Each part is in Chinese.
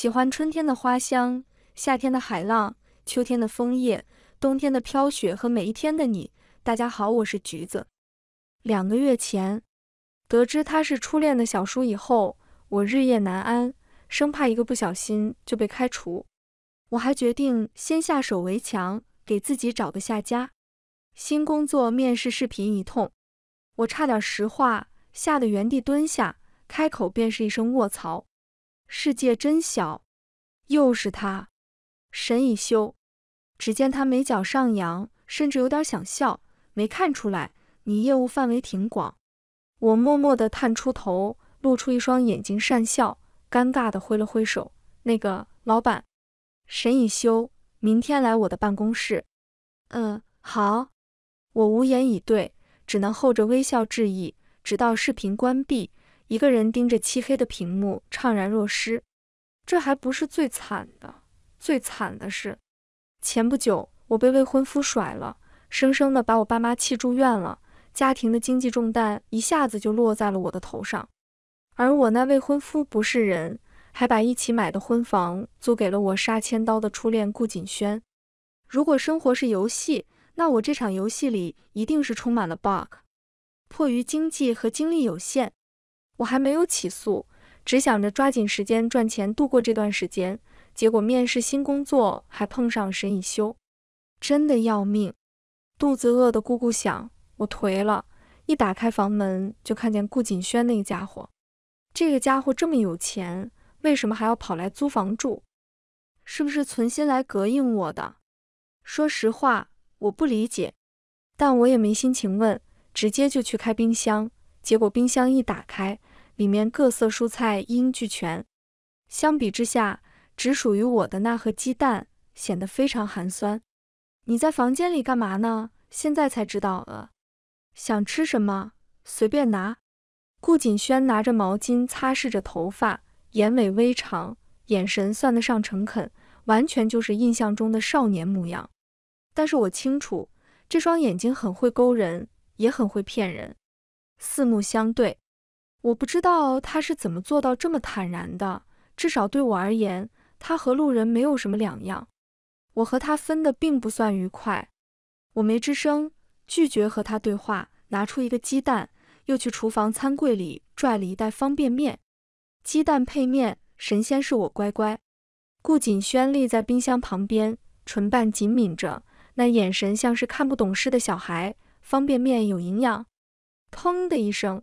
喜欢春天的花香，夏天的海浪，秋天的枫叶，冬天的飘雪和每一天的你。大家好，我是橘子。两个月前得知他是初恋的小叔以后，我日夜难安，生怕一个不小心就被开除。我还决定先下手为强，给自己找个下家。新工作面试视频一通，我差点石化，吓得原地蹲下，开口便是一声卧槽。世界真小，又是他，沈以修。只见他眉角上扬，甚至有点想笑。没看出来，你业务范围挺广。我默默的探出头，露出一双眼睛，讪笑，尴尬的挥了挥手。那个老板，沈以修，明天来我的办公室。嗯，好。我无言以对，只能厚着微笑致意，直到视频关闭。一个人盯着漆黑的屏幕，怅然若失。这还不是最惨的，最惨的是，前不久我被未婚夫甩了，生生的把我爸妈气住院了，家庭的经济重担一下子就落在了我的头上。而我那未婚夫不是人，还把一起买的婚房租给了我杀千刀的初恋顾锦轩。如果生活是游戏，那我这场游戏里一定是充满了 bug。迫于经济和精力有限。我还没有起诉，只想着抓紧时间赚钱度过这段时间。结果面试新工作还碰上沈以修，真的要命！肚子饿得咕咕响，我颓了。一打开房门，就看见顾锦轩那个家伙。这个家伙这么有钱，为什么还要跑来租房住？是不是存心来膈应我的？说实话，我不理解，但我也没心情问，直接就去开冰箱。结果冰箱一打开，里面各色蔬菜一应俱全，相比之下，只属于我的那盒鸡蛋显得非常寒酸。你在房间里干嘛呢？现在才知道了。想吃什么，随便拿。顾锦轩拿着毛巾擦拭着头发，眼尾微长，眼神算得上诚恳，完全就是印象中的少年模样。但是我清楚，这双眼睛很会勾人，也很会骗人。四目相对。我不知道他是怎么做到这么坦然的，至少对我而言，他和路人没有什么两样。我和他分的并不算愉快，我没吱声，拒绝和他对话，拿出一个鸡蛋，又去厨房餐柜里拽了一袋方便面，鸡蛋配面，神仙是我乖乖。顾景轩立在冰箱旁边，唇瓣紧抿着，那眼神像是看不懂事的小孩。方便面有营养。砰的一声。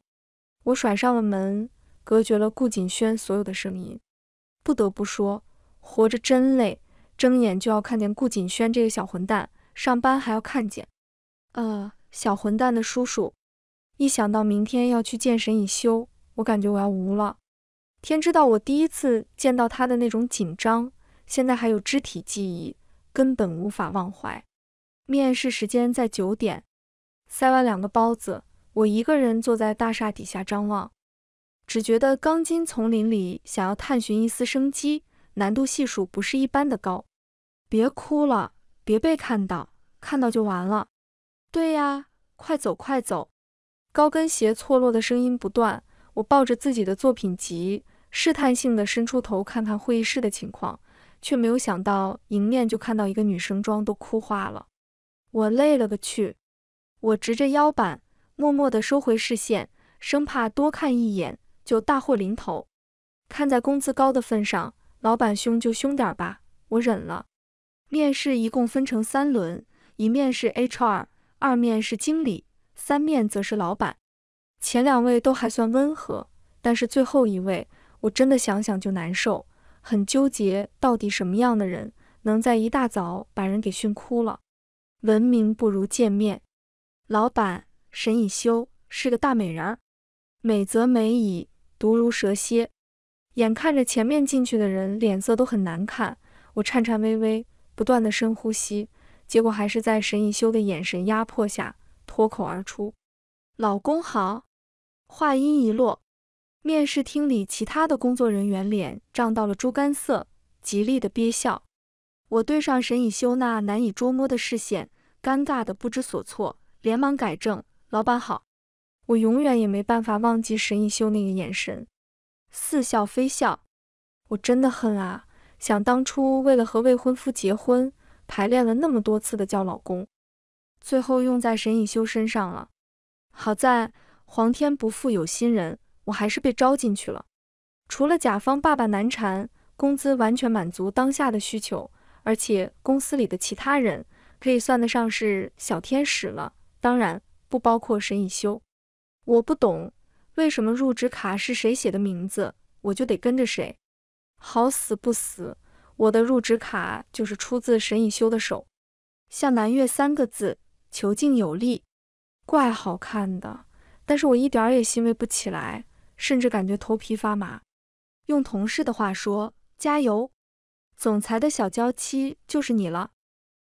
我甩上了门，隔绝了顾景轩所有的声音。不得不说，活着真累，睁眼就要看见顾景轩这个小混蛋，上班还要看见，呃，小混蛋的叔叔。一想到明天要去见沈以修，我感觉我要无了。天知道我第一次见到他的那种紧张，现在还有肢体记忆，根本无法忘怀。面试时间在九点，塞完两个包子。我一个人坐在大厦底下张望，只觉得钢筋丛林里想要探寻一丝生机，难度系数不是一般的高。别哭了，别被看到，看到就完了。对呀，快走快走。高跟鞋错落的声音不断，我抱着自己的作品集，试探性的伸出头看看会议室的情况，却没有想到迎面就看到一个女生妆都哭花了。我累了个去，我直着腰板。默默地收回视线，生怕多看一眼就大祸临头。看在工资高的份上，老板凶就凶点吧，我忍了。面试一共分成三轮，一面是 HR，二面是经理，三面则是老板。前两位都还算温和，但是最后一位，我真的想想就难受，很纠结，到底什么样的人能在一大早把人给训哭了？文明不如见面，老板。沈以修是个大美人儿，美则美矣，毒如蛇蝎。眼看着前面进去的人脸色都很难看，我颤颤巍巍，不断的深呼吸，结果还是在沈以修的眼神压迫下脱口而出：“老公好。”话音一落，面试厅里其他的工作人员脸涨到了猪肝色，极力的憋笑。我对上沈以修那难以捉摸的视线，尴尬的不知所措，连忙改正。老板好，我永远也没办法忘记沈以修那个眼神，似笑非笑。我真的恨啊！想当初为了和未婚夫结婚，排练了那么多次的叫老公，最后用在沈以修身上了。好在皇天不负有心人，我还是被招进去了。除了甲方爸爸难缠，工资完全满足当下的需求，而且公司里的其他人可以算得上是小天使了。当然。不包括沈以修，我不懂为什么入职卡是谁写的名字我就得跟着谁。好死不死，我的入职卡就是出自沈以修的手，像南岳三个字遒劲有力，怪好看的。但是我一点也欣慰不起来，甚至感觉头皮发麻。用同事的话说，加油，总裁的小娇妻就是你了。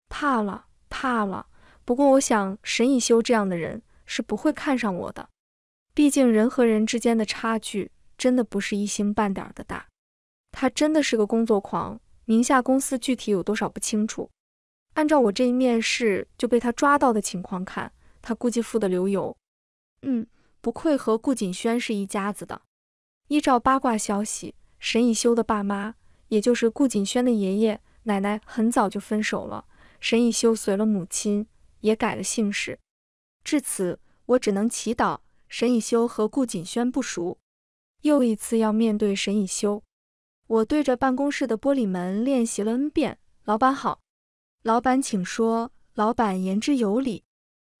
怕了，怕了。不过，我想沈以修这样的人是不会看上我的。毕竟人和人之间的差距真的不是一星半点的大。他真的是个工作狂，名下公司具体有多少不清楚。按照我这一面试就被他抓到的情况看，他估计富得流油。嗯，不愧和顾锦轩是一家子的。依照八卦消息，沈以修的爸妈，也就是顾锦轩的爷爷奶奶，很早就分手了。沈以修随了母亲。也改了姓氏。至此，我只能祈祷沈以修和顾锦轩不熟。又一次要面对沈以修，我对着办公室的玻璃门练习了 n 遍：“老板好，老板请说，老板言之有理。”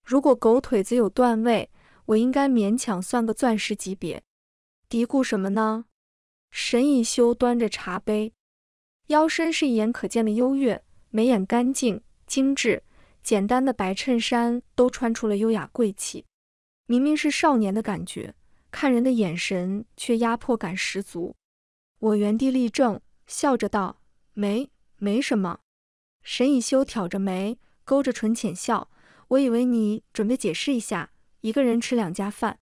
如果狗腿子有段位，我应该勉强算个钻石级别。嘀咕什么呢？沈以修端着茶杯，腰身是一眼可见的优越，眉眼干净精致。简单的白衬衫都穿出了优雅贵气，明明是少年的感觉，看人的眼神却压迫感十足。我原地立正，笑着道：“没，没什么。”沈以修挑着眉，勾着唇浅笑。我以为你准备解释一下，一个人吃两家饭。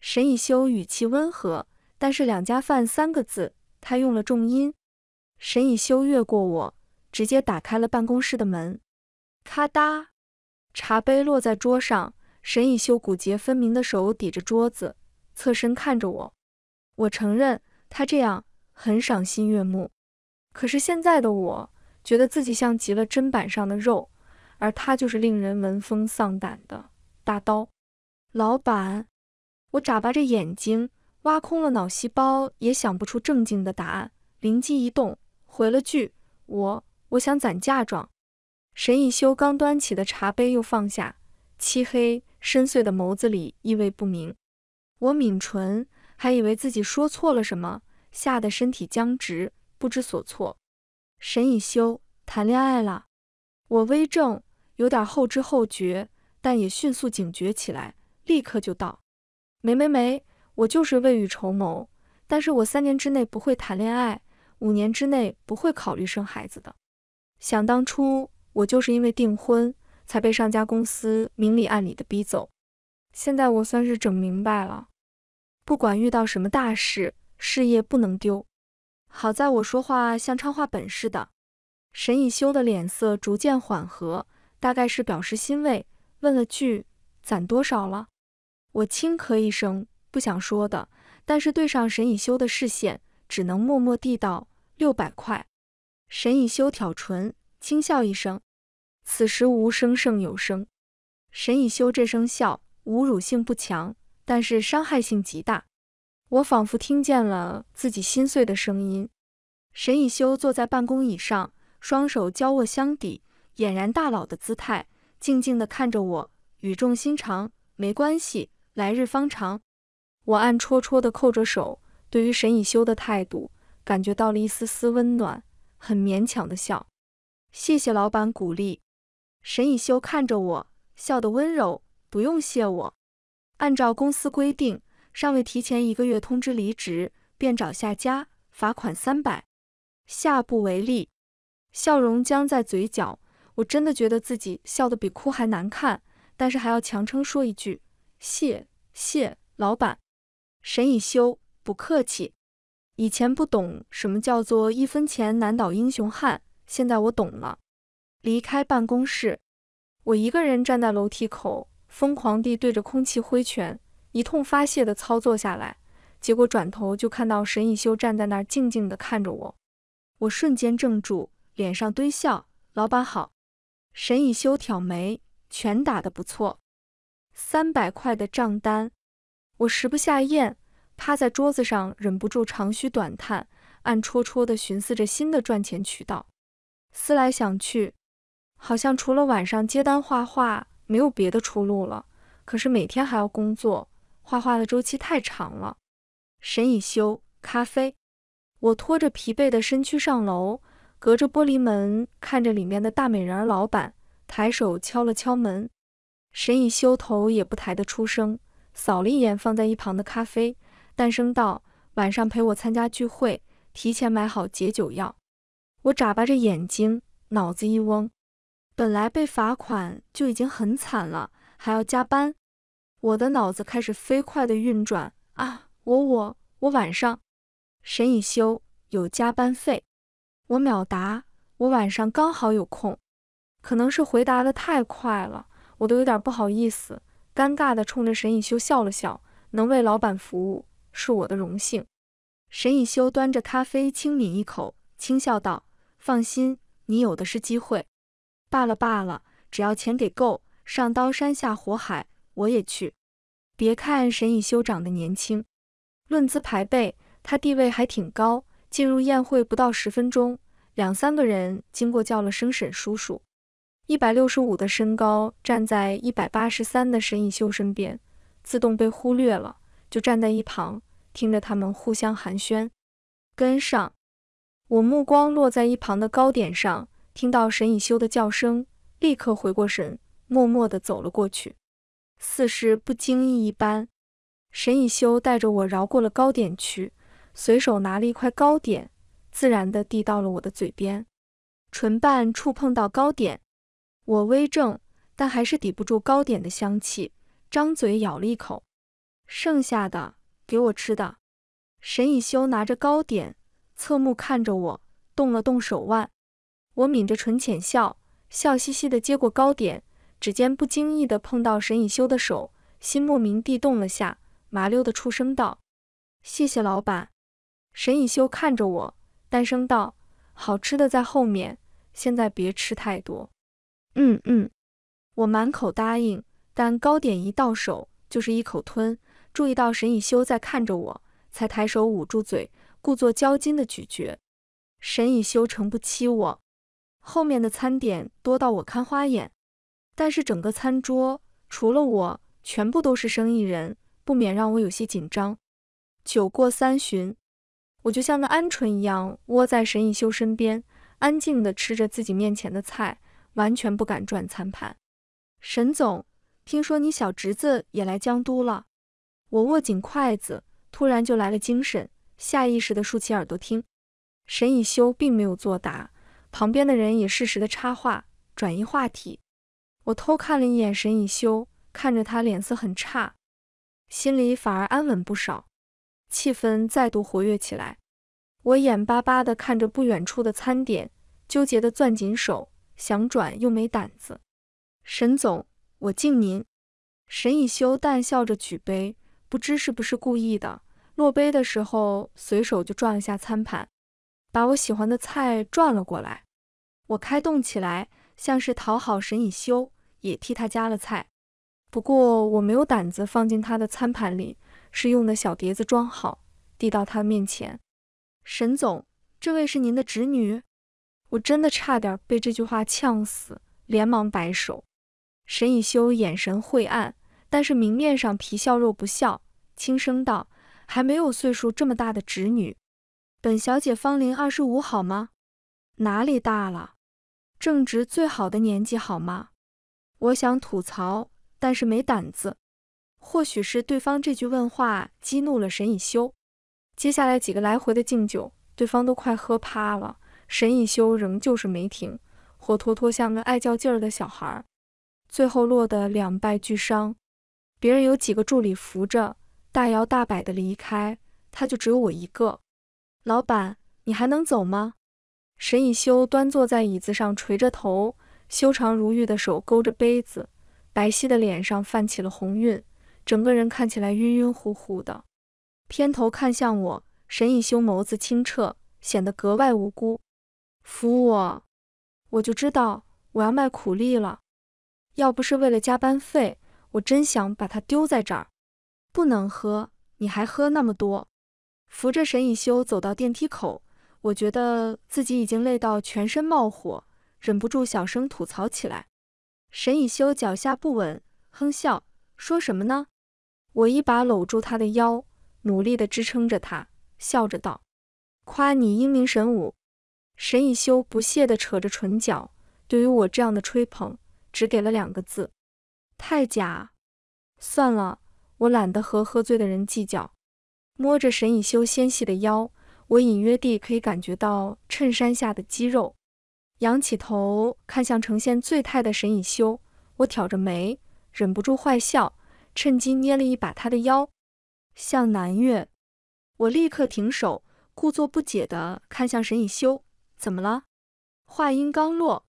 沈以修语气温和，但是“两家饭”三个字，他用了重音。沈以修越过我，直接打开了办公室的门。咔嗒，茶杯落在桌上。沈以秀骨节分明的手抵着桌子，侧身看着我。我承认他这样很赏心悦目，可是现在的我觉得自己像极了砧板上的肉，而他就是令人闻风丧胆的大刀。老板，我眨巴着眼睛，挖空了脑细胞也想不出正经的答案，灵机一动回了句：“我我想攒嫁妆。”沈以修刚端起的茶杯又放下，漆黑深邃的眸子里意味不明。我抿唇，还以为自己说错了什么，吓得身体僵直，不知所措。沈以修谈恋爱了？我微怔，有点后知后觉，但也迅速警觉起来，立刻就道：“没没没，我就是未雨绸缪，但是我三年之内不会谈恋爱，五年之内不会考虑生孩子的。想当初。”我就是因为订婚，才被上家公司明里暗里的逼走。现在我算是整明白了，不管遇到什么大事，事业不能丢。好在我说话像唱话本似的。沈以修的脸色逐渐缓和，大概是表示欣慰，问了句：“攒多少了？”我轻咳一声，不想说的，但是对上沈以修的视线，只能默默地道：“六百块。”沈以修挑唇。轻笑一声，此时无声胜有声。沈以修这声笑，侮辱性不强，但是伤害性极大。我仿佛听见了自己心碎的声音。沈以修坐在办公椅上，双手交握相抵，俨然大佬的姿态，静静地看着我，语重心长：“没关系，来日方长。”我暗戳戳地扣着手，对于沈以修的态度，感觉到了一丝丝温暖，很勉强的笑。谢谢老板鼓励，沈以修看着我笑得温柔，不用谢我。按照公司规定，尚未提前一个月通知离职，便找下家，罚款三百，下不为例。笑容僵在嘴角，我真的觉得自己笑得比哭还难看，但是还要强撑说一句谢谢老板。沈以修不客气，以前不懂什么叫做一分钱难倒英雄汉。现在我懂了。离开办公室，我一个人站在楼梯口，疯狂地对着空气挥拳，一通发泄的操作下来，结果转头就看到沈以修站在那儿静静地看着我。我瞬间怔住，脸上堆笑：“老板好。”沈以修挑眉：“拳打得不错，三百块的账单，我食不下咽，趴在桌子上忍不住长吁短叹，暗戳戳地寻思着新的赚钱渠道。”思来想去，好像除了晚上接单画画，没有别的出路了。可是每天还要工作，画画的周期太长了。沈以修，咖啡。我拖着疲惫的身躯上楼，隔着玻璃门看着里面的大美人儿老板，抬手敲了敲门。沈以修头也不抬的出声，扫了一眼放在一旁的咖啡，淡声道：“晚上陪我参加聚会，提前买好解酒药。”我眨巴着眼睛，脑子一嗡。本来被罚款就已经很惨了，还要加班。我的脑子开始飞快的运转啊！我我我晚上，沈以修有加班费，我秒答，我晚上刚好有空。可能是回答的太快了，我都有点不好意思，尴尬的冲着沈以修笑了笑。能为老板服务是我的荣幸。沈以修端着咖啡，轻抿一口，轻笑道。放心，你有的是机会。罢了罢了，只要钱给够，上刀山下火海我也去。别看沈以修长得年轻，论资排辈，他地位还挺高。进入宴会不到十分钟，两三个人经过叫了声沈叔叔。一百六十五的身高站在一百八十三的沈以修身边，自动被忽略了，就站在一旁听着他们互相寒暄，跟上。我目光落在一旁的糕点上，听到沈以修的叫声，立刻回过神，默默地走了过去，似是不经意一般。沈以修带着我绕过了糕点区，随手拿了一块糕点，自然地递到了我的嘴边，唇瓣触碰到糕点，我微怔，但还是抵不住糕点的香气，张嘴咬了一口。剩下的给我吃的。沈以修拿着糕点。侧目看着我，动了动手腕，我抿着唇浅笑，笑嘻嘻地接过糕点，指尖不经意地碰到沈以修的手，心莫名地动了下，麻溜地出声道：“谢谢老板。”沈以修看着我，淡声道：“好吃的在后面，现在别吃太多。”嗯嗯，我满口答应，但糕点一到手就是一口吞，注意到沈以修在看着我，才抬手捂住嘴。故作骄金的咀嚼，沈以修诚不欺我。后面的餐点多到我看花眼，但是整个餐桌除了我，全部都是生意人，不免让我有些紧张。酒过三巡，我就像个鹌鹑一样窝在沈以修身边，安静的吃着自己面前的菜，完全不敢转餐盘。沈总，听说你小侄子也来江都了？我握紧筷子，突然就来了精神。下意识的竖起耳朵听，沈以修并没有作答，旁边的人也适时的插话转移话题。我偷看了一眼沈以修，看着他脸色很差，心里反而安稳不少。气氛再度活跃起来，我眼巴巴的看着不远处的餐点，纠结的攥紧手，想转又没胆子。沈总，我敬您。沈以修淡笑着举杯，不知是不是故意的。落杯的时候，随手就转了下餐盘，把我喜欢的菜转了过来。我开动起来，像是讨好沈以修，也替他夹了菜。不过我没有胆子放进他的餐盘里，是用的小碟子装好，递到他面前。沈总，这位是您的侄女。我真的差点被这句话呛死，连忙摆手。沈以修眼神晦暗，但是明面上皮笑肉不笑，轻声道。还没有岁数这么大的侄女，本小姐芳龄二十五，好吗？哪里大了？正值最好的年纪，好吗？我想吐槽，但是没胆子。或许是对方这句问话激怒了沈以修，接下来几个来回的敬酒，对方都快喝趴了，沈以修仍旧是没停，活脱脱像个爱较劲儿的小孩，最后落得两败俱伤。别人有几个助理扶着。大摇大摆地离开，他就只有我一个。老板，你还能走吗？沈以修端坐在椅子上，垂着头，修长如玉的手勾着杯子，白皙的脸上泛起了红晕，整个人看起来晕晕乎乎的。偏头看向我，沈以修眸子清澈，显得格外无辜。扶我，我就知道我要卖苦力了。要不是为了加班费，我真想把它丢在这儿。不能喝，你还喝那么多！扶着沈以修走到电梯口，我觉得自己已经累到全身冒火，忍不住小声吐槽起来。沈以修脚下不稳，哼笑，说什么呢？我一把搂住他的腰，努力地支撑着他，笑着道：“夸你英明神武。”沈以修不屑地扯着唇角，对于我这样的吹捧，只给了两个字：“太假。”算了。我懒得和喝醉的人计较，摸着沈以修纤细的腰，我隐约地可以感觉到衬衫下的肌肉。仰起头看向呈现醉态的沈以修，我挑着眉，忍不住坏笑，趁机捏了一把他的腰。向南月，我立刻停手，故作不解地看向沈以修：“怎么了？”话音刚落，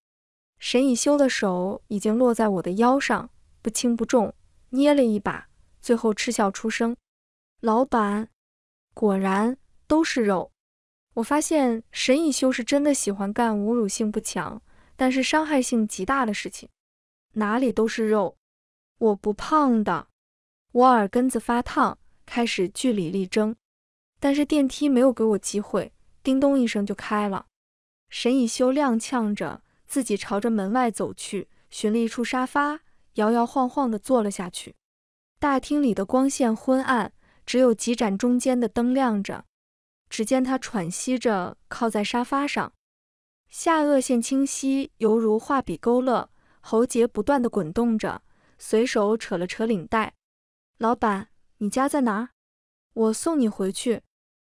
沈以修的手已经落在我的腰上，不轻不重，捏了一把。最后嗤笑出声，老板，果然都是肉。我发现沈以修是真的喜欢干侮辱性不强，但是伤害性极大的事情，哪里都是肉。我不胖的，我耳根子发烫，开始据理力争，但是电梯没有给我机会，叮咚一声就开了。沈以修踉跄着自己朝着门外走去，寻了一处沙发，摇摇晃晃地坐了下去。大厅里的光线昏暗，只有几盏中间的灯亮着。只见他喘息着靠在沙发上，下颚线清晰，犹如画笔勾勒，喉结不断的滚动着，随手扯了扯领带。老板，你家在哪？我送你回去。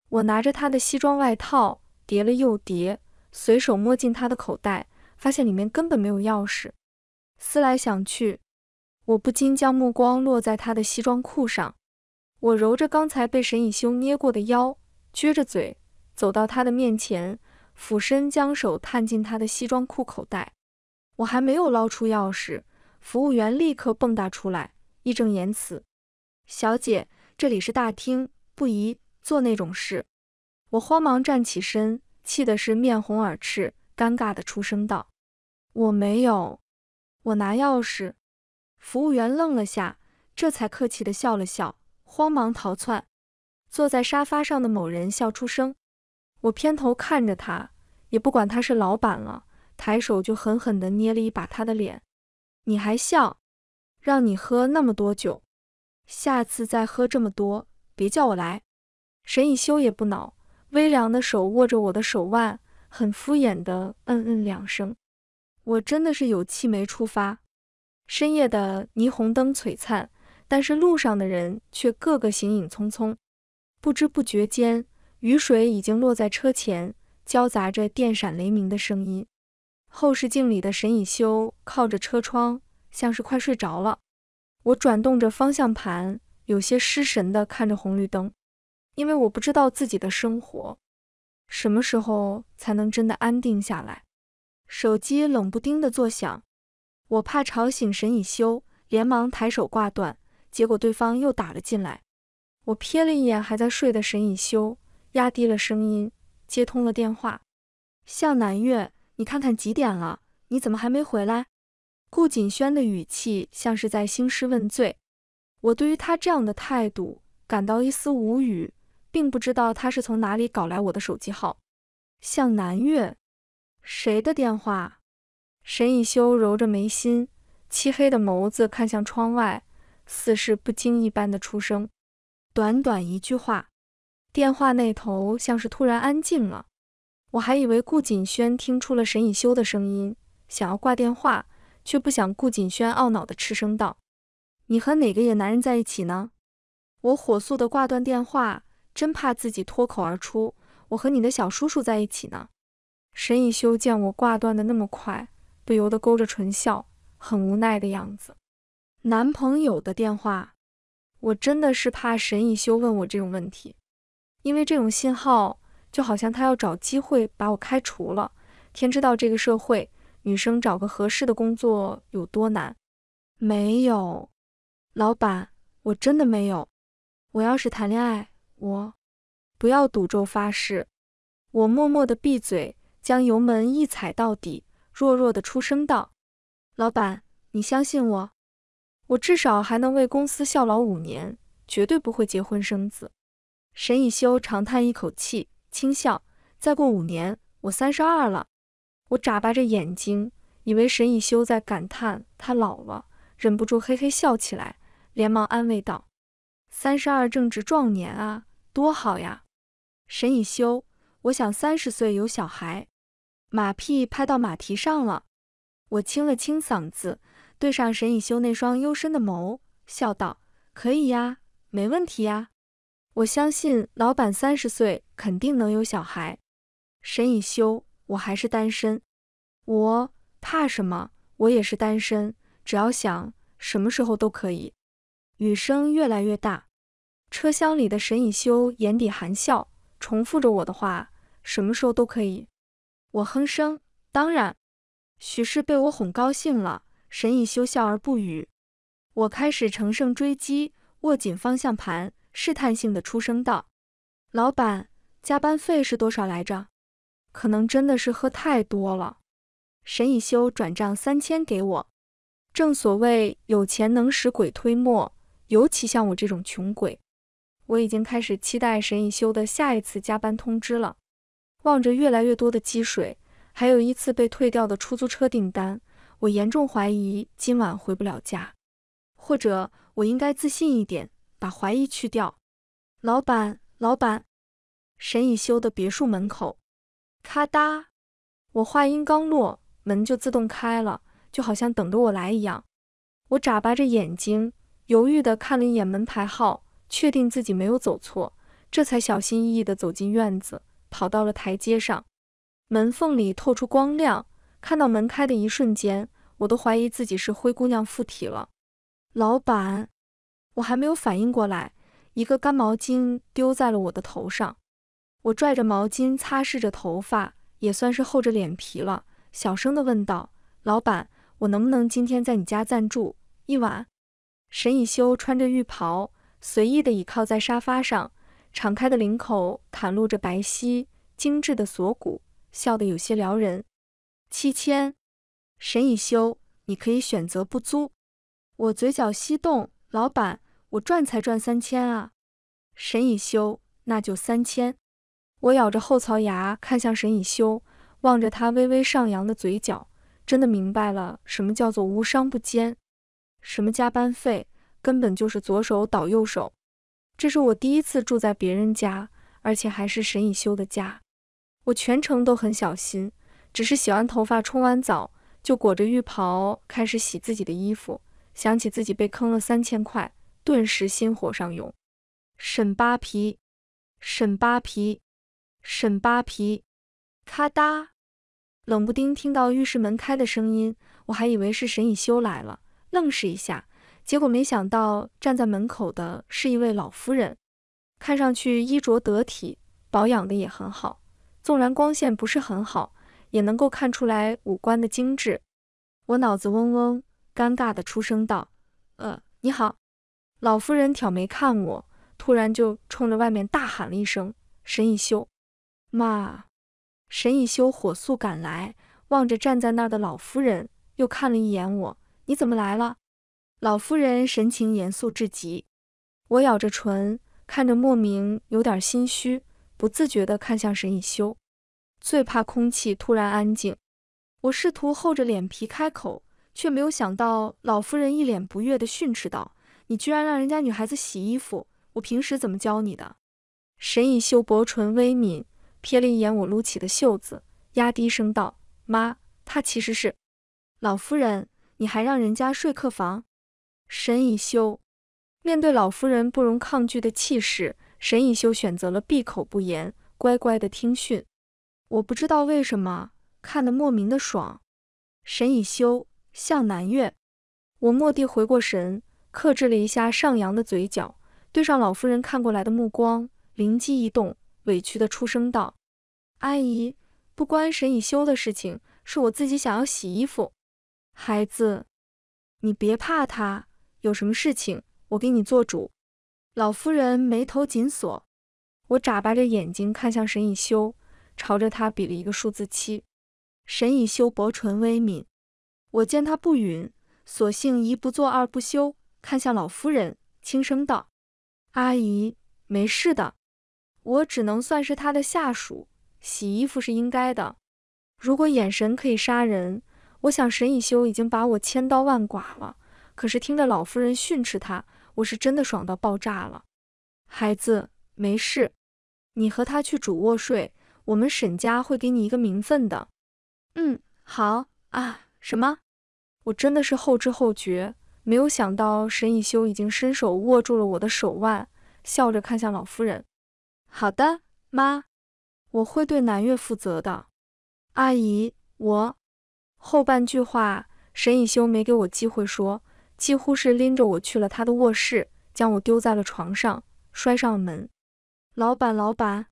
我拿着他的西装外套叠了又叠，随手摸进他的口袋，发现里面根本没有钥匙。思来想去。我不禁将目光落在他的西装裤上，我揉着刚才被沈以修捏过的腰，撅着嘴走到他的面前，俯身将手探进他的西装裤口袋。我还没有捞出钥匙，服务员立刻蹦跶出来，义正言辞：“小姐，这里是大厅，不宜做那种事。”我慌忙站起身，气的是面红耳赤，尴尬的出声道：“我没有，我拿钥匙。”服务员愣了下，这才客气地笑了笑，慌忙逃窜。坐在沙发上的某人笑出声，我偏头看着他，也不管他是老板了，抬手就狠狠地捏了一把他的脸。你还笑？让你喝那么多酒，下次再喝这么多，别叫我来。沈以修也不恼，微凉的手握着我的手腕，很敷衍地嗯嗯两声。我真的是有气没出发。深夜的霓虹灯璀璨，但是路上的人却个个形影匆匆。不知不觉间，雨水已经落在车前，交杂着电闪雷鸣的声音。后视镜里的沈以修靠着车窗，像是快睡着了。我转动着方向盘，有些失神地看着红绿灯，因为我不知道自己的生活什么时候才能真的安定下来。手机冷不丁地作响。我怕吵醒沈以修，连忙抬手挂断，结果对方又打了进来。我瞥了一眼还在睡的沈以修，压低了声音接通了电话：“向南月，你看看几点了？你怎么还没回来？”顾锦轩的语气像是在兴师问罪。我对于他这样的态度感到一丝无语，并不知道他是从哪里搞来我的手机号。向南月，谁的电话？沈以修揉着眉心，漆黑的眸子看向窗外，似是不经意般的出声。短短一句话，电话那头像是突然安静了。我还以为顾锦轩听出了沈以修的声音，想要挂电话，却不想顾锦轩懊恼的嗤声道：“你和哪个野男人在一起呢？”我火速的挂断电话，真怕自己脱口而出：“我和你的小叔叔在一起呢。”沈以修见我挂断的那么快。不由得勾着唇笑，很无奈的样子。男朋友的电话，我真的是怕沈以修问我这种问题，因为这种信号就好像他要找机会把我开除了。天知道这个社会女生找个合适的工作有多难。没有，老板，我真的没有。我要是谈恋爱，我不要赌咒发誓。我默默地闭嘴，将油门一踩到底。弱弱的出声道：“老板，你相信我，我至少还能为公司效劳五年，绝对不会结婚生子。”沈以修长叹一口气，轻笑：“再过五年，我三十二了。”我眨巴着眼睛，以为沈以修在感叹他老了，忍不住嘿嘿笑起来，连忙安慰道：“三十二正值壮年啊，多好呀！”沈以修，我想三十岁有小孩。马屁拍到马蹄上了，我清了清嗓子，对上沈以修那双幽深的眸，笑道：“可以呀，没问题呀，我相信老板三十岁肯定能有小孩。”沈以修，我还是单身，我怕什么？我也是单身，只要想，什么时候都可以。雨声越来越大，车厢里的沈以修眼底含笑，重复着我的话：“什么时候都可以。”我哼声，当然，许是被我哄高兴了。沈以修笑而不语，我开始乘胜追击，握紧方向盘，试探性的出声道：“老板，加班费是多少来着？”可能真的是喝太多了。沈以修转账三千给我。正所谓有钱能使鬼推磨，尤其像我这种穷鬼，我已经开始期待沈以修的下一次加班通知了。望着越来越多的积水，还有一次被退掉的出租车订单，我严重怀疑今晚回不了家，或者我应该自信一点，把怀疑去掉。老板，老板。沈以修的别墅门口，咔哒，我话音刚落，门就自动开了，就好像等着我来一样。我眨巴着眼睛，犹豫地看了一眼门牌号，确定自己没有走错，这才小心翼翼地走进院子。跑到了台阶上，门缝里透出光亮，看到门开的一瞬间，我都怀疑自己是灰姑娘附体了。老板，我还没有反应过来，一个干毛巾丢在了我的头上，我拽着毛巾擦拭着头发，也算是厚着脸皮了。小声的问道：“老板，我能不能今天在你家暂住一晚？”沈以修穿着浴袍，随意的倚靠在沙发上。敞开的领口袒露着白皙精致的锁骨，笑得有些撩人。七千，沈以修，你可以选择不租。我嘴角翕动，老板，我赚才赚三千啊。沈以修，那就三千。我咬着后槽牙，看向沈以修，望着他微微上扬的嘴角，真的明白了什么叫做无商不奸，什么加班费，根本就是左手倒右手。这是我第一次住在别人家，而且还是沈以修的家。我全程都很小心，只是洗完头发、冲完澡，就裹着浴袍开始洗自己的衣服。想起自己被坑了三千块，顿时心火上涌。沈扒皮，沈扒皮，沈扒皮！咔嗒，冷不丁听到浴室门开的声音，我还以为是沈以修来了，愣是一下。结果没想到，站在门口的是一位老夫人，看上去衣着得体，保养的也很好，纵然光线不是很好，也能够看出来五官的精致。我脑子嗡嗡，尴尬的出声道：“呃，你好。”老夫人挑眉看我，突然就冲着外面大喊了一声：“沈以修，妈！”沈以修火速赶来，望着站在那儿的老夫人，又看了一眼我：“你怎么来了？”老夫人神情严肃至极，我咬着唇，看着莫名有点心虚，不自觉地看向沈以修。最怕空气突然安静，我试图厚着脸皮开口，却没有想到老夫人一脸不悦地训斥道：“你居然让人家女孩子洗衣服，我平时怎么教你的？”沈以修薄唇微抿，瞥了一眼我撸起的袖子，压低声道：“妈，她其实是……”老夫人，你还让人家睡客房？沈以修面对老夫人不容抗拒的气势，沈以修选择了闭口不言，乖乖的听训。我不知道为什么看得莫名的爽。沈以修向南月，我蓦地回过神，克制了一下上扬的嘴角，对上老夫人看过来的目光，灵机一动，委屈的出声道：“阿姨，不关沈以修的事情，是我自己想要洗衣服。孩子，你别怕他。”有什么事情，我给你做主。老夫人眉头紧锁，我眨巴着眼睛看向沈以修，朝着他比了一个数字七。沈以修薄唇微抿，我见他不允，索性一不做二不休，看向老夫人，轻声道：“阿姨，没事的。我只能算是他的下属，洗衣服是应该的。如果眼神可以杀人，我想沈以修已经把我千刀万剐了。”可是听着老夫人训斥他，我是真的爽到爆炸了。孩子没事，你和他去主卧睡，我们沈家会给你一个名分的。嗯，好啊。什么？我真的是后知后觉，没有想到沈以修已经伸手握住了我的手腕，笑着看向老夫人。好的，妈，我会对南月负责的。阿姨，我后半句话，沈以修没给我机会说。几乎是拎着我去了他的卧室，将我丢在了床上，摔上门。老板，老板，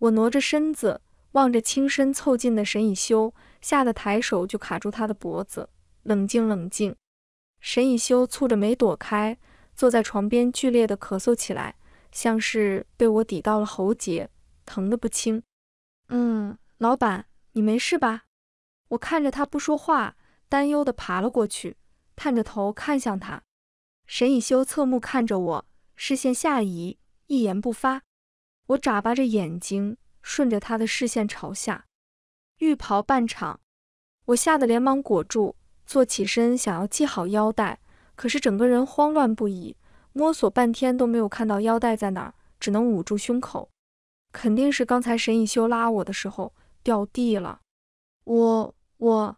我挪着身子，望着轻身凑近的沈以修，吓得抬手就卡住他的脖子。冷静，冷静。沈以修蹙着眉躲开，坐在床边剧烈的咳嗽起来，像是被我抵到了喉结，疼得不轻。嗯，老板，你没事吧？我看着他不说话，担忧地爬了过去。探着头看向他，沈以修侧目看着我，视线下移，一言不发。我眨巴着眼睛，顺着他的视线朝下，浴袍半敞，我吓得连忙裹住，坐起身想要系好腰带，可是整个人慌乱不已，摸索半天都没有看到腰带在哪，只能捂住胸口，肯定是刚才沈以修拉我的时候掉地了。我我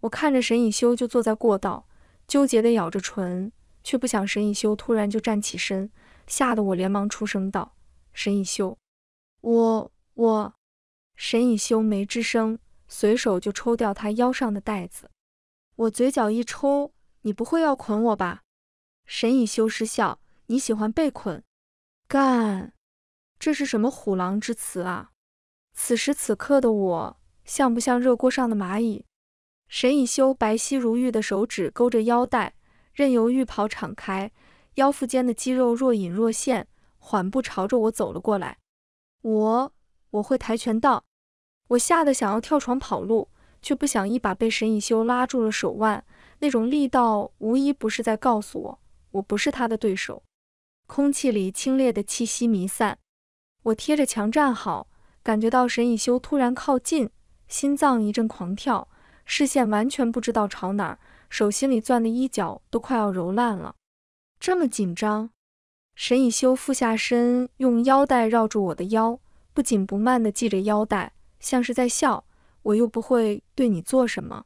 我看着沈以修就坐在过道。纠结地咬着唇，却不想沈以修突然就站起身，吓得我连忙出声道：“沈以修，我我。”沈以修没吱声，随手就抽掉他腰上的带子。我嘴角一抽：“你不会要捆我吧？”沈以修失笑：“你喜欢被捆？干，这是什么虎狼之词啊？”此时此刻的我，像不像热锅上的蚂蚁？沈以修白皙如玉的手指勾着腰带，任由浴袍敞开，腰腹间的肌肉若隐若现，缓步朝着我走了过来。我我会跆拳道，我吓得想要跳床跑路，却不想一把被沈以修拉住了手腕，那种力道无一不是在告诉我，我不是他的对手。空气里清冽的气息弥散，我贴着墙站好，感觉到沈以修突然靠近，心脏一阵狂跳。视线完全不知道朝哪儿，手心里攥的衣角都快要揉烂了。这么紧张，沈以修俯下身，用腰带绕住我的腰，不紧不慢地系着腰带，像是在笑。我又不会对你做什么。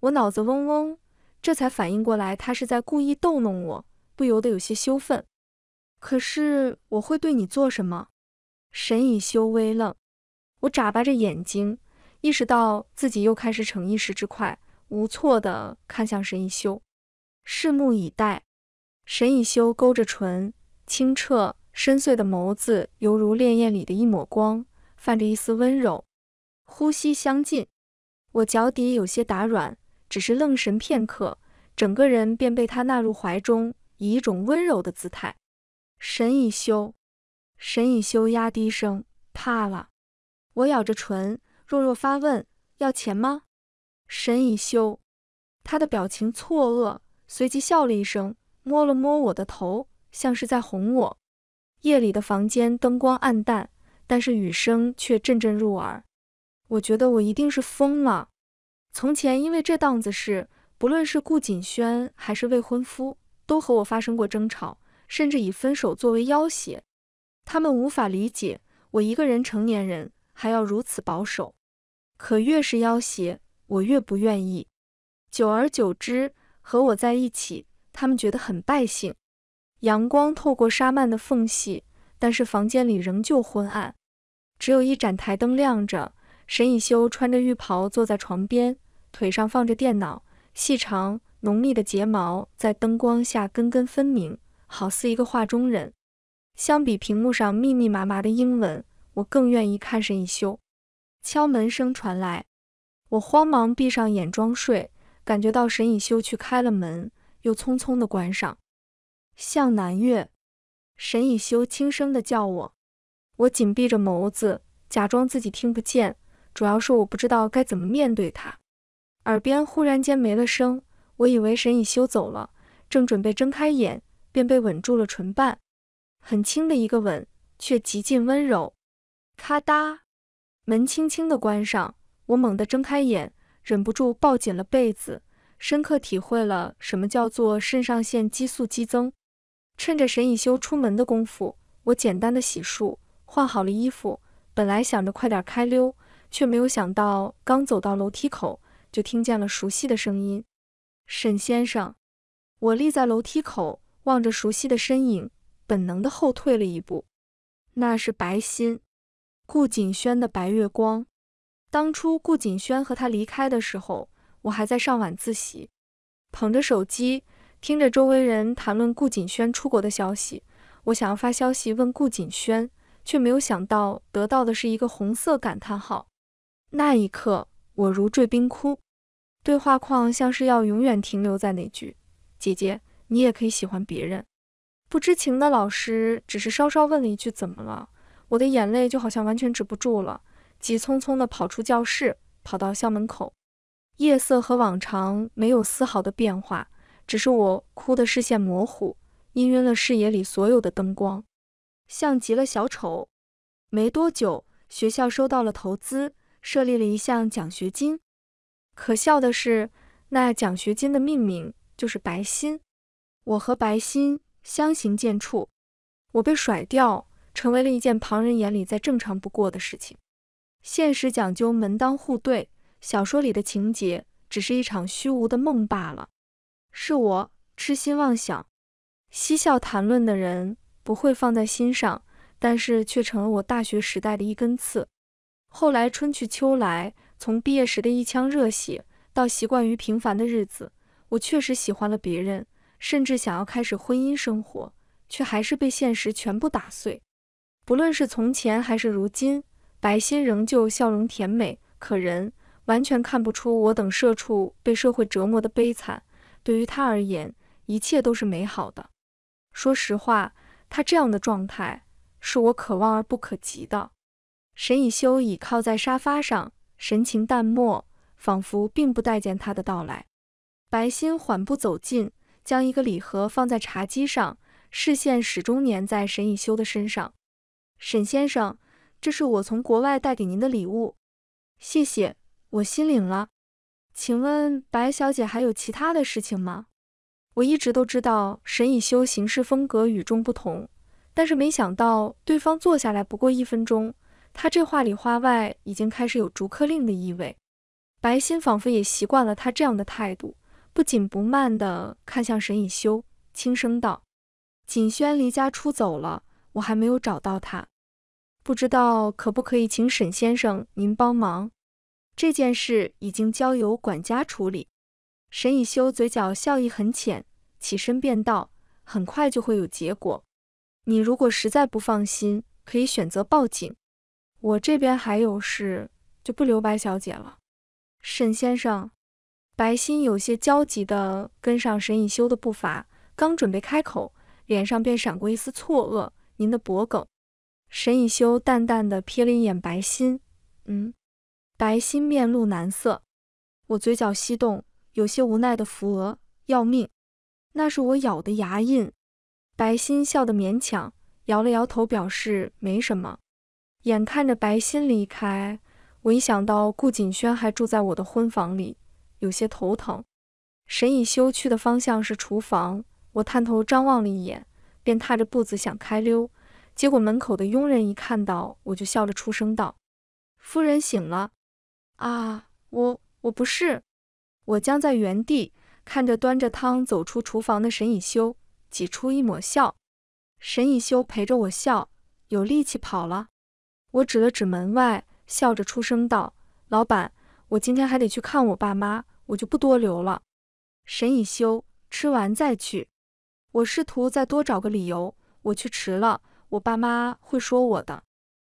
我脑子嗡嗡，这才反应过来，他是在故意逗弄我，不由得有些羞愤。可是我会对你做什么？沈以修微愣，我眨巴着眼睛。意识到自己又开始逞一时之快，无措地看向沈以修，拭目以待。沈以修勾着唇，清澈深邃的眸子犹如潋滟里的一抹光，泛着一丝温柔。呼吸相近，我脚底有些打软，只是愣神片刻，整个人便被他纳入怀中，以一种温柔的姿态。沈以修，沈以修压低声，怕了。我咬着唇。弱弱发问：“要钱吗？”沈以修，他的表情错愕，随即笑了一声，摸了摸我的头，像是在哄我。夜里的房间灯光暗淡，但是雨声却阵阵入耳。我觉得我一定是疯了。从前因为这档子事，不论是顾锦轩还是未婚夫，都和我发生过争吵，甚至以分手作为要挟。他们无法理解我一个人成年人还要如此保守。可越是要挟，我越不愿意。久而久之，和我在一起，他们觉得很败兴。阳光透过纱幔的缝隙，但是房间里仍旧昏暗，只有一盏台灯亮着。沈以修穿着浴袍坐在床边，腿上放着电脑，细长浓密的睫毛在灯光下根根分明，好似一个画中人。相比屏幕上密密麻麻的英文，我更愿意看沈以修。敲门声传来，我慌忙闭上眼装睡，感觉到沈以修去开了门，又匆匆的关上。向南月，沈以修轻声的叫我，我紧闭着眸子，假装自己听不见，主要是我不知道该怎么面对他。耳边忽然间没了声，我以为沈以修走了，正准备睁开眼，便被吻住了唇瓣，很轻的一个吻，却极尽温柔。咔哒。门轻轻地关上，我猛地睁开眼，忍不住抱紧了被子，深刻体会了什么叫做肾上腺激素激增。趁着沈以修出门的功夫，我简单的洗漱，换好了衣服。本来想着快点开溜，却没有想到刚走到楼梯口，就听见了熟悉的声音。沈先生，我立在楼梯口，望着熟悉的身影，本能的后退了一步。那是白心。顾景轩的白月光，当初顾景轩和他离开的时候，我还在上晚自习，捧着手机，听着周围人谈论顾景轩出国的消息。我想要发消息问顾景轩，却没有想到得到的是一个红色感叹号。那一刻，我如坠冰窟，对话框像是要永远停留在那句：“姐姐，你也可以喜欢别人。”不知情的老师只是稍稍问了一句：“怎么了？”我的眼泪就好像完全止不住了，急匆匆地跑出教室，跑到校门口。夜色和往常没有丝毫的变化，只是我哭得视线模糊，氤氲了视野里所有的灯光，像极了小丑。没多久，学校收到了投资，设立了一项奖学金。可笑的是，那奖学金的命名就是白鑫。我和白鑫相形见绌，我被甩掉。成为了一件旁人眼里再正常不过的事情。现实讲究门当户对，小说里的情节只是一场虚无的梦罢了。是我痴心妄想，嬉笑谈论的人不会放在心上，但是却成了我大学时代的一根刺。后来春去秋来，从毕业时的一腔热血到习惯于平凡的日子，我确实喜欢了别人，甚至想要开始婚姻生活，却还是被现实全部打碎。不论是从前还是如今，白心仍旧笑容甜美可人，完全看不出我等社畜被社会折磨的悲惨。对于他而言，一切都是美好的。说实话，他这样的状态是我可望而不可及的。沈以修倚靠在沙发上，神情淡漠，仿佛并不待见他的到来。白心缓步走近，将一个礼盒放在茶几上，视线始终粘在沈以修的身上。沈先生，这是我从国外带给您的礼物，谢谢，我心领了。请问白小姐还有其他的事情吗？我一直都知道沈以修行事风格与众不同，但是没想到对方坐下来不过一分钟，他这话里话外已经开始有逐客令的意味。白心仿佛也习惯了他这样的态度，不紧不慢的看向沈以修，轻声道：“锦轩离家出走了。”我还没有找到他，不知道可不可以请沈先生您帮忙。这件事已经交由管家处理。沈以修嘴角笑意很浅，起身便道：“很快就会有结果。你如果实在不放心，可以选择报警。我这边还有事，就不留白小姐了。”沈先生，白心有些焦急地跟上沈以修的步伐，刚准备开口，脸上便闪过一丝错愕。您的脖梗，沈以修淡淡的瞥了一眼白心，嗯。白心面露难色，我嘴角翕动，有些无奈的扶额，要命，那是我咬的牙印。白心笑得勉强，摇了摇头，表示没什么。眼看着白心离开，我一想到顾锦轩还住在我的婚房里，有些头疼。沈以修去的方向是厨房，我探头张望了一眼。便踏着步子想开溜，结果门口的佣人一看到我就笑着出声道：“夫人醒了啊，我我不是。”我僵在原地，看着端着汤走出厨房的沈以修，挤出一抹笑。沈以修陪着我笑，有力气跑了。我指了指门外，笑着出声道：“老板，我今天还得去看我爸妈，我就不多留了。”沈以修吃完再去。我试图再多找个理由，我去迟了，我爸妈会说我的。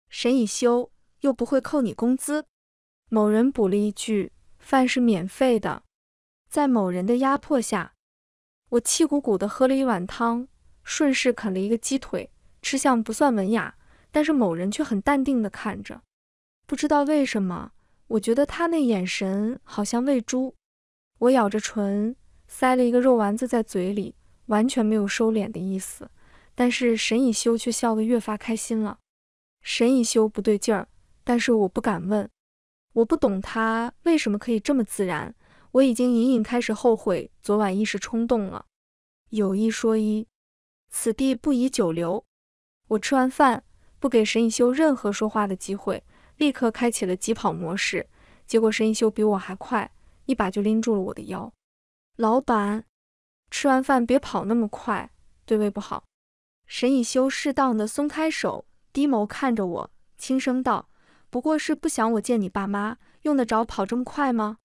沈以修又不会扣你工资。某人补了一句：“饭是免费的。”在某人的压迫下，我气鼓鼓的喝了一碗汤，顺势啃了一个鸡腿，吃相不算文雅，但是某人却很淡定的看着。不知道为什么，我觉得他那眼神好像喂猪。我咬着唇，塞了一个肉丸子在嘴里。完全没有收敛的意思，但是沈以修却笑得越发开心了。沈以修不对劲儿，但是我不敢问，我不懂他为什么可以这么自然。我已经隐隐开始后悔昨晚一时冲动了。有一说一，此地不宜久留。我吃完饭，不给沈以修任何说话的机会，立刻开启了疾跑模式。结果沈以修比我还快，一把就拎住了我的腰。老板。吃完饭别跑那么快，对胃不好。沈以修适当的松开手，低眸看着我，轻声道：“不过是不想我见你爸妈，用得着跑这么快吗？”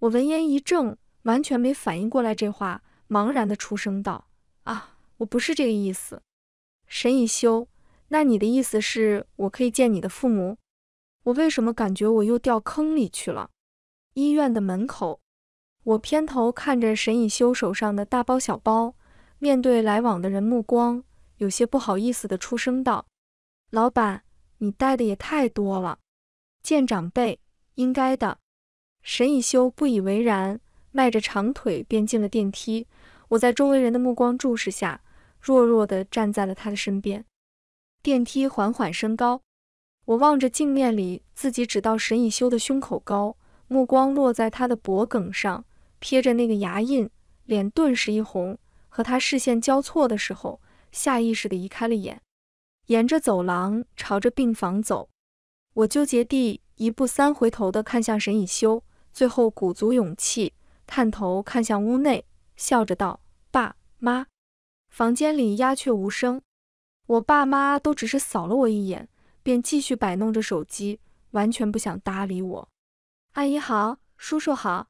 我闻言一怔，完全没反应过来这话，茫然的出声道：“啊，我不是这个意思。”沈以修，那你的意思是我可以见你的父母？我为什么感觉我又掉坑里去了？医院的门口。我偏头看着沈以修手上的大包小包，面对来往的人目光，有些不好意思的出声道：“老板，你带的也太多了。”见长辈，应该的。沈以修不以为然，迈着长腿便进了电梯。我在周围人的目光注视下，弱弱的站在了他的身边。电梯缓缓升高，我望着镜面里自己，只到沈以修的胸口高，目光落在他的脖颈上。瞥着那个牙印，脸顿时一红，和他视线交错的时候，下意识的移开了眼，沿着走廊朝着病房走。我纠结地一步三回头的看向沈以修，最后鼓足勇气探头看向屋内，笑着道：“爸妈。”房间里鸦雀无声，我爸妈都只是扫了我一眼，便继续摆弄着手机，完全不想搭理我。阿姨好，叔叔好。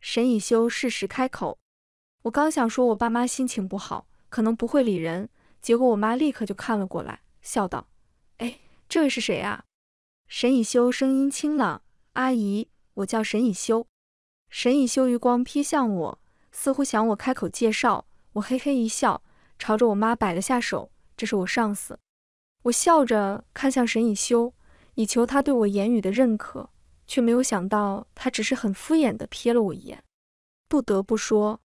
沈以修适时开口：“我刚想说我爸妈心情不好，可能不会理人。结果我妈立刻就看了过来，笑道：‘哎，这位是谁啊？’”沈以修声音清朗：“阿姨，我叫沈以修。”沈以修余光瞥向我，似乎想我开口介绍。我嘿嘿一笑，朝着我妈摆了下手：“这是我上司。”我笑着看向沈以修，以求他对我言语的认可。却没有想到，他只是很敷衍地瞥了我一眼。不得不说，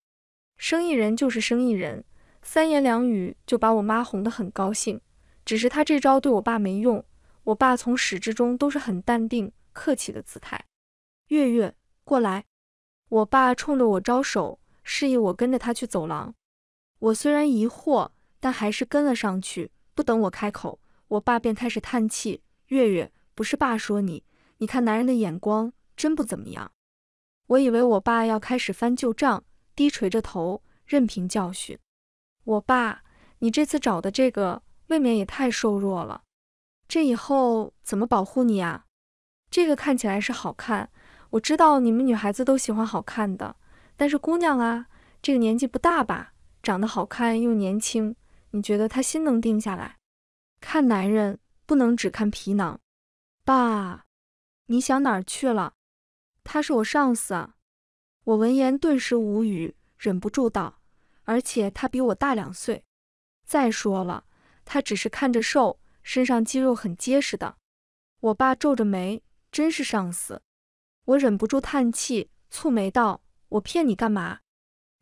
生意人就是生意人，三言两语就把我妈哄得很高兴。只是他这招对我爸没用，我爸从始至终都是很淡定、客气的姿态。月月，过来！我爸冲着我招手，示意我跟着他去走廊。我虽然疑惑，但还是跟了上去。不等我开口，我爸便开始叹气：“月月，不是爸说你……”你看男人的眼光真不怎么样。我以为我爸要开始翻旧账，低垂着头，任凭教训。我爸，你这次找的这个未免也太瘦弱了，这以后怎么保护你啊？这个看起来是好看，我知道你们女孩子都喜欢好看的，但是姑娘啊，这个年纪不大吧，长得好看又年轻，你觉得她心能定下来？看男人不能只看皮囊，爸。你想哪儿去了？他是我上司啊！我闻言顿时无语，忍不住道：“而且他比我大两岁。再说了，他只是看着瘦，身上肌肉很结实的。”我爸皱着眉，真是上司。我忍不住叹气，蹙眉道：“我骗你干嘛？”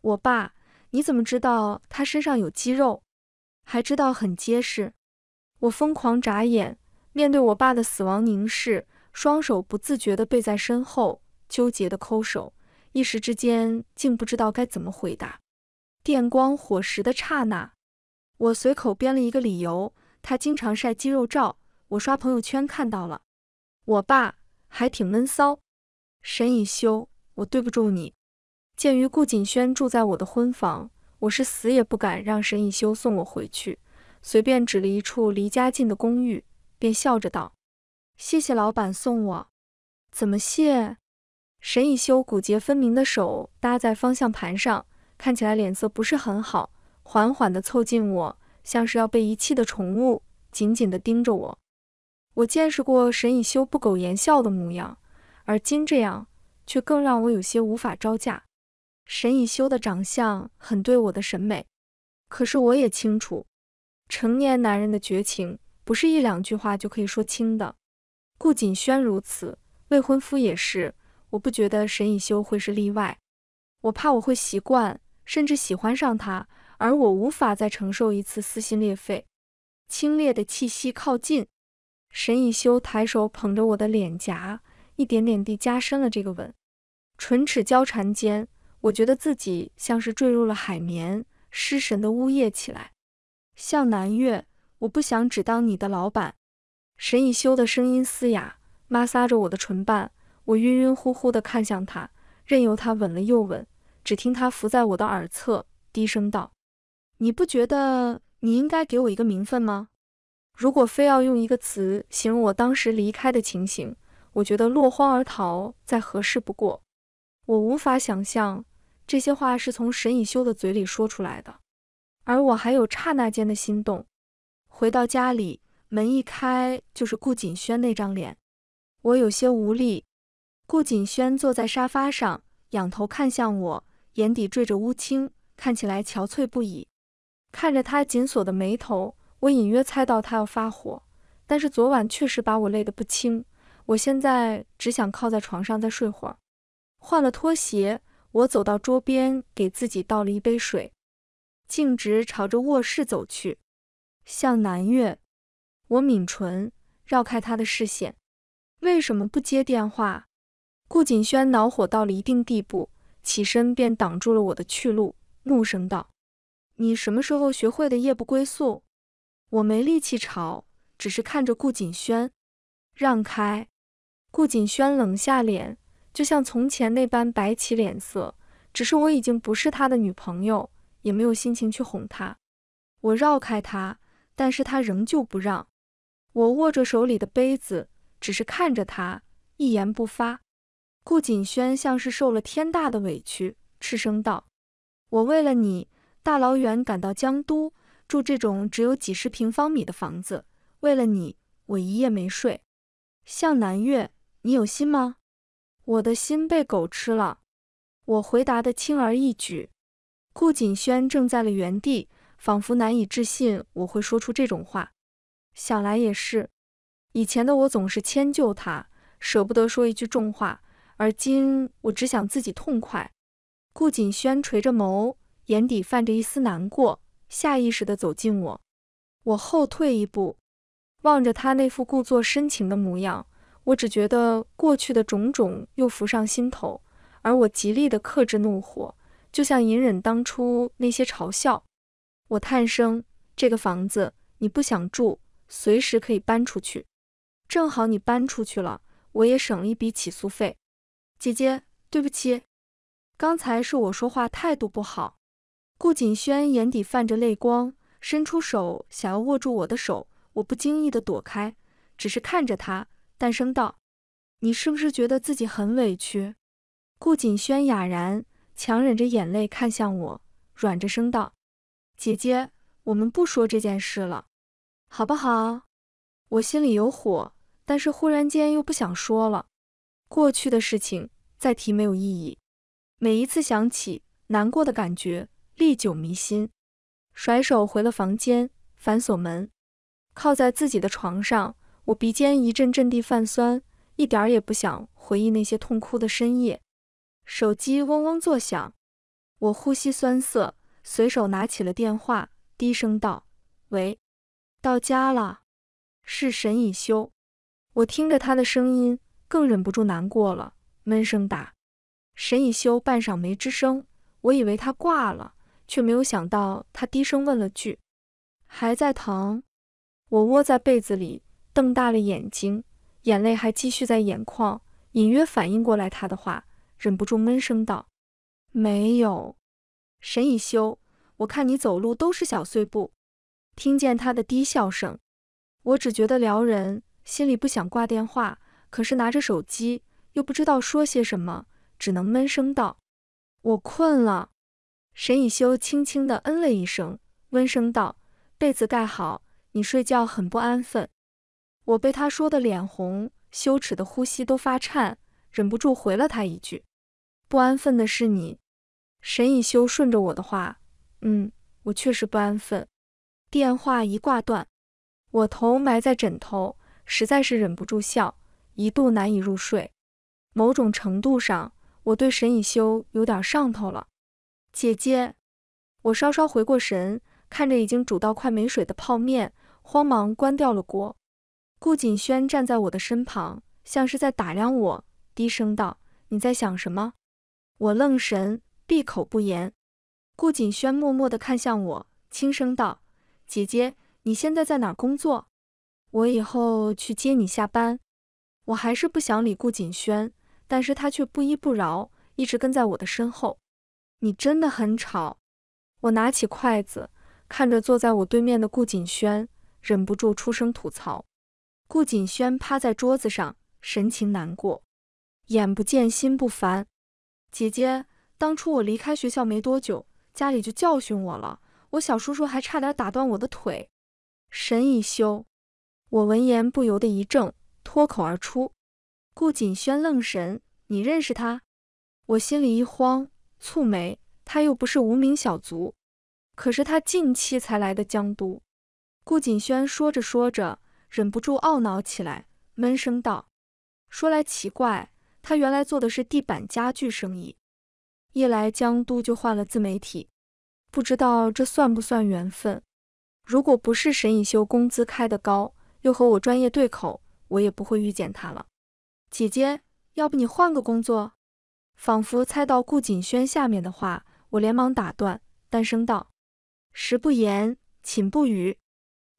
我爸，你怎么知道他身上有肌肉，还知道很结实？我疯狂眨眼，面对我爸的死亡凝视。双手不自觉地背在身后，纠结地抠手，一时之间竟不知道该怎么回答。电光火石的刹那，我随口编了一个理由：“他经常晒肌肉照，我刷朋友圈看到了。”我爸还挺闷骚。沈以修，我对不住你。鉴于顾锦轩住在我的婚房，我是死也不敢让沈以修送我回去，随便指了一处离家近的公寓，便笑着道。谢谢老板送我，怎么谢？沈以修骨节分明的手搭在方向盘上，看起来脸色不是很好，缓缓地凑近我，像是要被遗弃的宠物，紧紧地盯着我。我见识过沈以修不苟言笑的模样，而今这样却更让我有些无法招架。沈以修的长相很对我的审美，可是我也清楚，成年男人的绝情不是一两句话就可以说清的。顾景轩如此，未婚夫也是。我不觉得沈以修会是例外，我怕我会习惯，甚至喜欢上他，而我无法再承受一次撕心裂肺。清冽的气息靠近，沈以修抬手捧着我的脸颊，一点点地加深了这个吻，唇齿交缠间，我觉得自己像是坠入了海绵，失神的呜咽起来。向南月，我不想只当你的老板。沈以修的声音嘶哑，摩挲着我的唇瓣，我晕晕乎乎地看向他，任由他吻了又吻。只听他伏在我的耳侧，低声道：“你不觉得你应该给我一个名分吗？如果非要用一个词形容我当时离开的情形，我觉得落荒而逃再合适不过。”我无法想象这些话是从沈以修的嘴里说出来的，而我还有刹那间的心动。回到家里。门一开，就是顾锦轩那张脸，我有些无力。顾锦轩坐在沙发上，仰头看向我，眼底缀着乌青，看起来憔悴不已。看着他紧锁的眉头，我隐约猜到他要发火。但是昨晚确实把我累得不轻，我现在只想靠在床上再睡会儿。换了拖鞋，我走到桌边，给自己倒了一杯水，径直朝着卧室走去，向南月。我抿唇，绕开他的视线。为什么不接电话？顾锦轩恼火到了一定地步，起身便挡住了我的去路，怒声道：“你什么时候学会的夜不归宿？”我没力气吵，只是看着顾锦轩让开。顾锦轩冷下脸，就像从前那般摆起脸色。只是我已经不是他的女朋友，也没有心情去哄他。我绕开他，但是他仍旧不让。我握着手里的杯子，只是看着他，一言不发。顾锦轩像是受了天大的委屈，斥声道：“我为了你，大老远赶到江都，住这种只有几十平方米的房子，为了你，我一夜没睡。向南月，你有心吗？我的心被狗吃了。”我回答的轻而易举。顾锦轩怔在了原地，仿佛难以置信我会说出这种话。想来也是，以前的我总是迁就他，舍不得说一句重话，而今我只想自己痛快。顾锦轩垂着眸，眼底泛着一丝难过，下意识的走近我，我后退一步，望着他那副故作深情的模样，我只觉得过去的种种又浮上心头，而我极力的克制怒火，就像隐忍当初那些嘲笑。我叹声：“这个房子你不想住？”随时可以搬出去，正好你搬出去了，我也省了一笔起诉费。姐姐，对不起，刚才是我说话态度不好。顾锦轩眼底泛着泪光，伸出手想要握住我的手，我不经意的躲开，只是看着他，淡声道：“你是不是觉得自己很委屈？”顾锦轩哑然，强忍着眼泪看向我，软着声道：“姐姐，我们不说这件事了。”好不好？我心里有火，但是忽然间又不想说了。过去的事情再提没有意义。每一次想起，难过的感觉历久弥新。甩手回了房间，反锁门，靠在自己的床上，我鼻尖一阵阵地泛酸，一点儿也不想回忆那些痛哭的深夜。手机嗡嗡作响，我呼吸酸涩，随手拿起了电话，低声道：“喂。”到家了，是沈以修。我听着他的声音，更忍不住难过了，闷声答。沈以修半晌没吱声，我以为他挂了，却没有想到他低声问了句：“还在疼？”我窝在被子里，瞪大了眼睛，眼泪还继续在眼眶，隐约反应过来他的话，忍不住闷声道：“没有。”沈以修，我看你走路都是小碎步。听见他的低笑声，我只觉得撩人，心里不想挂电话，可是拿着手机又不知道说些什么，只能闷声道：“我困了。”沈以修轻轻的嗯了一声，温声道：“被子盖好，你睡觉很不安分。”我被他说的脸红，羞耻的呼吸都发颤，忍不住回了他一句：“不安分的是你。”沈以修顺着我的话，嗯，我确实不安分。电话一挂断，我头埋在枕头，实在是忍不住笑，一度难以入睡。某种程度上，我对沈以修有点上头了。姐姐，我稍稍回过神，看着已经煮到快没水的泡面，慌忙关掉了锅。顾锦轩站在我的身旁，像是在打量我，低声道：“你在想什么？”我愣神，闭口不言。顾锦轩默默的看向我，轻声道。姐姐，你现在在哪工作？我以后去接你下班。我还是不想理顾锦轩，但是他却不依不饶，一直跟在我的身后。你真的很吵。我拿起筷子，看着坐在我对面的顾锦轩，忍不住出声吐槽。顾锦轩趴在桌子上，神情难过，眼不见心不烦。姐姐，当初我离开学校没多久，家里就教训我了。我小叔叔还差点打断我的腿，神已休。我闻言不由得一怔，脱口而出。顾锦轩愣神：“你认识他？”我心里一慌，蹙眉：“他又不是无名小卒，可是他近期才来的江都。”顾锦轩说着说着，忍不住懊恼起来，闷声道：“说来奇怪，他原来做的是地板家具生意，一来江都就换了自媒体。”不知道这算不算缘分？如果不是沈以修工资开的高，又和我专业对口，我也不会遇见他了。姐姐，要不你换个工作？仿佛猜到顾锦轩下面的话，我连忙打断，淡声道：“食不言，寝不语。”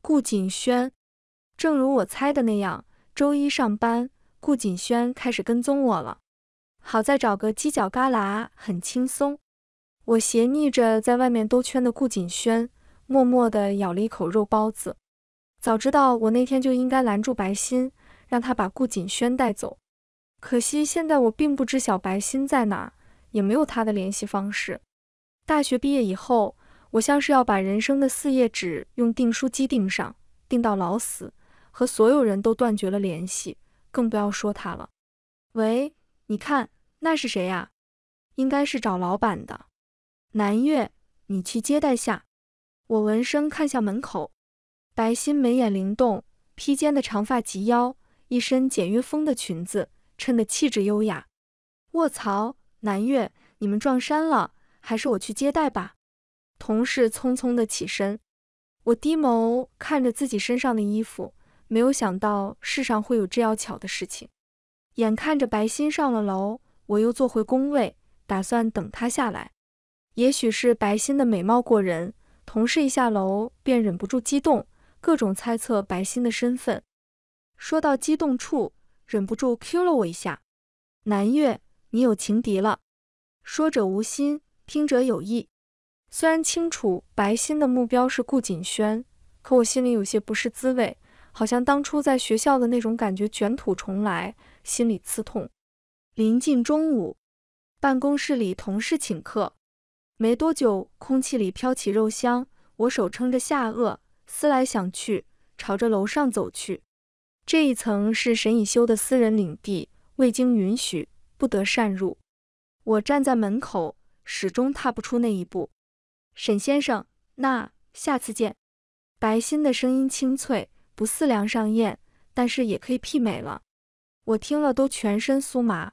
顾锦轩，正如我猜的那样，周一上班，顾锦轩开始跟踪我了。好在找个犄角旮旯很轻松。我斜睨着在外面兜圈的顾锦轩，默默的咬了一口肉包子。早知道我那天就应该拦住白心，让他把顾锦轩带走。可惜现在我并不知晓白心在哪，也没有他的联系方式。大学毕业以后，我像是要把人生的四页纸用订书机订上，订到老死，和所有人都断绝了联系，更不要说他了。喂，你看那是谁呀？应该是找老板的。南月，你去接待下。我闻声看向门口，白昕眉眼灵动，披肩的长发及腰，一身简约风的裙子，衬得气质优雅。卧槽，南月，你们撞衫了，还是我去接待吧。同事匆匆的起身，我低眸看着自己身上的衣服，没有想到世上会有这样巧的事情。眼看着白昕上了楼，我又坐回工位，打算等她下来。也许是白欣的美貌过人，同事一下楼便忍不住激动，各种猜测白欣的身份。说到激动处，忍不住 Q 了我一下：“南月，你有情敌了。”说者无心，听者有意。虽然清楚白欣的目标是顾锦轩，可我心里有些不是滋味，好像当初在学校的那种感觉卷土重来，心里刺痛。临近中午，办公室里同事请客。没多久，空气里飘起肉香。我手撑着下颚，思来想去，朝着楼上走去。这一层是沈以修的私人领地，未经允许不得擅入。我站在门口，始终踏不出那一步。沈先生，那下次见。白心的声音清脆，不似梁上燕，但是也可以媲美了。我听了都全身酥麻。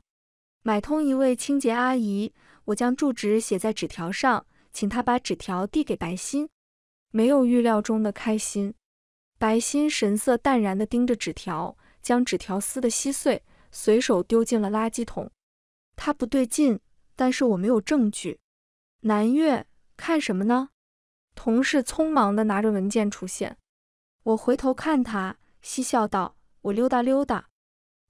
买通一位清洁阿姨。我将住址写在纸条上，请他把纸条递给白心。没有预料中的开心，白心神色淡然地盯着纸条，将纸条撕得稀碎，随手丢进了垃圾桶。他不对劲，但是我没有证据。南月，看什么呢？同事匆忙地拿着文件出现，我回头看他，嬉笑道：“我溜达溜达。”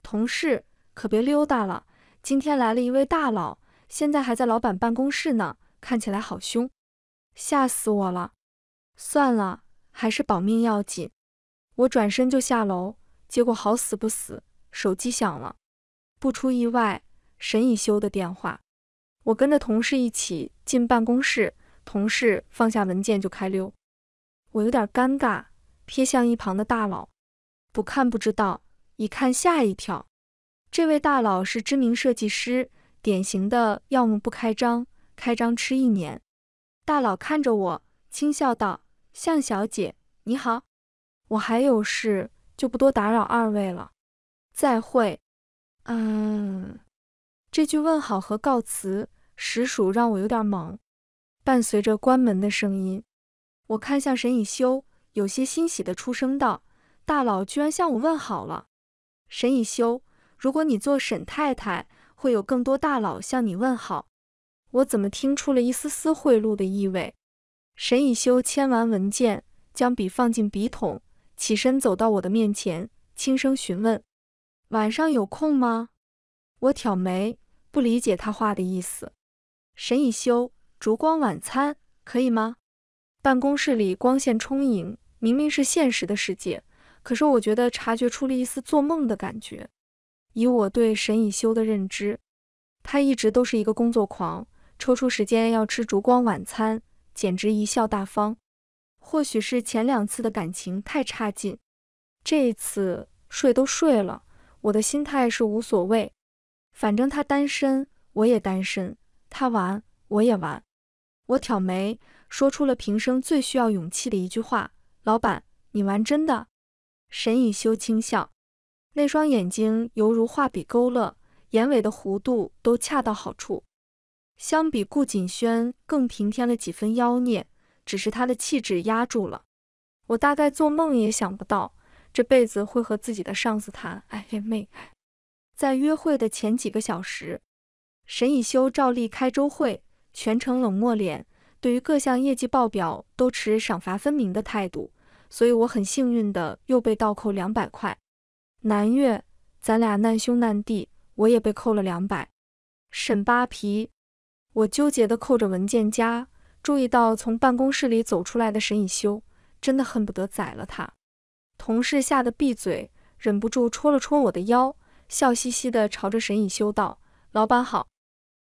同事可别溜达了，今天来了一位大佬。现在还在老板办公室呢，看起来好凶，吓死我了。算了，还是保命要紧。我转身就下楼，结果好死不死，手机响了。不出意外，沈以修的电话。我跟着同事一起进办公室，同事放下文件就开溜，我有点尴尬，瞥向一旁的大佬，不看不知道，一看吓一跳。这位大佬是知名设计师。典型的，要么不开张，开张吃一年。大佬看着我，轻笑道：“向小姐，你好，我还有事，就不多打扰二位了，再会。”嗯，这句问好和告辞，实属让我有点懵。伴随着关门的声音，我看向沈以修，有些欣喜的出声道：“大佬居然向我问好了。”沈以修，如果你做沈太太。会有更多大佬向你问好，我怎么听出了一丝丝贿赂的意味？沈以修签完文件，将笔放进笔筒，起身走到我的面前，轻声询问：“晚上有空吗？”我挑眉，不理解他话的意思。沈以修，烛光晚餐可以吗？办公室里光线充盈，明明是现实的世界，可是我觉得察觉出了一丝做梦的感觉。以我对沈以修的认知，他一直都是一个工作狂，抽出时间要吃烛光晚餐，简直贻笑大方。或许是前两次的感情太差劲，这一次睡都睡了，我的心态是无所谓，反正他单身，我也单身，他玩我也玩。我挑眉，说出了平生最需要勇气的一句话：“老板，你玩真的？”沈以修轻笑。那双眼睛犹如画笔勾勒，眼尾的弧度都恰到好处，相比顾锦轩更平添了几分妖孽，只是他的气质压住了。我大概做梦也想不到这辈子会和自己的上司谈暧昧，在约会的前几个小时，沈以修照例开周会，全程冷漠脸，对于各项业绩报表都持赏罚分明的态度，所以我很幸运的又被倒扣两百块。南月，咱俩难兄难弟，我也被扣了两百。沈扒皮，我纠结地扣着文件夹，注意到从办公室里走出来的沈以修，真的恨不得宰了他。同事吓得闭嘴，忍不住戳了戳我的腰，笑嘻嘻地朝着沈以修道：“老板好。”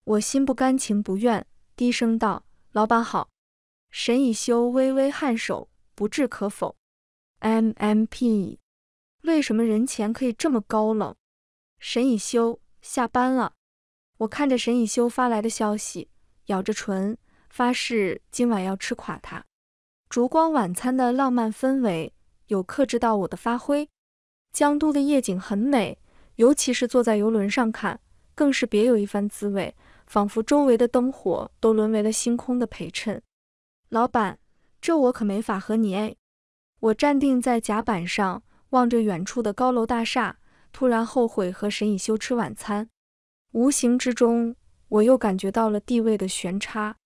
我心不甘情不愿，低声道：“老板好。”沈以修微微颔首，不置可否。MMP。为什么人前可以这么高冷？沈以修下班了，我看着沈以修发来的消息，咬着唇发誓今晚要吃垮他。烛光晚餐的浪漫氛围有克制到我的发挥。江都的夜景很美，尤其是坐在游轮上看，更是别有一番滋味，仿佛周围的灯火都沦为了星空的陪衬。老板，这我可没法和你哎！我站定在甲板上。望着远处的高楼大厦，突然后悔和沈以修吃晚餐。无形之中，我又感觉到了地位的悬差。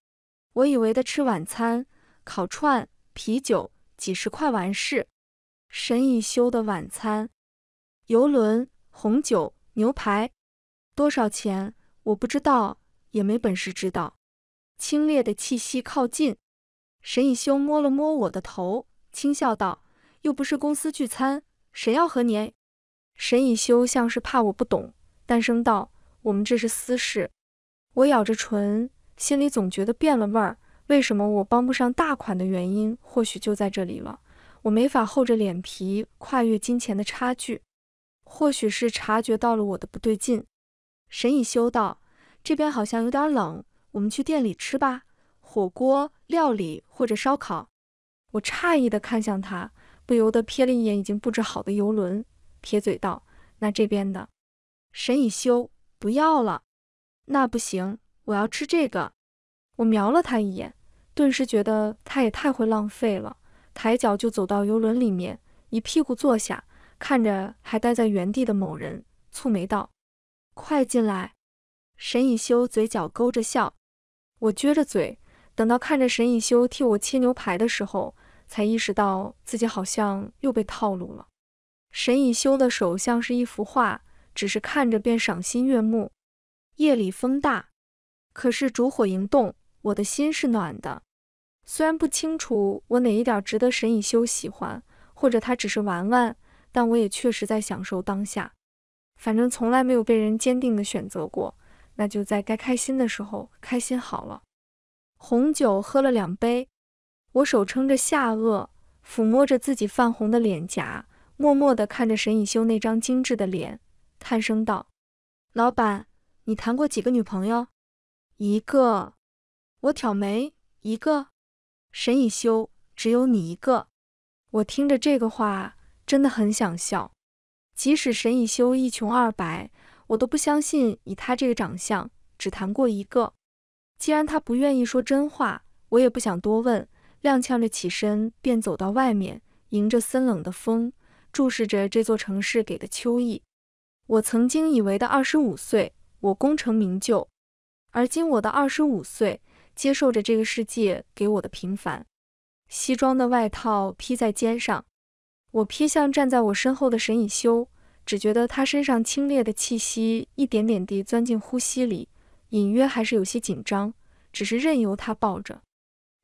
我以为的吃晚餐，烤串、啤酒，几十块完事。沈以修的晚餐，游轮、红酒、牛排，多少钱我不知道，也没本事知道。清冽的气息靠近，沈以修摸了摸我的头，轻笑道：“又不是公司聚餐。”谁要和你？沈以修像是怕我不懂，淡声道：“我们这是私事。”我咬着唇，心里总觉得变了味儿。为什么我帮不上大款的原因，或许就在这里了。我没法厚着脸皮跨越金钱的差距。或许是察觉到了我的不对劲，沈以修道：“这边好像有点冷，我们去店里吃吧，火锅、料理或者烧烤。”我诧异地看向他。不由得瞥了一眼已经布置好的游轮，撇嘴道：“那这边的沈以修不要了。”“那不行，我要吃这个。”我瞄了他一眼，顿时觉得他也太会浪费了，抬脚就走到游轮里面，一屁股坐下，看着还待在原地的某人，蹙眉道：“快进来。”沈以修嘴角勾着笑，我撅着嘴，等到看着沈以修替我切牛排的时候。才意识到自己好像又被套路了。沈以修的手像是一幅画，只是看着便赏心悦目。夜里风大，可是烛火摇动，我的心是暖的。虽然不清楚我哪一点值得沈以修喜欢，或者他只是玩玩，但我也确实在享受当下。反正从来没有被人坚定的选择过，那就在该开心的时候开心好了。红酒喝了两杯。我手撑着下颚，抚摸着自己泛红的脸颊，默默地看着沈以修那张精致的脸，叹声道：“老板，你谈过几个女朋友？一个。”我挑眉：“一个。”沈以修：“只有你一个。”我听着这个话，真的很想笑。即使沈以修一穷二白，我都不相信以他这个长相只谈过一个。既然他不愿意说真话，我也不想多问。踉跄着起身，便走到外面，迎着森冷的风，注视着这座城市给的秋意。我曾经以为的二十五岁，我功成名就；而今我的二十五岁，接受着这个世界给我的平凡。西装的外套披在肩上，我瞥向站在我身后的沈以修，只觉得他身上清冽的气息一点点地钻进呼吸里，隐约还是有些紧张，只是任由他抱着。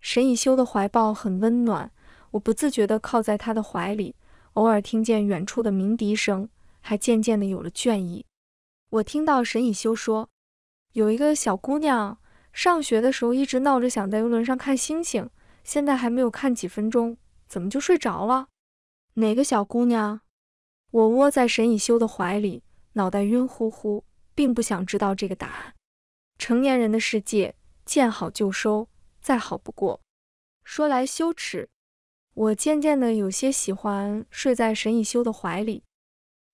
沈以修的怀抱很温暖，我不自觉地靠在他的怀里，偶尔听见远处的鸣笛声，还渐渐地有了倦意。我听到沈以修说：“有一个小姑娘上学的时候一直闹着想在游轮上看星星，现在还没有看几分钟，怎么就睡着了？”哪个小姑娘？我窝在沈以修的怀里，脑袋晕乎乎，并不想知道这个答案。成年人的世界，见好就收。再好不过。说来羞耻，我渐渐的有些喜欢睡在沈以修的怀里，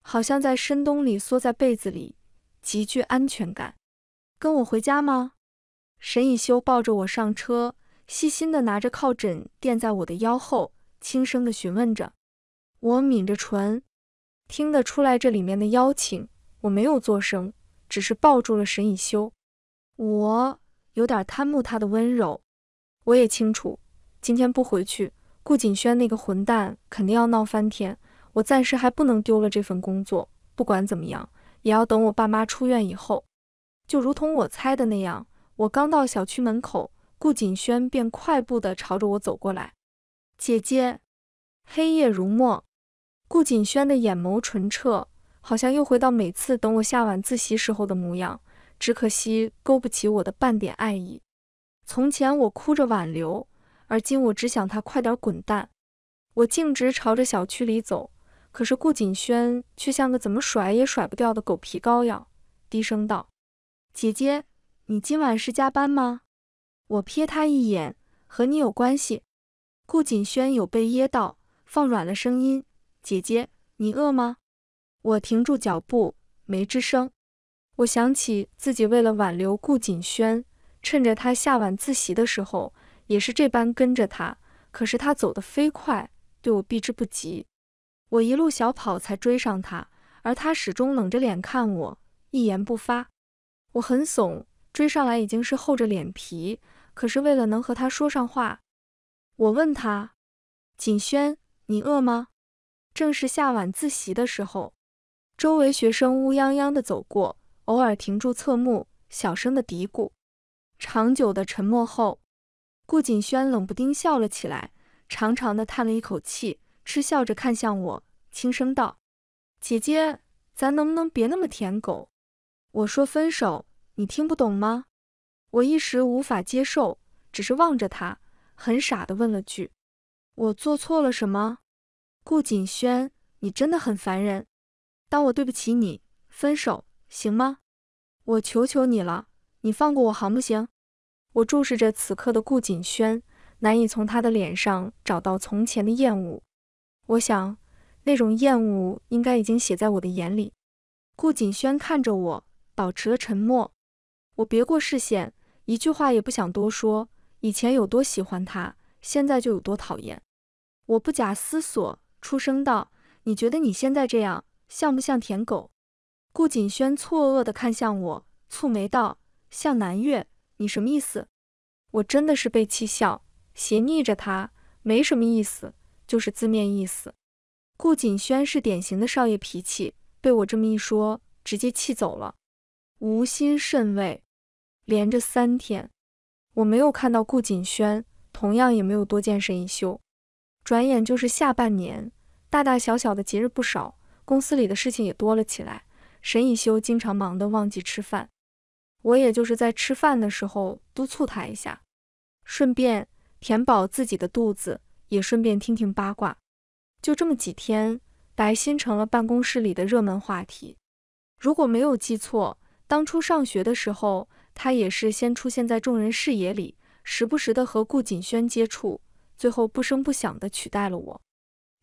好像在深冬里缩在被子里，极具安全感。跟我回家吗？沈以修抱着我上车，细心的拿着靠枕垫在我的腰后，轻声的询问着。我抿着唇，听得出来这里面的邀请，我没有作声，只是抱住了沈以修。我有点贪慕他的温柔。我也清楚，今天不回去，顾锦轩那个混蛋肯定要闹翻天。我暂时还不能丢了这份工作，不管怎么样，也要等我爸妈出院以后。就如同我猜的那样，我刚到小区门口，顾锦轩便快步地朝着我走过来。姐姐，黑夜如墨，顾锦轩的眼眸纯澈，好像又回到每次等我下晚自习时候的模样，只可惜勾不起我的半点爱意。从前我哭着挽留，而今我只想他快点滚蛋。我径直朝着小区里走，可是顾锦轩却像个怎么甩也甩不掉的狗皮膏药，低声道：“姐姐，你今晚是加班吗？”我瞥他一眼，和你有关系？顾锦轩有被噎到，放软了声音：“姐姐，你饿吗？”我停住脚步，没吱声。我想起自己为了挽留顾锦轩。趁着他下晚自习的时候，也是这般跟着他。可是他走得飞快，对我避之不及。我一路小跑才追上他，而他始终冷着脸看我，一言不发。我很怂，追上来已经是厚着脸皮，可是为了能和他说上话，我问他：“锦轩，你饿吗？”正是下晚自习的时候，周围学生乌泱泱的走过，偶尔停住侧目，小声的嘀咕。长久的沉默后，顾锦轩冷不丁笑了起来，长长的叹了一口气，嗤笑着看向我，轻声道：“姐姐，咱能不能别那么舔狗？我说分手，你听不懂吗？”我一时无法接受，只是望着他，很傻的问了句：“我做错了什么？”顾锦轩，你真的很烦人。当我对不起你，分手行吗？我求求你了。你放过我行不行？我注视着此刻的顾锦轩，难以从他的脸上找到从前的厌恶。我想，那种厌恶应该已经写在我的眼里。顾锦轩看着我，保持了沉默。我别过视线，一句话也不想多说。以前有多喜欢他，现在就有多讨厌。我不假思索出声道：“你觉得你现在这样像不像舔狗？”顾锦轩错愕地看向我，蹙眉道。向南月，你什么意思？我真的是被气笑，斜睨着他，没什么意思，就是字面意思。顾锦轩是典型的少爷脾气，被我这么一说，直接气走了，无心甚慰。连着三天，我没有看到顾锦轩，同样也没有多见沈一修。转眼就是下半年，大大小小的节日不少，公司里的事情也多了起来，沈以修经常忙得忘记吃饭。我也就是在吃饭的时候督促他一下，顺便填饱自己的肚子，也顺便听听八卦。就这么几天，白心成了办公室里的热门话题。如果没有记错，当初上学的时候，他也是先出现在众人视野里，时不时的和顾锦轩接触，最后不声不响的取代了我。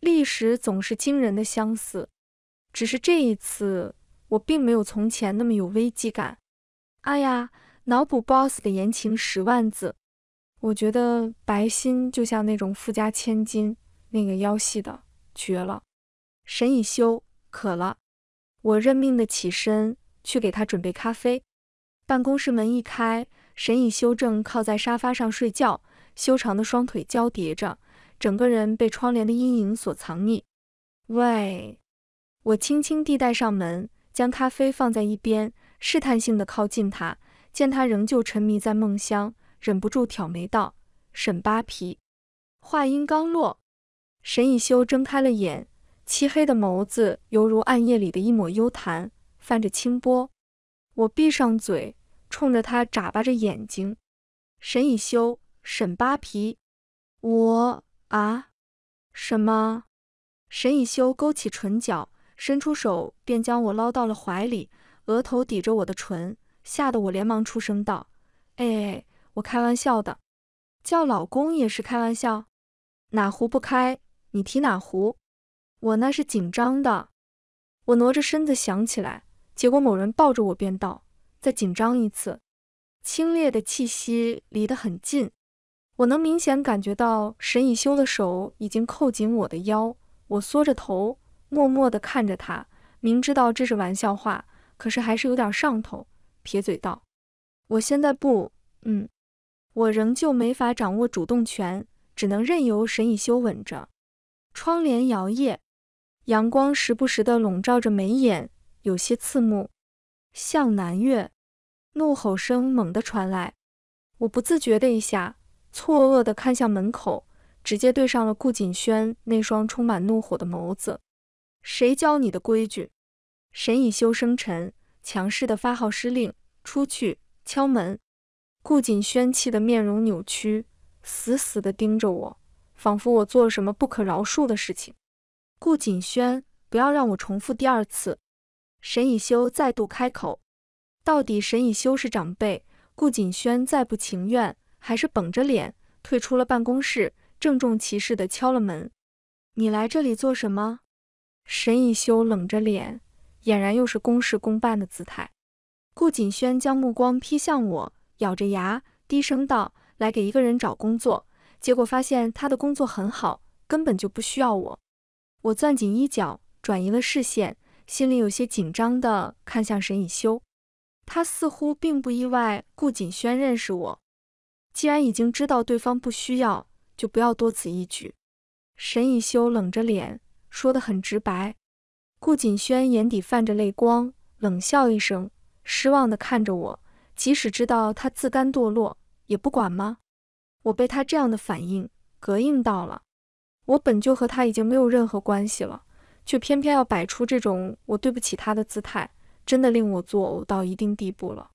历史总是惊人的相似，只是这一次，我并没有从前那么有危机感。哎呀，脑补 boss 的言情十万字，我觉得白心就像那种富家千金，那个腰细的绝了。沈以修渴了，我认命的起身去给他准备咖啡。办公室门一开，沈以修正靠在沙发上睡觉，修长的双腿交叠着，整个人被窗帘的阴影所藏匿。喂，我轻轻地带上门，将咖啡放在一边。试探性的靠近他，见他仍旧沉迷在梦乡，忍不住挑眉道：“沈扒皮。”话音刚落，沈以修睁开了眼，漆黑的眸子犹如暗夜里的一抹幽潭，泛着清波。我闭上嘴，冲着他眨巴着眼睛：“沈以修，沈扒皮，我啊，什么？”沈以修勾起唇角，伸出手便将我捞到了怀里。额头抵着我的唇，吓得我连忙出声道：“哎，我开玩笑的，叫老公也是开玩笑，哪壶不开你提哪壶，我那是紧张的。”我挪着身子想起来，结果某人抱着我便道：“再紧张一次。”清冽的气息离得很近，我能明显感觉到沈以修的手已经扣紧我的腰。我缩着头，默默地看着他，明知道这是玩笑话。可是还是有点上头，撇嘴道：“我现在不，嗯，我仍旧没法掌握主动权，只能任由沈以修吻着。窗帘摇曳，阳光时不时的笼罩着眉眼，有些刺目。向南月，怒吼声猛地传来，我不自觉的一下错愕的看向门口，直接对上了顾锦轩那双充满怒火的眸子。谁教你的规矩？”沈以修生沉，强势的发号施令：“出去敲门。”顾锦轩气得面容扭曲，死死地盯着我，仿佛我做了什么不可饶恕的事情。顾锦轩，不要让我重复第二次。沈以修再度开口：“到底，沈以修是长辈。”顾锦轩再不情愿，还是绷着脸退出了办公室，郑重其事地敲了门：“你来这里做什么？”沈以修冷着脸。俨然又是公事公办的姿态。顾锦轩将目光劈向我，咬着牙低声道：“来给一个人找工作，结果发现他的工作很好，根本就不需要我。”我攥紧衣角，转移了视线，心里有些紧张的看向沈以修。他似乎并不意外顾锦轩认识我。既然已经知道对方不需要，就不要多此一举。沈以修冷着脸说得很直白。顾锦轩眼底泛着泪光，冷笑一声，失望地看着我。即使知道他自甘堕落，也不管吗？我被他这样的反应膈应到了。我本就和他已经没有任何关系了，却偏偏要摆出这种我对不起他的姿态，真的令我作呕到一定地步了。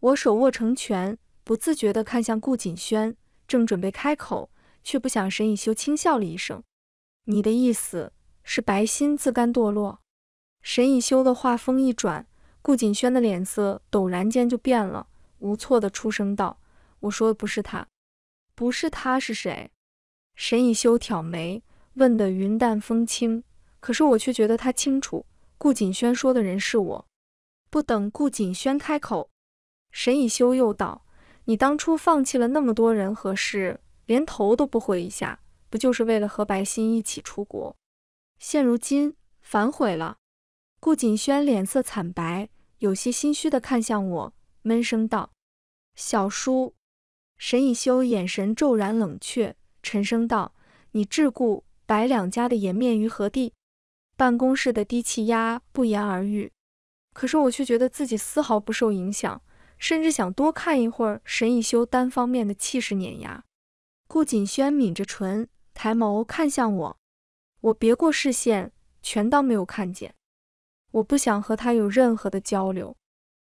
我手握成拳，不自觉地看向顾锦轩，正准备开口，却不想沈以修轻笑了一声：“你的意思？”是白心自甘堕落。沈以修的话锋一转，顾锦轩的脸色陡然间就变了，无措地出声道：“我说的不是他，不是他是谁？”沈以修挑眉，问得云淡风轻。可是我却觉得他清楚。顾锦轩说的人是我。不等顾锦轩开口，沈以修又道：“你当初放弃了那么多人和事，连头都不回一下，不就是为了和白心一起出国？”现如今反悔了，顾锦轩脸色惨白，有些心虚的看向我，闷声道：“小叔。”沈以修眼神骤然冷却，沉声道：“你置顾白两家的颜面于何地？”办公室的低气压不言而喻，可是我却觉得自己丝毫不受影响，甚至想多看一会儿沈以修单方面的气势碾压。顾锦轩抿着唇，抬眸看向我。我别过视线，全当没有看见。我不想和他有任何的交流。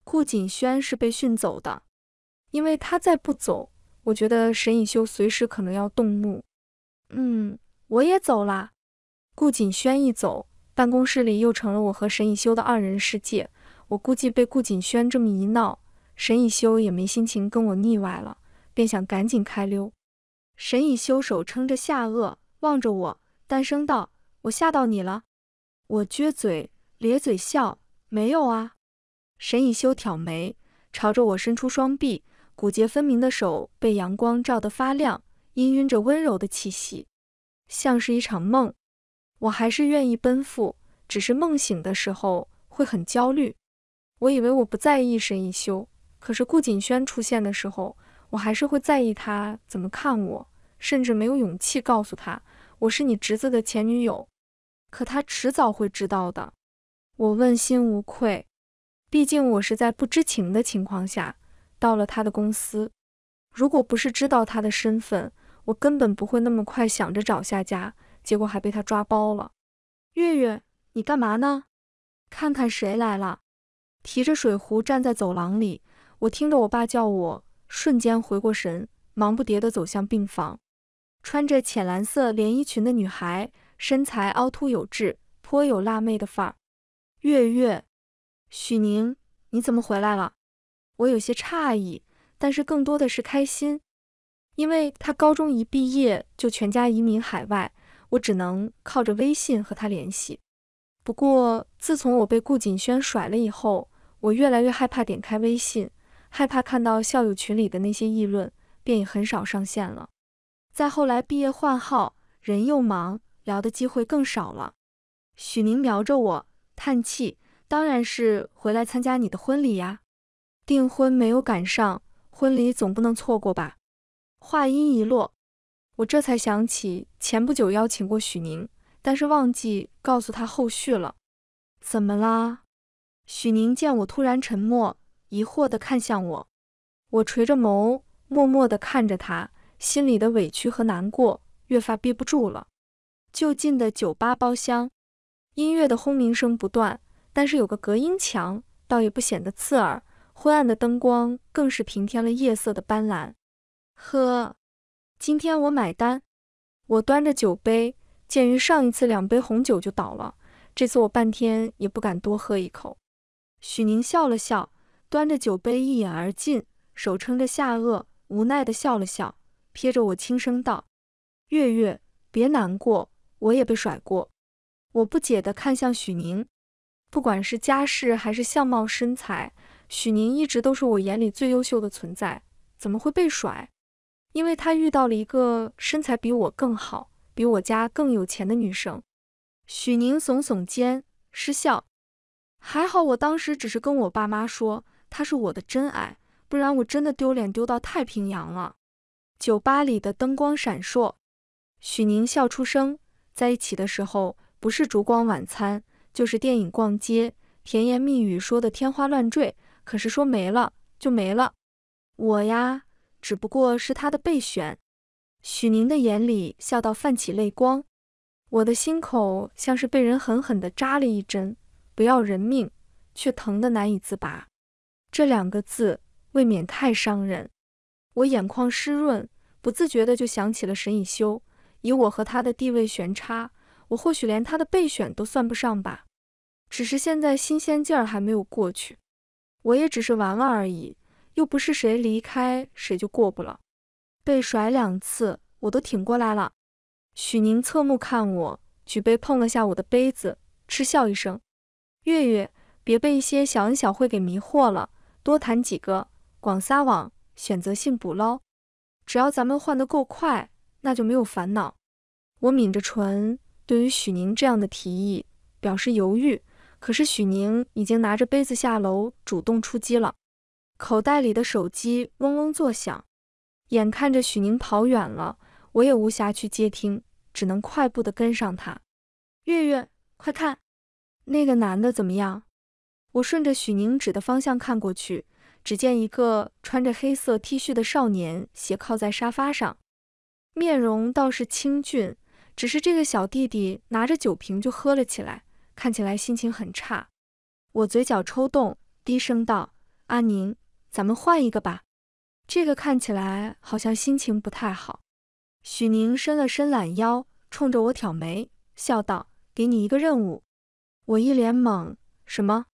顾锦轩是被训走的，因为他再不走，我觉得沈以修随时可能要动怒。嗯，我也走啦。顾锦轩一走，办公室里又成了我和沈以修的二人世界。我估计被顾锦轩这么一闹，沈以修也没心情跟我腻歪了，便想赶紧开溜。沈以修手撑着下颚，望着我。单声道，我吓到你了。我撅嘴咧嘴笑，没有啊。沈以修挑眉，朝着我伸出双臂，骨节分明的手被阳光照得发亮，氤氲着温柔的气息，像是一场梦。我还是愿意奔赴，只是梦醒的时候会很焦虑。我以为我不在意沈以修，可是顾锦轩出现的时候，我还是会在意他怎么看我，甚至没有勇气告诉他。我是你侄子的前女友，可他迟早会知道的。我问心无愧，毕竟我是在不知情的情况下到了他的公司。如果不是知道他的身份，我根本不会那么快想着找下家，结果还被他抓包了。月月，你干嘛呢？看看谁来了，提着水壶站在走廊里。我听着我爸叫我，瞬间回过神，忙不迭地走向病房。穿着浅蓝色连衣裙的女孩，身材凹凸有致，颇有辣妹的范儿。月月，许宁，你怎么回来了？我有些诧异，但是更多的是开心，因为她高中一毕业就全家移民海外，我只能靠着微信和她联系。不过自从我被顾锦轩甩了以后，我越来越害怕点开微信，害怕看到校友群里的那些议论，便也很少上线了。再后来毕业换号，人又忙，聊的机会更少了。许宁瞄着我，叹气：“当然是回来参加你的婚礼呀，订婚没有赶上，婚礼总不能错过吧。”话音一落，我这才想起前不久邀请过许宁，但是忘记告诉他后续了。怎么啦？许宁见我突然沉默，疑惑地看向我。我垂着眸，默默地看着他。心里的委屈和难过越发憋不住了。就近的酒吧包厢，音乐的轰鸣声不断，但是有个隔音墙，倒也不显得刺耳。昏暗的灯光更是平添了夜色的斑斓。呵，今天我买单。我端着酒杯，鉴于上一次两杯红酒就倒了，这次我半天也不敢多喝一口。许宁笑了笑，端着酒杯一饮而尽，手撑着下颚，无奈地笑了笑。瞥着我，轻声道：“月月，别难过，我也被甩过。”我不解地看向许宁。不管是家世还是相貌身材，许宁一直都是我眼里最优秀的存在，怎么会被甩？因为他遇到了一个身材比我更好、比我家更有钱的女生。许宁耸耸肩，失笑：“还好我当时只是跟我爸妈说她是我的真爱，不然我真的丢脸丢到太平洋了。”酒吧里的灯光闪烁，许宁笑出声。在一起的时候，不是烛光晚餐，就是电影逛街，甜言蜜语说的天花乱坠。可是说没了就没了，我呀，只不过是他的备选。许宁的眼里笑到泛起泪光，我的心口像是被人狠狠地扎了一针，不要人命，却疼得难以自拔。这两个字未免太伤人。我眼眶湿润，不自觉的就想起了沈以修。以我和他的地位悬差，我或许连他的备选都算不上吧。只是现在新鲜劲儿还没有过去，我也只是玩玩而已，又不是谁离开谁就过不了。被甩两次，我都挺过来了。许宁侧目看我，举杯碰了下我的杯子，嗤笑一声：“月月，别被一些小恩小惠给迷惑了，多谈几个，广撒网。”选择性捕捞，只要咱们换得够快，那就没有烦恼。我抿着唇，对于许宁这样的提议表示犹豫。可是许宁已经拿着杯子下楼，主动出击了。口袋里的手机嗡嗡作响，眼看着许宁跑远了，我也无暇去接听，只能快步的跟上他。月月，快看，那个男的怎么样？我顺着许宁指的方向看过去。只见一个穿着黑色 T 恤的少年斜靠在沙发上，面容倒是清俊，只是这个小弟弟拿着酒瓶就喝了起来，看起来心情很差。我嘴角抽动，低声道：“阿宁，咱们换一个吧，这个看起来好像心情不太好。”许宁伸了伸懒腰，冲着我挑眉，笑道：“给你一个任务。”我一脸懵，什么？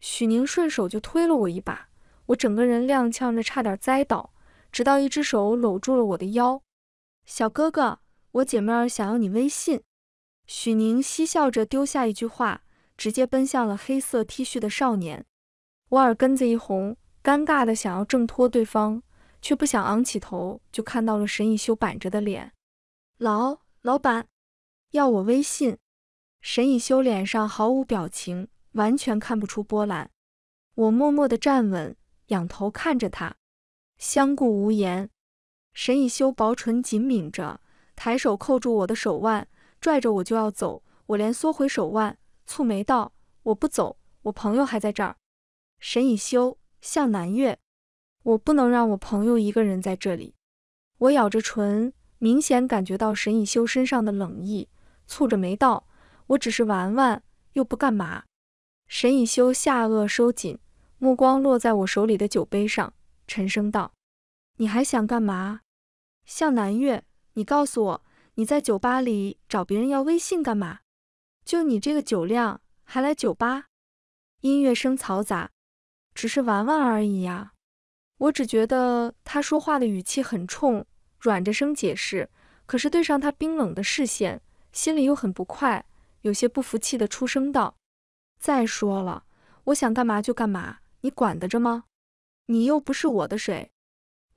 许宁顺手就推了我一把。我整个人踉跄着，差点栽倒，直到一只手搂住了我的腰。小哥哥，我姐妹儿想要你微信。许宁嬉笑着丢下一句话，直接奔向了黑色 T 恤的少年。我耳根子一红，尴尬的想要挣脱对方，却不想昂起头就看到了沈以修板着的脸。老老板，要我微信？沈以修脸上毫无表情，完全看不出波澜。我默默的站稳。仰头看着他，相顾无言。沈以修薄唇紧抿着，抬手扣住我的手腕，拽着我就要走。我连缩回手腕，蹙眉道：“我不走，我朋友还在这儿。”沈以修向南月：“我不能让我朋友一个人在这里。”我咬着唇，明显感觉到沈以修身上的冷意，蹙着眉道：“我只是玩玩，又不干嘛。”沈以修下颚收紧。目光落在我手里的酒杯上，沉声道：“你还想干嘛？”向南月，你告诉我，你在酒吧里找别人要微信干嘛？就你这个酒量，还来酒吧？音乐声嘈杂，只是玩玩而已啊。我只觉得他说话的语气很冲，软着声解释，可是对上他冰冷的视线，心里又很不快，有些不服气的出声道：“再说了，我想干嘛就干嘛。”你管得着吗？你又不是我的谁，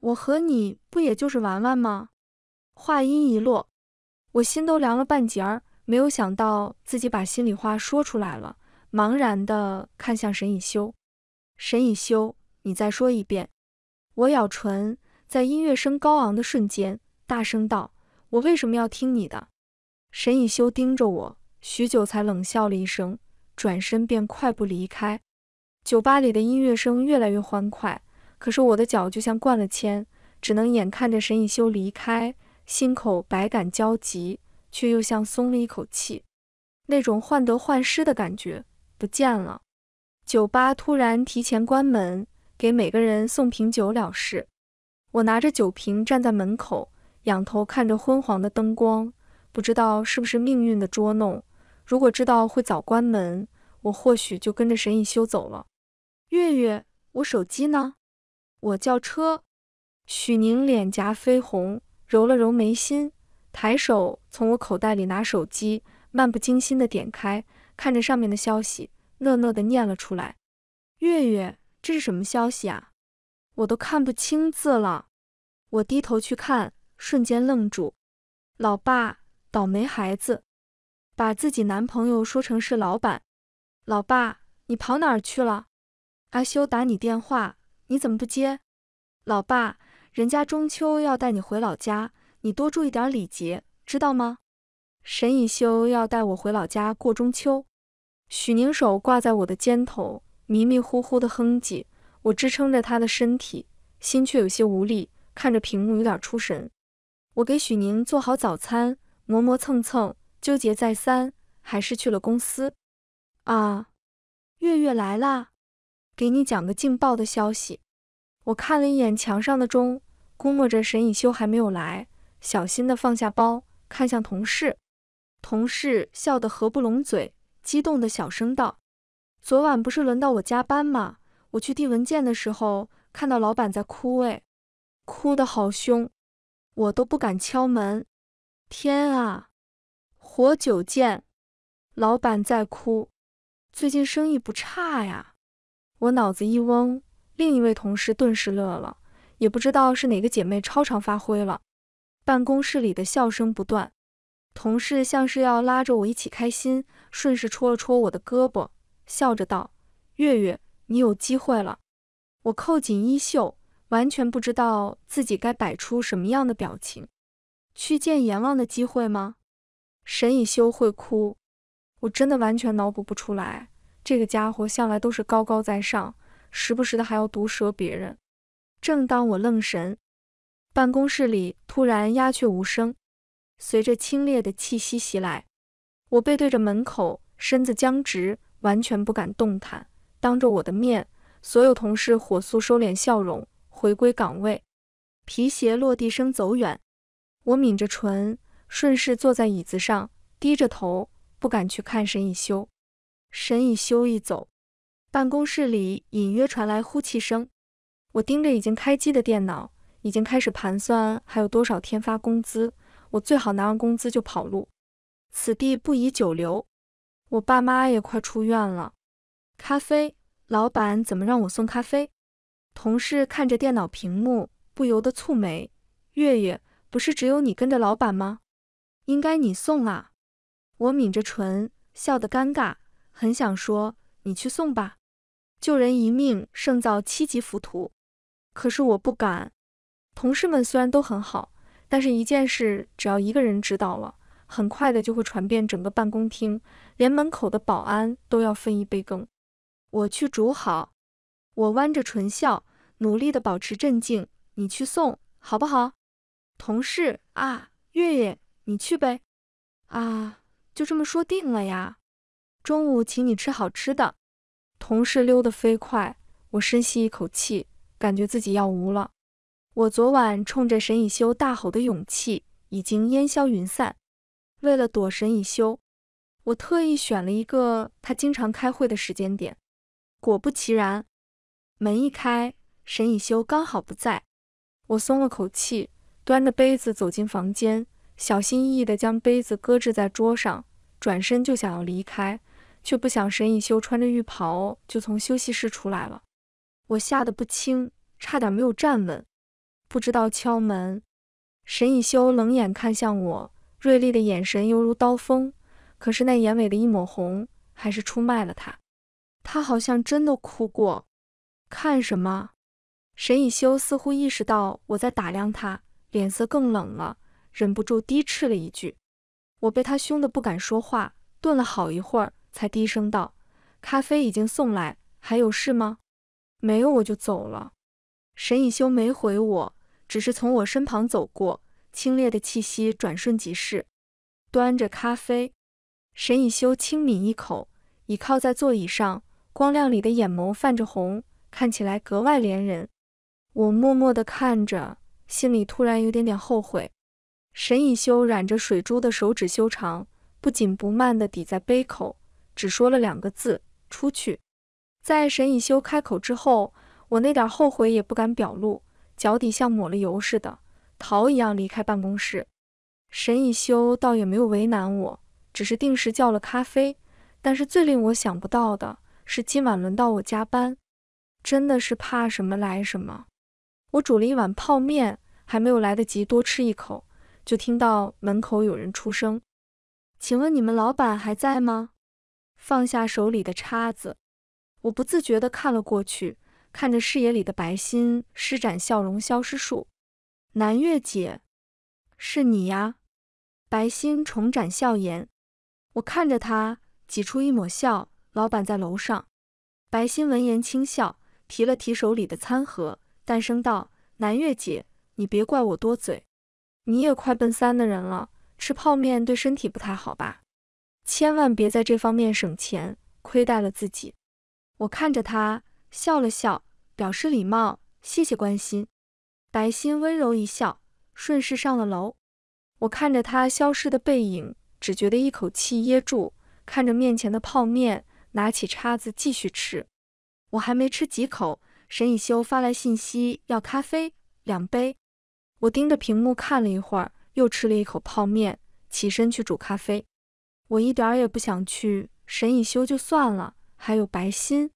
我和你不也就是玩玩吗？话音一落，我心都凉了半截儿，没有想到自己把心里话说出来了，茫然的看向沈以修。沈以修，你再说一遍。我咬唇，在音乐声高昂的瞬间，大声道：“我为什么要听你的？”沈以修盯着我许久，才冷笑了一声，转身便快步离开。酒吧里的音乐声越来越欢快，可是我的脚就像灌了铅，只能眼看着沈以修离开，心口百感交集，却又像松了一口气，那种患得患失的感觉不见了。酒吧突然提前关门，给每个人送瓶酒了事。我拿着酒瓶站在门口，仰头看着昏黄的灯光，不知道是不是命运的捉弄。如果知道会早关门。我或许就跟着沈以修走了。月月，我手机呢？我叫车。许宁脸颊绯红，揉了揉眉心，抬手从我口袋里拿手机，漫不经心的点开，看着上面的消息，讷讷地念了出来。月月，这是什么消息啊？我都看不清字了。我低头去看，瞬间愣住。老爸，倒霉孩子，把自己男朋友说成是老板。老爸，你跑哪儿去了？阿修打你电话，你怎么不接？老爸，人家中秋要带你回老家，你多注意点礼节，知道吗？沈以修要带我回老家过中秋。许宁手挂在我的肩头，迷迷糊糊的哼唧。我支撑着他的身体，心却有些无力，看着屏幕有点出神。我给许宁做好早餐，磨磨蹭蹭，纠结再三，还是去了公司。啊，月月来啦！给你讲个劲爆的消息。我看了一眼墙上的钟，估摸着沈以修还没有来，小心的放下包，看向同事。同事笑得合不拢嘴，激动的小声道：“昨晚不是轮到我加班吗？我去递文件的时候，看到老板在哭，哎，哭得好凶，我都不敢敲门。天啊，活久见，老板在哭。”最近生意不差呀，我脑子一嗡，另一位同事顿时乐了，也不知道是哪个姐妹超常发挥了，办公室里的笑声不断，同事像是要拉着我一起开心，顺势戳了戳我的胳膊，笑着道：“月月，你有机会了。”我扣紧衣袖，完全不知道自己该摆出什么样的表情，去见阎王的机会吗？沈以修会哭。我真的完全脑补不出来，这个家伙向来都是高高在上，时不时的还要毒舌别人。正当我愣神，办公室里突然鸦雀无声，随着清冽的气息袭来，我背对着门口，身子僵直，完全不敢动弹。当着我的面，所有同事火速收敛笑容，回归岗位。皮鞋落地声走远，我抿着唇，顺势坐在椅子上，低着头。不敢去看沈以修。沈以修一走，办公室里隐约传来呼气声。我盯着已经开机的电脑，已经开始盘算还有多少天发工资。我最好拿完工资就跑路，此地不宜久留。我爸妈也快出院了。咖啡，老板怎么让我送咖啡？同事看着电脑屏幕，不由得蹙眉：“月月，不是只有你跟着老板吗？应该你送啊。”我抿着唇笑得尴尬，很想说：“你去送吧，救人一命胜造七级浮屠。”可是我不敢。同事们虽然都很好，但是一件事只要一个人知道了，很快的就会传遍整个办公厅，连门口的保安都要分一杯羹。我去煮好。我弯着唇笑，努力的保持镇静。你去送好不好？同事啊，月月，你去呗。啊。就这么说定了呀，中午请你吃好吃的。同事溜得飞快，我深吸一口气，感觉自己要无了。我昨晚冲着沈以修大吼的勇气已经烟消云散。为了躲沈以修，我特意选了一个他经常开会的时间点。果不其然，门一开，沈以修刚好不在，我松了口气，端着杯子走进房间，小心翼翼地将杯子搁置在桌上。转身就想要离开，却不想沈以修穿着浴袍就从休息室出来了。我吓得不轻，差点没有站稳。不知道敲门，沈以修冷眼看向我，锐利的眼神犹如刀锋。可是那眼尾的一抹红，还是出卖了他。他好像真的哭过。看什么？沈以修似乎意识到我在打量他，脸色更冷了，忍不住低斥了一句。我被他凶得不敢说话，顿了好一会儿，才低声道：“咖啡已经送来，还有事吗？”“没有，我就走了。”沈以修没回我，只是从我身旁走过，清冽的气息转瞬即逝。端着咖啡，沈以修轻抿一口，倚靠在座椅上，光亮里的眼眸泛着红，看起来格外怜人。我默默地看着，心里突然有点点后悔。沈以修染着水珠的手指修长，不紧不慢地抵在杯口，只说了两个字：“出去。”在沈以修开口之后，我那点后悔也不敢表露，脚底像抹了油似的，逃一样离开办公室。沈以修倒也没有为难我，只是定时叫了咖啡。但是最令我想不到的是，今晚轮到我加班，真的是怕什么来什么。我煮了一碗泡面，还没有来得及多吃一口。就听到门口有人出声：“请问你们老板还在吗？”放下手里的叉子，我不自觉地看了过去，看着视野里的白心施展笑容消失术。南月姐，是你呀！白心重展笑颜，我看着他，挤出一抹笑：“老板在楼上。”白心闻言轻笑，提了提手里的餐盒，淡声道：“南月姐，你别怪我多嘴。”你也快奔三的人了，吃泡面对身体不太好吧？千万别在这方面省钱，亏待了自己。我看着他笑了笑，表示礼貌，谢谢关心。白心温柔一笑，顺势上了楼。我看着他消失的背影，只觉得一口气噎住，看着面前的泡面，拿起叉子继续吃。我还没吃几口，沈以修发来信息要咖啡，两杯。我盯着屏幕看了一会儿，又吃了一口泡面，起身去煮咖啡。我一点也不想去。沈以修就算了，还有白心，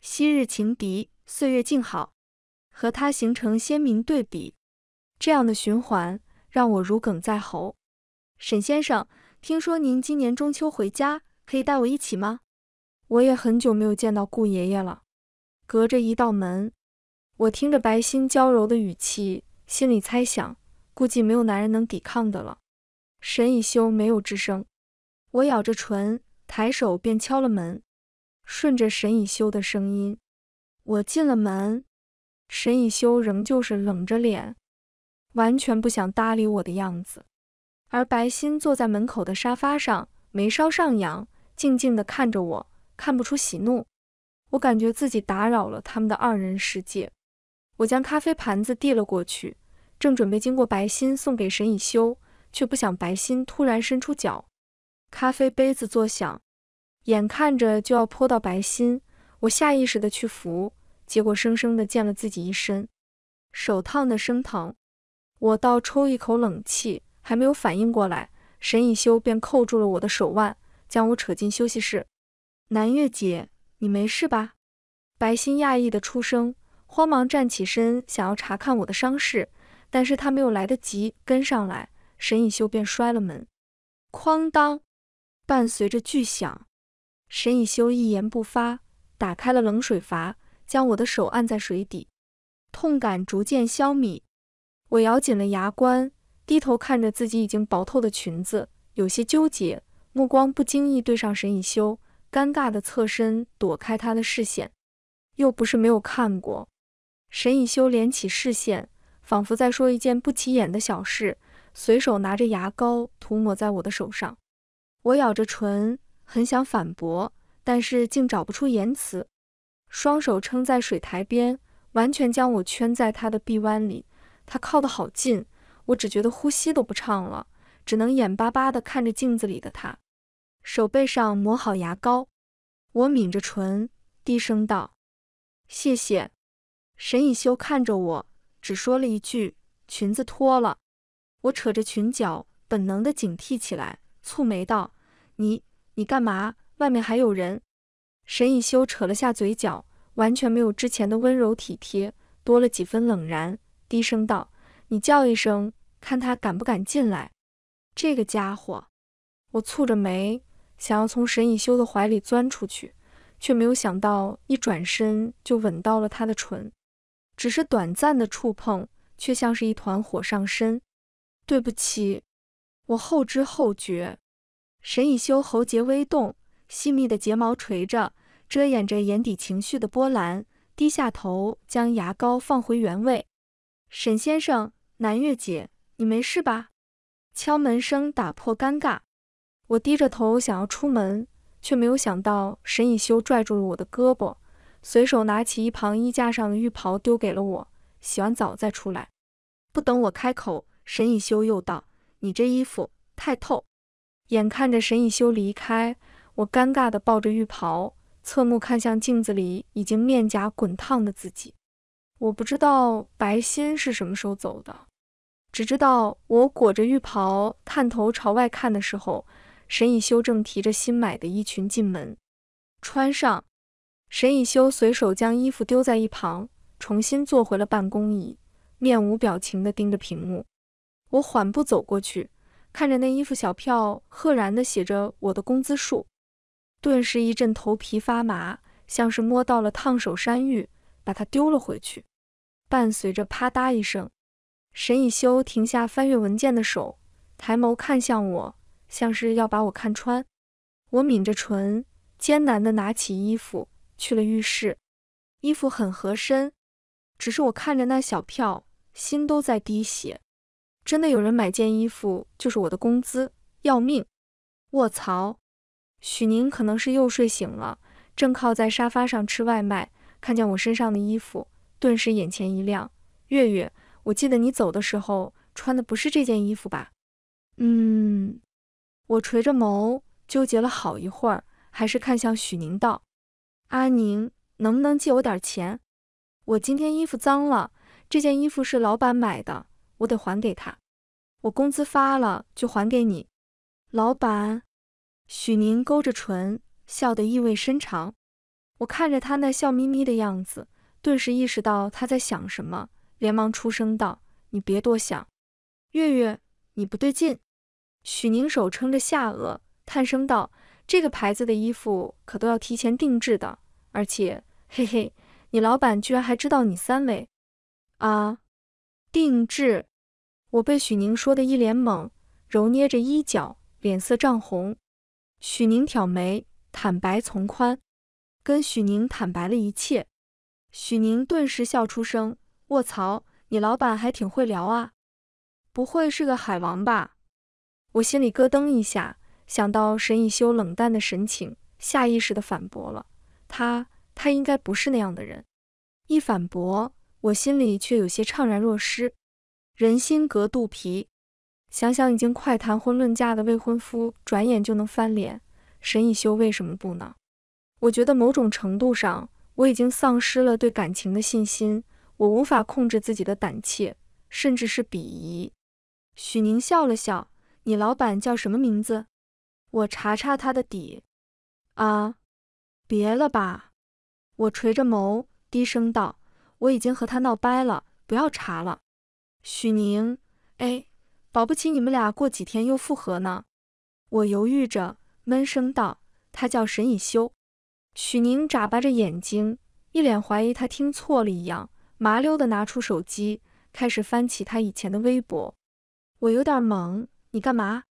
昔日情敌，岁月静好，和他形成鲜明对比。这样的循环让我如鲠在喉。沈先生，听说您今年中秋回家，可以带我一起吗？我也很久没有见到顾爷爷了，隔着一道门。我听着白心娇柔的语气。心里猜想，估计没有男人能抵抗的了。沈以修没有吱声，我咬着唇，抬手便敲了门。顺着沈以修的声音，我进了门。沈以修仍旧是冷着脸，完全不想搭理我的样子。而白昕坐在门口的沙发上，眉梢上扬，静静地看着我，看不出喜怒。我感觉自己打扰了他们的二人世界。我将咖啡盘子递了过去，正准备经过白心送给沈以修，却不想白心突然伸出脚，咖啡杯子作响，眼看着就要泼到白心，我下意识的去扶，结果生生的溅了自己一身，手烫的生疼，我倒抽一口冷气，还没有反应过来，沈以修便扣住了我的手腕，将我扯进休息室。南月姐，你没事吧？白心讶异的出声。慌忙站起身，想要查看我的伤势，但是他没有来得及跟上来，沈以修便摔了门，哐当，伴随着巨响，沈以修一言不发，打开了冷水阀，将我的手按在水底，痛感逐渐消弭，我咬紧了牙关，低头看着自己已经薄透的裙子，有些纠结，目光不经意对上沈以修，尴尬的侧身躲开他的视线，又不是没有看过。沈以修连起视线，仿佛在说一件不起眼的小事，随手拿着牙膏涂抹在我的手上。我咬着唇，很想反驳，但是竟找不出言辞。双手撑在水台边，完全将我圈在他的臂弯里。他靠得好近，我只觉得呼吸都不畅了，只能眼巴巴地看着镜子里的他。手背上抹好牙膏，我抿着唇，低声道：“谢谢。”沈以修看着我，只说了一句：“裙子脱了。”我扯着裙角，本能的警惕起来，蹙眉道：“你你干嘛？外面还有人？”沈以修扯了下嘴角，完全没有之前的温柔体贴，多了几分冷然，低声道：“你叫一声，看他敢不敢进来。”这个家伙！我蹙着眉，想要从沈以修的怀里钻出去，却没有想到一转身就吻到了他的唇。只是短暂的触碰，却像是一团火上身。对不起，我后知后觉。沈以修喉结微动，细密的睫毛垂着，遮掩着眼底情绪的波澜，低下头将牙膏放回原位。沈先生，南月姐，你没事吧？敲门声打破尴尬，我低着头想要出门，却没有想到沈以修拽住了我的胳膊。随手拿起一旁衣架上的浴袍丢给了我，洗完澡再出来。不等我开口，沈以修又道：“你这衣服太透。”眼看着沈以修离开，我尴尬地抱着浴袍，侧目看向镜子里已经面颊滚烫的自己。我不知道白昕是什么时候走的，只知道我裹着浴袍探头朝外看的时候，沈以修正提着新买的衣裙进门，穿上。沈以修随手将衣服丢在一旁，重新坐回了办公椅，面无表情地盯着屏幕。我缓步走过去，看着那衣服小票，赫然地写着我的工资数，顿时一阵头皮发麻，像是摸到了烫手山芋，把它丢了回去。伴随着啪嗒一声，沈以修停下翻阅文件的手，抬眸看向我，像是要把我看穿。我抿着唇，艰难地拿起衣服。去了浴室，衣服很合身，只是我看着那小票，心都在滴血。真的有人买件衣服就是我的工资，要命！卧槽！许宁可能是又睡醒了，正靠在沙发上吃外卖，看见我身上的衣服，顿时眼前一亮。月月，我记得你走的时候穿的不是这件衣服吧？嗯。我垂着眸，纠结了好一会儿，还是看向许宁道。阿宁，能不能借我点钱？我今天衣服脏了，这件衣服是老板买的，我得还给他。我工资发了就还给你。老板，许宁勾着唇，笑得意味深长。我看着他那笑眯眯的样子，顿时意识到他在想什么，连忙出声道：“你别多想，月月，你不对劲。”许宁手撑着下颚，叹声道。这个牌子的衣服可都要提前定制的，而且嘿嘿，你老板居然还知道你三围啊！定制，我被许宁说的一脸懵，揉捏着衣角，脸色涨红。许宁挑眉，坦白从宽，跟许宁坦白了一切。许宁顿时笑出声：“卧槽，你老板还挺会聊啊，不会是个海王吧？”我心里咯噔一下。想到沈以修冷淡的神情，下意识的反驳了他。他应该不是那样的人。一反驳，我心里却有些怅然若失。人心隔肚皮，想想已经快谈婚论嫁的未婚夫，转眼就能翻脸，沈以修为什么不呢？我觉得某种程度上，我已经丧失了对感情的信心。我无法控制自己的胆怯，甚至是鄙夷。许宁笑了笑：“你老板叫什么名字？”我查查他的底，啊，别了吧！我垂着眸，低声道：“我已经和他闹掰了，不要查了。”许宁，哎，保不齐你们俩过几天又复合呢。我犹豫着，闷声道：“他叫沈以修。”许宁眨巴着眼睛，一脸怀疑，他听错了一样，麻溜的拿出手机，开始翻起他以前的微博。我有点懵，你干嘛？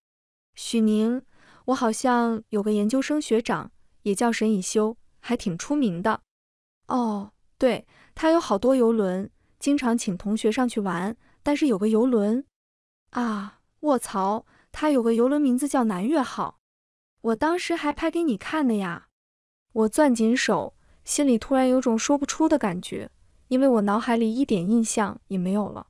许宁。我好像有个研究生学长，也叫沈以修，还挺出名的。哦，对，他有好多游轮，经常请同学上去玩。但是有个游轮啊，卧槽，他有个游轮，名字叫南越号。我当时还拍给你看的呀。我攥紧手，心里突然有种说不出的感觉，因为我脑海里一点印象也没有了。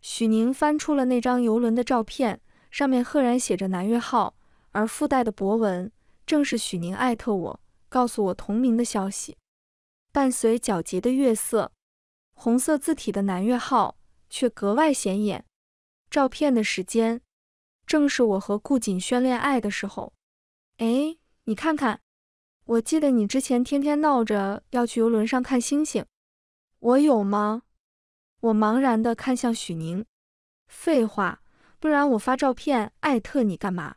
许宁翻出了那张游轮的照片，上面赫然写着南越号。而附带的博文正是许宁艾特我，告诉我同名的消息。伴随皎洁的月色，红色字体的南岳号却格外显眼。照片的时间正是我和顾锦轩恋爱的时候。哎，你看看，我记得你之前天天闹着要去游轮上看星星，我有吗？我茫然地看向许宁。废话，不然我发照片艾特你干嘛？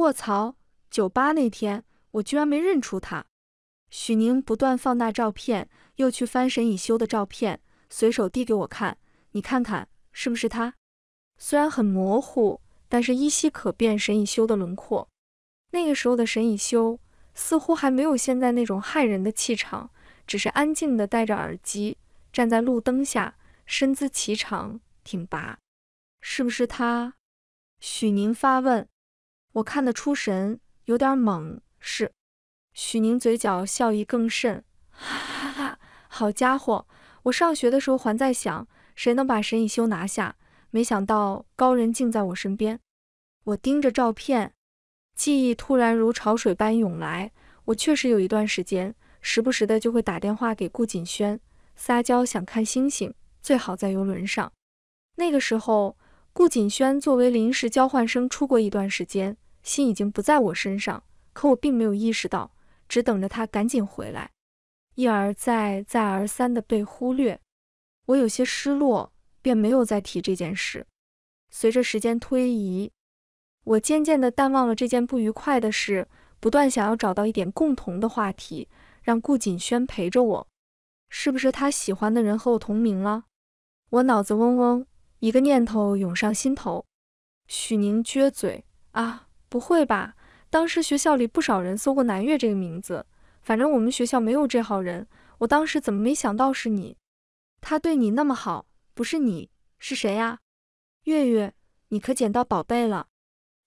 卧槽！酒吧那天我居然没认出他。许宁不断放大照片，又去翻沈以修的照片，随手递给我看：“你看看是不是他？虽然很模糊，但是依稀可辨沈以修的轮廓。那个时候的沈以修似乎还没有现在那种骇人的气场，只是安静地戴着耳机，站在路灯下，身姿颀长挺拔。是不是他？”许宁发问。我看得出神，有点懵。是，许宁嘴角笑意更甚，哈哈哈！好家伙，我上学的时候还在想谁能把沈以修拿下，没想到高人竟在我身边。我盯着照片，记忆突然如潮水般涌来。我确实有一段时间，时不时的就会打电话给顾锦轩，撒娇想看星星，最好在游轮上。那个时候。顾锦轩作为临时交换生出过一段时间，心已经不在我身上，可我并没有意识到，只等着他赶紧回来。一而再，再而三的被忽略，我有些失落，便没有再提这件事。随着时间推移，我渐渐的淡忘了这件不愉快的事，不断想要找到一点共同的话题，让顾锦轩陪着我。是不是他喜欢的人和我同名了？我脑子嗡嗡。一个念头涌上心头，许宁撅嘴啊，不会吧？当时学校里不少人搜过南岳这个名字，反正我们学校没有这号人。我当时怎么没想到是你？他对你那么好，不是你是谁呀？月月，你可捡到宝贝了。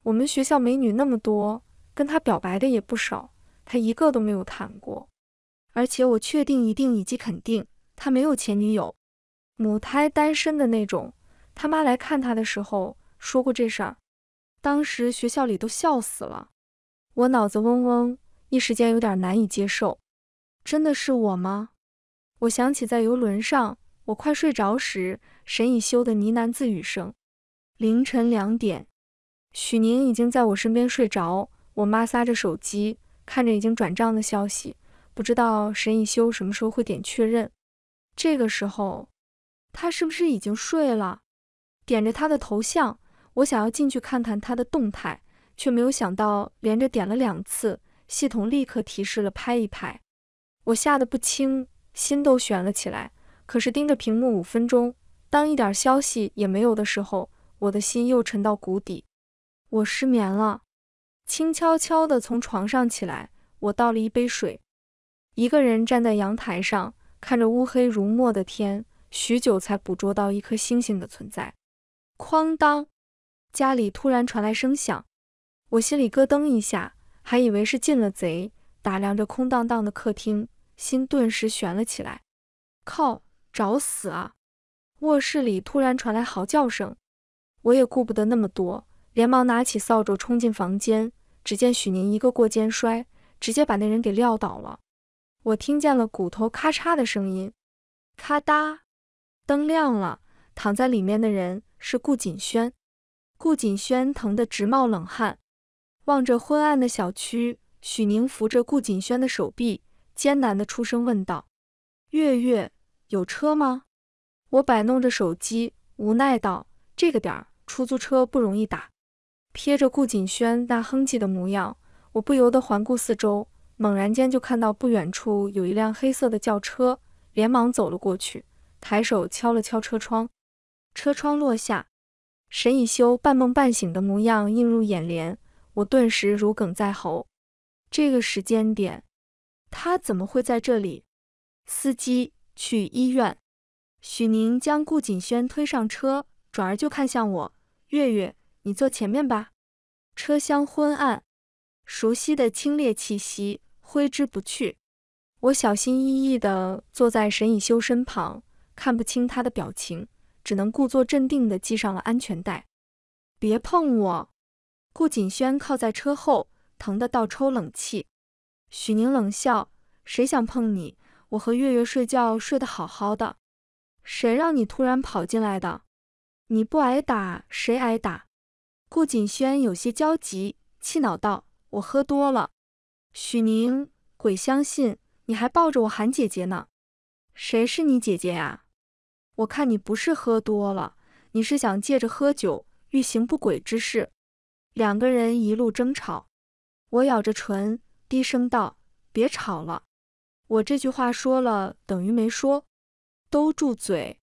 我们学校美女那么多，跟他表白的也不少，他一个都没有谈过。而且我确定一定以及肯定，他没有前女友，母胎单身的那种。他妈来看他的时候说过这事儿，当时学校里都笑死了。我脑子嗡嗡，一时间有点难以接受。真的是我吗？我想起在游轮上，我快睡着时，沈以修的呢喃自语声。凌晨两点，许宁已经在我身边睡着。我妈撒着手机，看着已经转账的消息，不知道沈以修什么时候会点确认。这个时候，他是不是已经睡了？点着他的头像，我想要进去看看他的动态，却没有想到连着点了两次，系统立刻提示了“拍一拍”，我吓得不轻，心都悬了起来。可是盯着屏幕五分钟，当一点消息也没有的时候，我的心又沉到谷底。我失眠了，轻悄悄地从床上起来，我倒了一杯水，一个人站在阳台上，看着乌黑如墨的天，许久才捕捉到一颗星星的存在。哐当！家里突然传来声响，我心里咯噔一下，还以为是进了贼。打量着空荡荡的客厅，心顿时悬了起来。靠！找死啊！卧室里突然传来嚎叫声，我也顾不得那么多，连忙拿起扫帚冲进房间。只见许宁一个过肩摔，直接把那人给撂倒了。我听见了骨头咔嚓的声音，咔嗒，灯亮了，躺在里面的人。是顾锦轩，顾锦轩疼得直冒冷汗，望着昏暗的小区，许宁扶着顾锦轩的手臂，艰难的出声问道：“月月有车吗？”我摆弄着手机，无奈道：“这个点儿出租车不容易打。”瞥着顾锦轩那哼唧的模样，我不由得环顾四周，猛然间就看到不远处有一辆黑色的轿车，连忙走了过去，抬手敲了敲车窗。车窗落下，沈以修半梦半醒的模样映入眼帘，我顿时如鲠在喉。这个时间点，他怎么会在这里？司机，去医院。许宁将顾锦轩推上车，转而就看向我：“月月，你坐前面吧。”车厢昏暗，熟悉的清冽气息挥之不去。我小心翼翼地坐在沈以修身旁，看不清他的表情。只能故作镇定地系上了安全带，别碰我！顾锦轩靠在车后，疼得倒抽冷气。许宁冷笑：谁想碰你？我和月月睡觉睡得好好的，谁让你突然跑进来的？你不挨打谁挨打？顾锦轩有些焦急，气恼道：我喝多了。许宁，鬼相信！你还抱着我喊姐姐呢？谁是你姐姐呀？我看你不是喝多了，你是想借着喝酒欲行不轨之事。两个人一路争吵，我咬着唇低声道：“别吵了。”我这句话说了等于没说，都住嘴！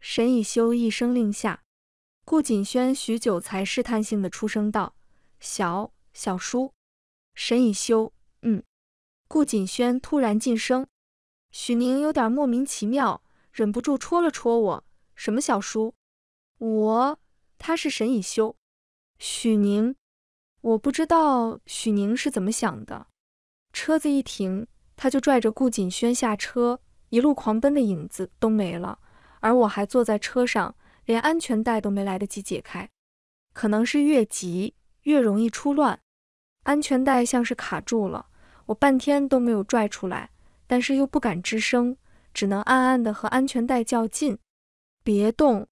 沈以修一声令下，顾锦轩许久才试探性的出声道：“小小叔。”沈以修，嗯。顾锦轩突然噤声，许宁有点莫名其妙。忍不住戳了戳我，什么小叔？我，他是沈以修，许宁。我不知道许宁是怎么想的。车子一停，他就拽着顾锦轩下车，一路狂奔的影子都没了，而我还坐在车上，连安全带都没来得及解开。可能是越急越容易出乱，安全带像是卡住了，我半天都没有拽出来，但是又不敢吱声。只能暗暗地和安全带较劲，别动。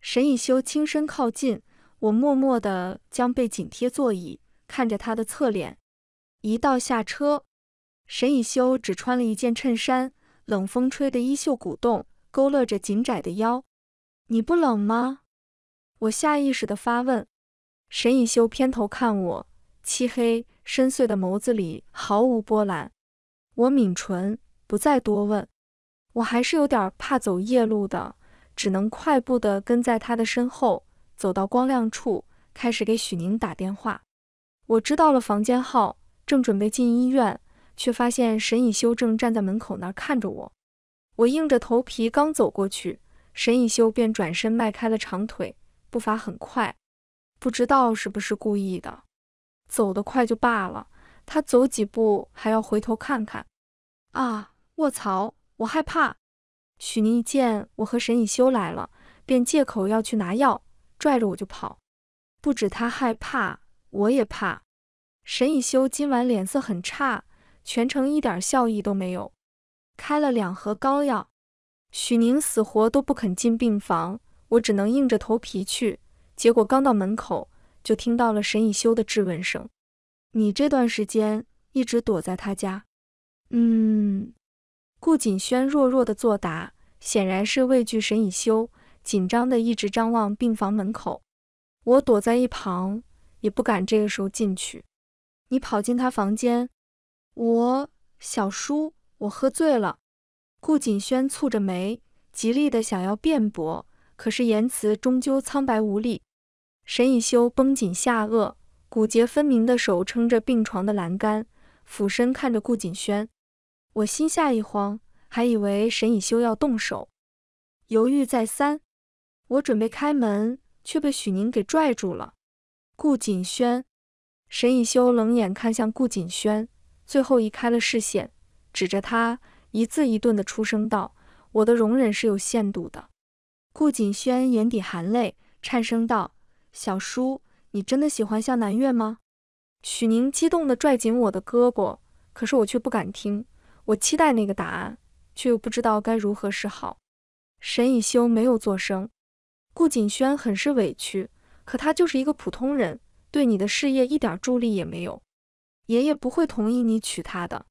沈以修轻声靠近我，默默地将背紧贴座椅，看着他的侧脸。一到下车，沈以修只穿了一件衬衫，冷风吹得衣袖鼓动，勾勒着紧窄的腰。你不冷吗？我下意识地发问。沈以修偏头看我，漆黑深邃的眸子里毫无波澜。我抿唇，不再多问。我还是有点怕走夜路的，只能快步地跟在他的身后，走到光亮处，开始给许宁打电话。我知道了房间号，正准备进医院，却发现沈以修正站在门口那儿看着我。我硬着头皮刚走过去，沈以修便转身迈开了长腿，步伐很快，不知道是不是故意的。走得快就罢了，他走几步还要回头看看。啊，卧槽！我害怕，许宁一见我和沈以修来了，便借口要去拿药，拽着我就跑。不止他害怕，我也怕。沈以修今晚脸色很差，全程一点笑意都没有。开了两盒膏药，许宁死活都不肯进病房，我只能硬着头皮去。结果刚到门口，就听到了沈以修的质问声：“你这段时间一直躲在他家？”嗯。顾锦轩弱弱的作答，显然是畏惧沈以修，紧张的一直张望病房门口。我躲在一旁，也不敢这个时候进去。你跑进他房间？我小叔，我喝醉了。顾锦轩蹙着眉，极力的想要辩驳，可是言辞终究苍白无力。沈以修绷紧下颚，骨节分明的手撑着病床的栏杆，俯身看着顾锦轩。我心下一慌，还以为沈以修要动手，犹豫再三，我准备开门，却被许宁给拽住了。顾锦轩，沈以修冷眼看向顾锦轩，最后移开了视线，指着他，一字一顿的出声道：“我的容忍是有限度的。”顾锦轩眼底含泪，颤声道：“小叔，你真的喜欢向南月吗？”许宁激动的拽紧我的胳膊，可是我却不敢听。我期待那个答案，却又不知道该如何是好。沈以修没有作声，顾锦轩很是委屈，可他就是一个普通人，对你的事业一点助力也没有。爷爷不会同意你娶她的。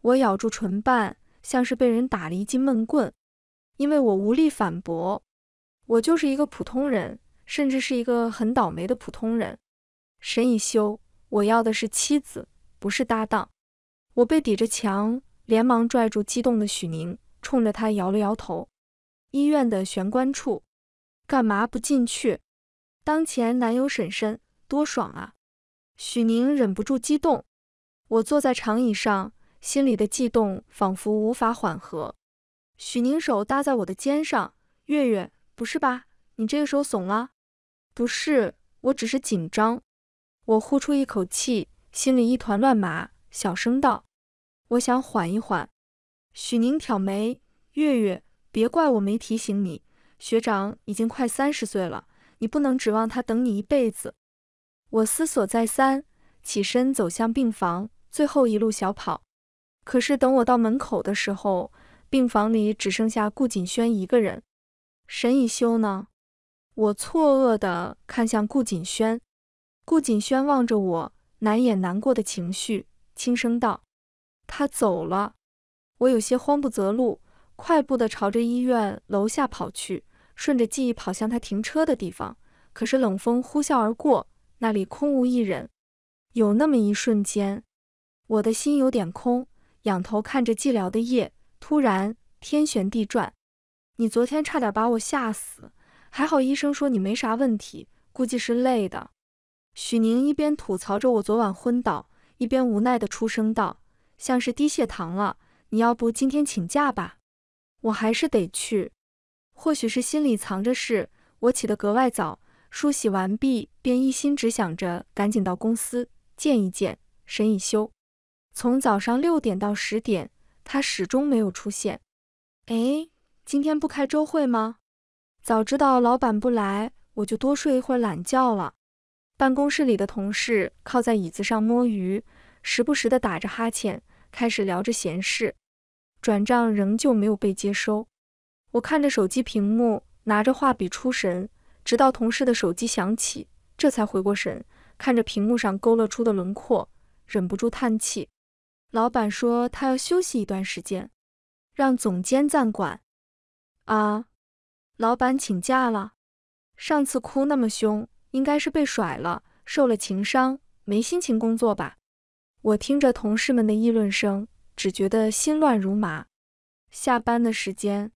我咬住唇瓣，像是被人打了一记闷棍，因为我无力反驳。我就是一个普通人，甚至是一个很倒霉的普通人。沈以修，我要的是妻子，不是搭档。我被抵着墙。连忙拽住激动的许宁，冲着他摇了摇头。医院的玄关处，干嘛不进去？当前男友婶婶，多爽啊！许宁忍不住激动。我坐在长椅上，心里的悸动仿佛无法缓和。许宁手搭在我的肩上，月月，不是吧？你这个时候怂了？不是，我只是紧张。我呼出一口气，心里一团乱麻，小声道。我想缓一缓。许宁挑眉：“月月，别怪我没提醒你，学长已经快三十岁了，你不能指望他等你一辈子。”我思索再三，起身走向病房，最后一路小跑。可是等我到门口的时候，病房里只剩下顾锦轩一个人。沈以修呢？我错愕地看向顾锦轩。顾锦轩望着我，难掩难过的情绪，轻声道。他走了，我有些慌不择路，快步地朝着医院楼下跑去，顺着记忆跑向他停车的地方。可是冷风呼啸而过，那里空无一人。有那么一瞬间，我的心有点空，仰头看着寂寥的夜，突然天旋地转。你昨天差点把我吓死，还好医生说你没啥问题，估计是累的。许宁一边吐槽着我昨晚昏倒，一边无奈地出声道。像是低血糖了，你要不今天请假吧？我还是得去。或许是心里藏着事，我起得格外早，梳洗完毕便一心只想着赶紧到公司见一见沈以修。从早上六点到十点，他始终没有出现。哎，今天不开周会吗？早知道老板不来，我就多睡一会儿懒觉了。办公室里的同事靠在椅子上摸鱼，时不时的打着哈欠。开始聊着闲事，转账仍旧没有被接收。我看着手机屏幕，拿着画笔出神，直到同事的手机响起，这才回过神，看着屏幕上勾勒出的轮廓，忍不住叹气。老板说他要休息一段时间，让总监暂管。啊，老板请假了。上次哭那么凶，应该是被甩了，受了情伤，没心情工作吧？我听着同事们的议论声，只觉得心乱如麻。下班的时间，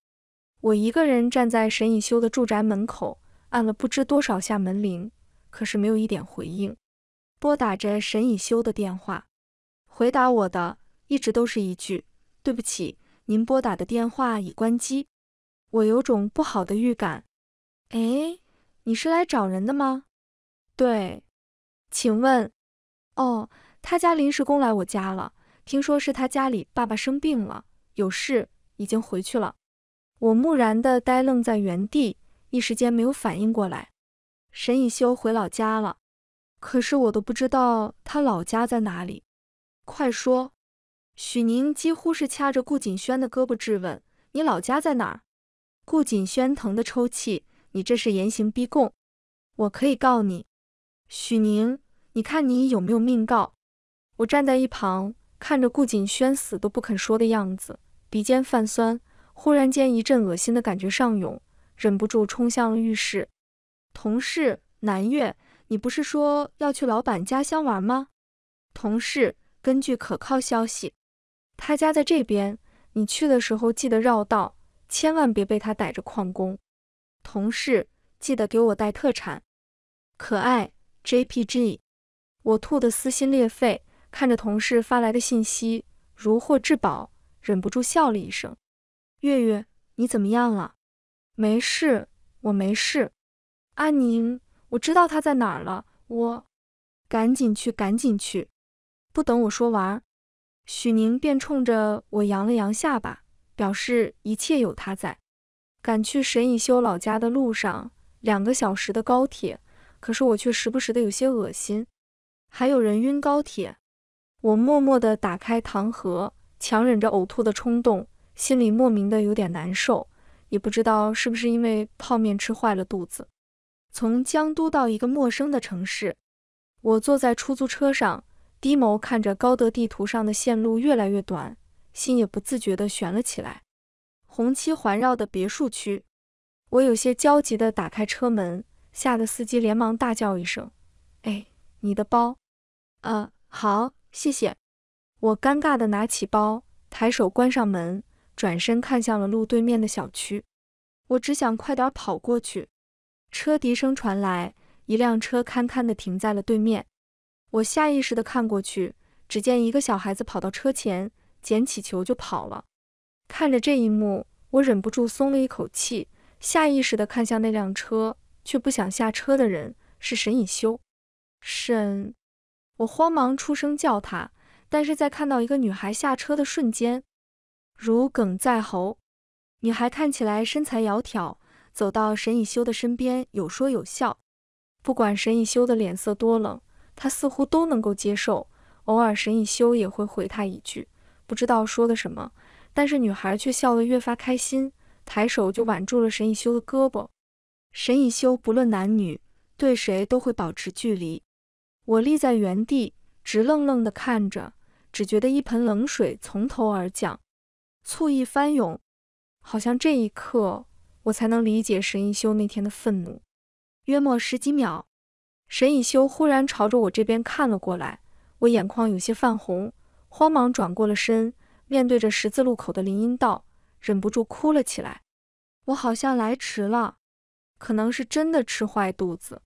我一个人站在沈以修的住宅门口，按了不知多少下门铃，可是没有一点回应。拨打着沈以修的电话，回答我的一直都是一句“对不起，您拨打的电话已关机”。我有种不好的预感。哎，你是来找人的吗？对，请问，哦。他家临时工来我家了，听说是他家里爸爸生病了，有事已经回去了。我木然的呆愣在原地，一时间没有反应过来。沈以修回老家了，可是我都不知道他老家在哪里。快说！许宁几乎是掐着顾锦轩的胳膊质问：“你老家在哪儿？”顾锦轩疼的抽泣：“你这是严刑逼供，我可以告你。”许宁，你看你有没有命告？我站在一旁看着顾景轩死都不肯说的样子，鼻尖泛酸，忽然间一阵恶心的感觉上涌，忍不住冲向了浴室。同事南月，你不是说要去老板家乡玩吗？同事，根据可靠消息，他家在这边，你去的时候记得绕道，千万别被他逮着旷工。同事，记得给我带特产。可爱 JPG，我吐得撕心裂肺。看着同事发来的信息，如获至宝，忍不住笑了一声。月月，你怎么样了？没事，我没事。阿宁，我知道他在哪儿了，我赶紧去，赶紧去。不等我说完，许宁便冲着我扬了扬下巴，表示一切有他在。赶去沈以修老家的路上，两个小时的高铁，可是我却时不时的有些恶心，还有人晕高铁。我默默地打开糖盒，强忍着呕吐的冲动，心里莫名的有点难受，也不知道是不是因为泡面吃坏了肚子。从江都到一个陌生的城市，我坐在出租车上，低眸看着高德地图上的线路越来越短，心也不自觉地悬了起来。红漆环绕的别墅区，我有些焦急地打开车门，吓得司机连忙大叫一声：“哎，你的包！”啊，好。谢谢。我尴尬的拿起包，抬手关上门，转身看向了路对面的小区。我只想快点跑过去。车笛声传来，一辆车堪堪的停在了对面。我下意识的看过去，只见一个小孩子跑到车前，捡起球就跑了。看着这一幕，我忍不住松了一口气，下意识的看向那辆车，却不想下车的人是沈以修，沈。我慌忙出声叫他，但是在看到一个女孩下车的瞬间，如鲠在喉。女孩看起来身材窈窕，走到沈以修的身边，有说有笑。不管沈以修的脸色多冷，她似乎都能够接受。偶尔沈以修也会回她一句，不知道说的什么，但是女孩却笑得越发开心，抬手就挽住了沈以修的胳膊。沈以修不论男女，对谁都会保持距离。我立在原地，直愣愣地看着，只觉得一盆冷水从头而降，醋意翻涌，好像这一刻我才能理解沈一修那天的愤怒。约莫十几秒，沈以修忽然朝着我这边看了过来，我眼眶有些泛红，慌忙转过了身，面对着十字路口的林荫道，忍不住哭了起来。我好像来迟了，可能是真的吃坏肚子。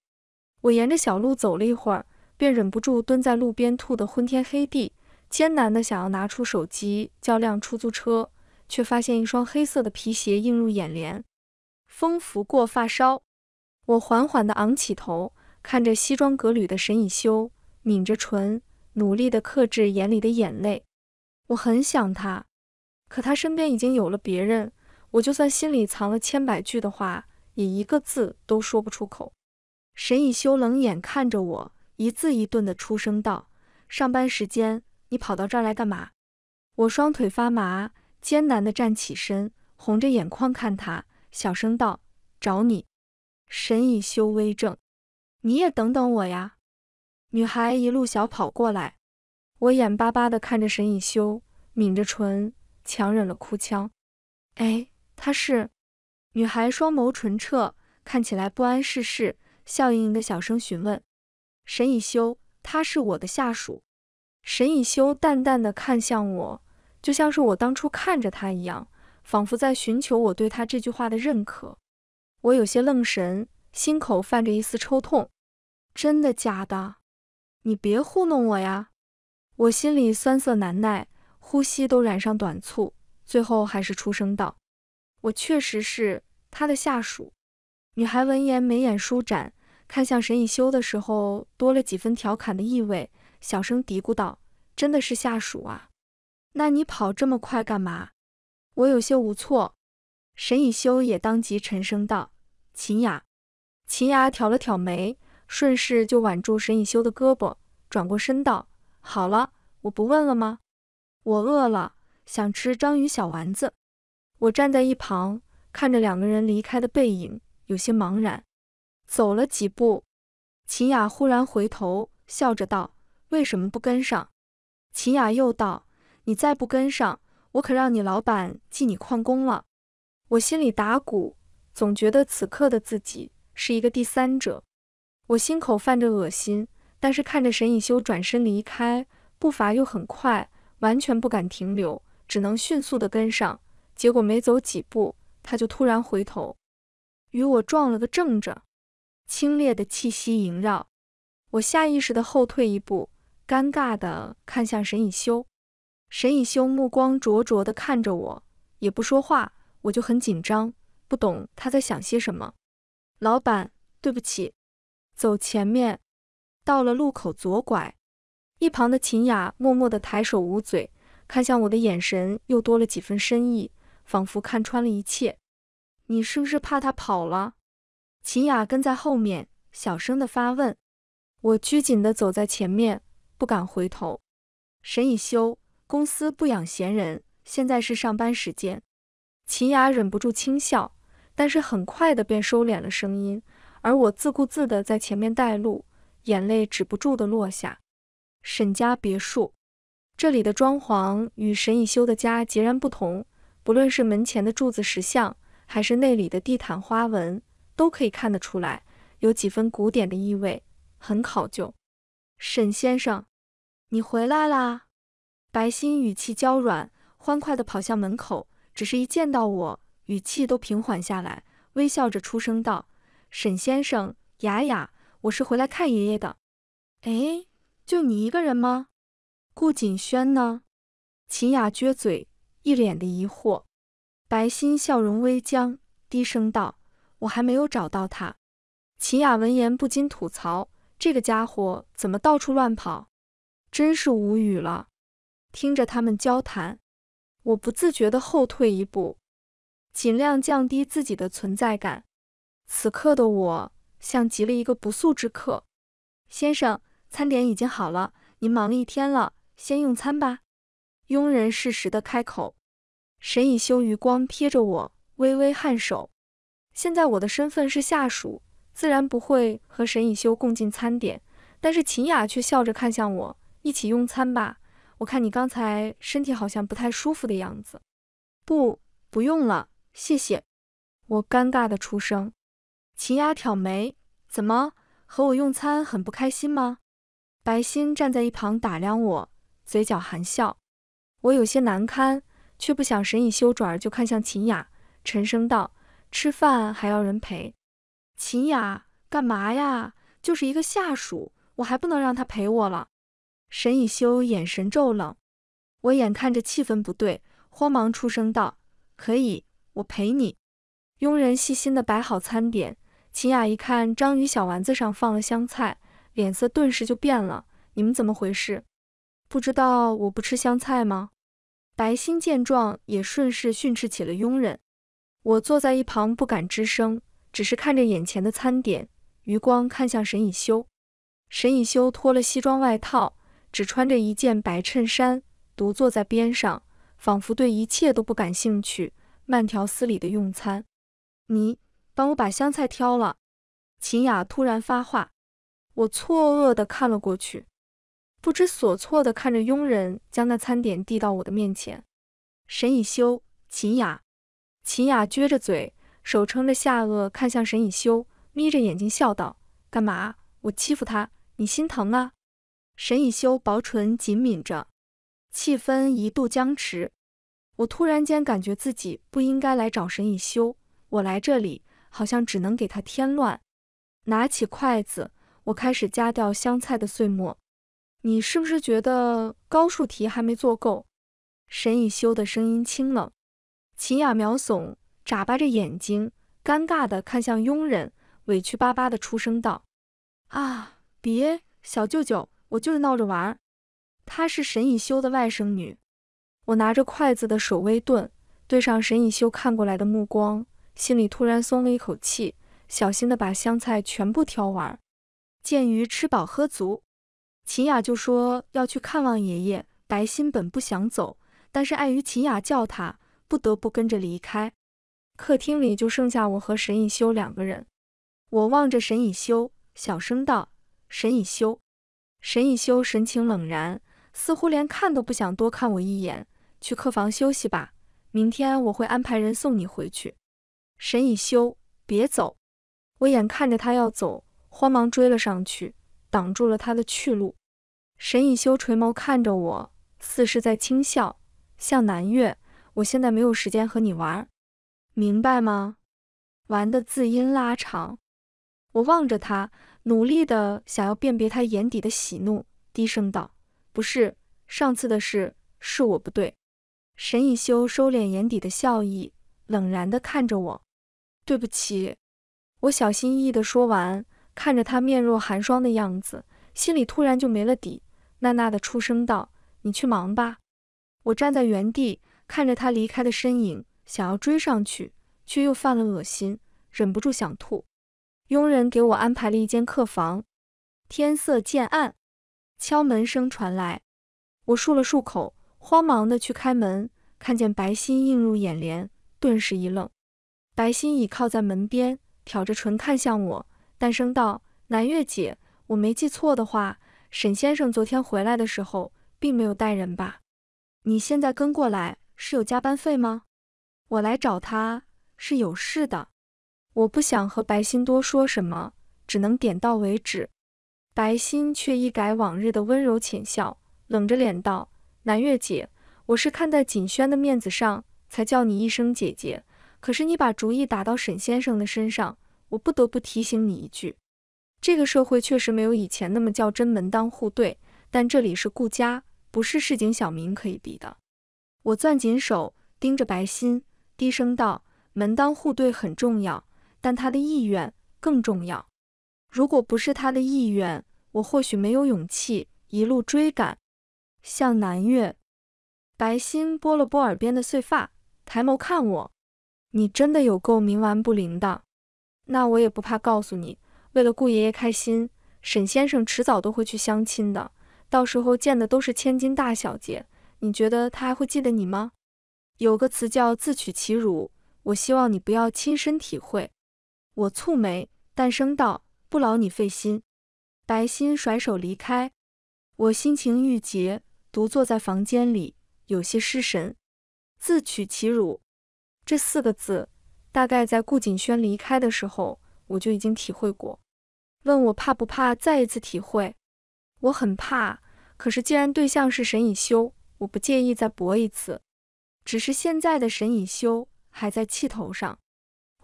我沿着小路走了一会儿。便忍不住蹲在路边吐得昏天黑地，艰难的想要拿出手机叫辆出租车，却发现一双黑色的皮鞋映入眼帘。风拂过发梢，我缓缓的昂起头，看着西装革履的沈以修，抿着唇，努力的克制眼里的眼泪。我很想他，可他身边已经有了别人，我就算心里藏了千百句的话，也一个字都说不出口。沈以修冷眼看着我。一字一顿的出声道：“上班时间，你跑到这儿来干嘛？”我双腿发麻，艰难地站起身，红着眼眶看他，小声道：“找你。”沈以修微怔：“你也等等我呀。”女孩一路小跑过来，我眼巴巴地看着沈以修，抿着唇，强忍了哭腔。哎，他是？女孩双眸纯澈，看起来不谙世事，笑盈盈的小声询问。沈以修，他是我的下属。沈以修淡淡的看向我，就像是我当初看着他一样，仿佛在寻求我对他这句话的认可。我有些愣神，心口泛着一丝抽痛。真的假的？你别糊弄我呀！我心里酸涩难耐，呼吸都染上短促，最后还是出声道：“我确实是他的下属。”女孩闻言，眉眼舒展。看向沈以修的时候多了几分调侃的意味，小声嘀咕道：“真的是下属啊，那你跑这么快干嘛？”我有些无措，沈以修也当即沉声道：“秦雅。”秦雅挑了挑眉，顺势就挽住沈以修的胳膊，转过身道：“好了，我不问了吗？我饿了，想吃章鱼小丸子。”我站在一旁看着两个人离开的背影，有些茫然。走了几步，秦雅忽然回头，笑着道：“为什么不跟上？”秦雅又道：“你再不跟上，我可让你老板记你旷工了。”我心里打鼓，总觉得此刻的自己是一个第三者。我心口泛着恶心，但是看着沈以修转身离开，步伐又很快，完全不敢停留，只能迅速的跟上。结果没走几步，他就突然回头，与我撞了个正着。清冽的气息萦绕，我下意识的后退一步，尴尬的看向沈以修。沈以修目光灼灼的看着我，也不说话，我就很紧张，不懂他在想些什么。老板，对不起。走前面，到了路口左拐。一旁的秦雅默默的抬手捂嘴，看向我的眼神又多了几分深意，仿佛看穿了一切。你是不是怕他跑了？秦雅跟在后面，小声的发问。我拘谨的走在前面，不敢回头。沈以修，公司不养闲人，现在是上班时间。秦雅忍不住轻笑，但是很快的便收敛了声音。而我自顾自的在前面带路，眼泪止不住的落下。沈家别墅，这里的装潢与沈以修的家截然不同，不论是门前的柱子石像，还是内里的地毯花纹。都可以看得出来，有几分古典的意味，很考究。沈先生，你回来啦！白昕语气娇软，欢快地跑向门口，只是一见到我，语气都平缓下来，微笑着出声道：“沈先生，雅雅，我是回来看爷爷的。哎，就你一个人吗？顾锦轩呢？”秦雅撅嘴，一脸的疑惑。白昕笑容微僵，低声道。我还没有找到他。齐雅闻言不禁吐槽：“这个家伙怎么到处乱跑？真是无语了。”听着他们交谈，我不自觉地后退一步，尽量降低自己的存在感。此刻的我像极了一个不速之客。先生，餐点已经好了，您忙了一天了，先用餐吧。佣人适时的开口。沈以修余光瞥着我，微微颔首。现在我的身份是下属，自然不会和沈以修共进餐点。但是秦雅却笑着看向我，一起用餐吧。我看你刚才身体好像不太舒服的样子，不，不用了，谢谢。我尴尬的出声。秦雅挑眉，怎么和我用餐很不开心吗？白欣站在一旁打量我，嘴角含笑。我有些难堪，却不想沈以修转而就看向秦雅，沉声道。吃饭还要人陪，秦雅干嘛呀？就是一个下属，我还不能让他陪我了。沈以修眼神骤冷，我眼看着气氛不对，慌忙出声道：“可以，我陪你。”佣人细心的摆好餐点，秦雅一看章鱼小丸子上放了香菜，脸色顿时就变了。你们怎么回事？不知道我不吃香菜吗？白星见状也顺势训斥起了佣人。我坐在一旁不敢吱声，只是看着眼前的餐点，余光看向沈以修。沈以修脱了西装外套，只穿着一件白衬衫，独坐在边上，仿佛对一切都不感兴趣，慢条斯理的用餐。你帮我把香菜挑了。秦雅突然发话，我错愕地看了过去，不知所措地看着佣人将那餐点递到我的面前。沈以修，秦雅。秦雅撅着嘴，手撑着下颚，看向沈以修，眯着眼睛笑道：“干嘛？我欺负他，你心疼啊？”沈以修薄唇紧抿着，气氛一度僵持。我突然间感觉自己不应该来找沈以修，我来这里好像只能给他添乱。拿起筷子，我开始夹掉香菜的碎末。你是不是觉得高数题还没做够？沈以修的声音清冷。秦雅苗怂，眨巴着眼睛，尴尬的看向佣人，委屈巴巴的出声道：“啊，别，小舅舅，我就是闹着玩。”她是沈以修的外甥女。我拿着筷子的手微顿，对上沈以修看过来的目光，心里突然松了一口气，小心的把香菜全部挑完。鉴于吃饱喝足，秦雅就说要去看望爷爷。白昕本不想走，但是碍于秦雅叫他。不得不跟着离开，客厅里就剩下我和沈以修两个人。我望着沈以修，小声道：“沈以修。”沈以修神情冷然，似乎连看都不想多看我一眼。“去客房休息吧，明天我会安排人送你回去。”沈以修，别走！我眼看着他要走，慌忙追了上去，挡住了他的去路。沈以修垂眸看着我，似是在轻笑，向南月。我现在没有时间和你玩，明白吗？玩的字音拉长，我望着他，努力的想要辨别他眼底的喜怒，低声道：“不是上次的事，是我不对。”沈以修收敛眼底的笑意，冷然的看着我：“对不起。”我小心翼翼的说完，看着他面若寒霜的样子，心里突然就没了底，娜娜的出声道：“你去忙吧。”我站在原地。看着他离开的身影，想要追上去，却又犯了恶心，忍不住想吐。佣人给我安排了一间客房。天色渐暗，敲门声传来，我漱了漱口，慌忙的去开门，看见白昕映入眼帘，顿时一愣。白昕倚靠在门边，挑着唇看向我，淡声道：“南月姐，我没记错的话，沈先生昨天回来的时候并没有带人吧？你现在跟过来。”是有加班费吗？我来找他是有事的，我不想和白心多说什么，只能点到为止。白心却一改往日的温柔浅笑，冷着脸道：“南月姐，我是看在锦轩的面子上才叫你一声姐姐，可是你把主意打到沈先生的身上，我不得不提醒你一句，这个社会确实没有以前那么较真门当户对，但这里是顾家，不是市井小民可以比的。”我攥紧手，盯着白心，低声道：“门当户对很重要，但他的意愿更重要。如果不是他的意愿，我或许没有勇气一路追赶。”向南岳，白心拨了拨耳边的碎发，抬眸看我：“你真的有够冥顽不灵的。那我也不怕告诉你，为了顾爷爷开心，沈先生迟早都会去相亲的，到时候见的都是千金大小姐。”你觉得他还会记得你吗？有个词叫自取其辱，我希望你不要亲身体会。我蹙眉，淡声道：“不劳你费心。”白心甩手离开。我心情郁结，独坐在房间里，有些失神。自取其辱这四个字，大概在顾景轩离开的时候，我就已经体会过。问我怕不怕再一次体会？我很怕，可是既然对象是沈以修。我不介意再搏一次，只是现在的沈以修还在气头上。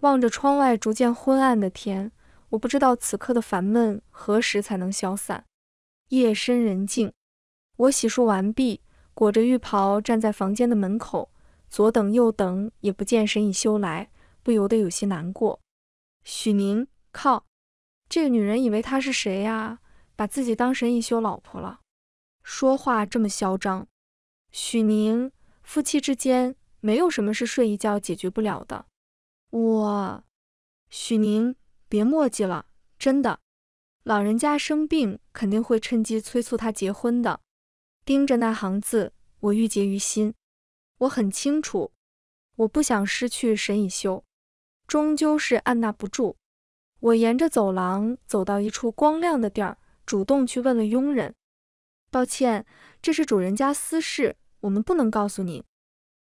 望着窗外逐渐昏暗的天，我不知道此刻的烦闷何时才能消散。夜深人静，我洗漱完毕，裹着浴袍站在房间的门口，左等右等也不见沈以修来，不由得有些难过。许宁，靠！这个女人以为她是谁呀？把自己当沈以修老婆了，说话这么嚣张。许宁，夫妻之间没有什么是睡一觉解决不了的。我，许宁，别墨迹了，真的。老人家生病肯定会趁机催促他结婚的。盯着那行字，我郁结于心。我很清楚，我不想失去沈以修，终究是按捺不住。我沿着走廊走到一处光亮的地儿，主动去问了佣人。抱歉，这是主人家私事。我们不能告诉你。”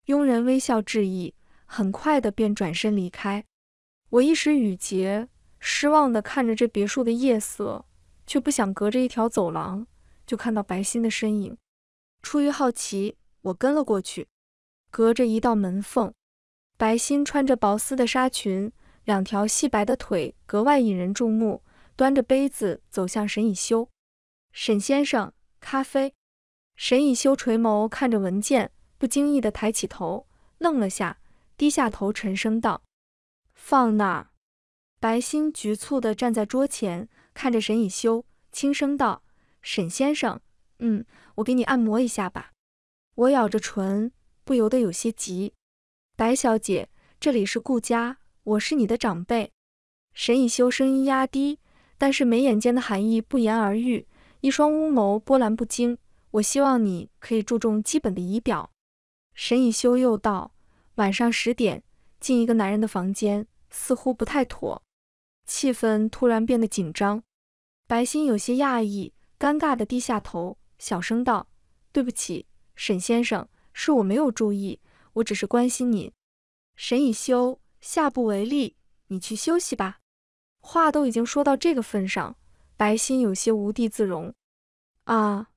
佣人微笑致意，很快的便转身离开。我一时语结，失望的看着这别墅的夜色，却不想隔着一条走廊就看到白心的身影。出于好奇，我跟了过去。隔着一道门缝，白心穿着薄丝的纱裙，两条细白的腿格外引人注目，端着杯子走向沈以修。沈先生，咖啡。沈以修垂眸看着文件，不经意的抬起头，愣了下，低下头，沉声道：“放那儿。”白星局促的站在桌前，看着沈以修，轻声道：“沈先生，嗯，我给你按摩一下吧。”我咬着唇，不由得有些急。“白小姐，这里是顾家，我是你的长辈。”沈以修声音压低，但是眉眼间的寒意不言而喻，一双乌眸波澜不惊。我希望你可以注重基本的仪表。沈以修又道：“晚上十点进一个男人的房间，似乎不太妥。”气氛突然变得紧张，白心有些讶异，尴尬地低下头，小声道：“对不起，沈先生，是我没有注意，我只是关心您。”沈以修：“下不为例，你去休息吧。”话都已经说到这个份上，白心有些无地自容。啊。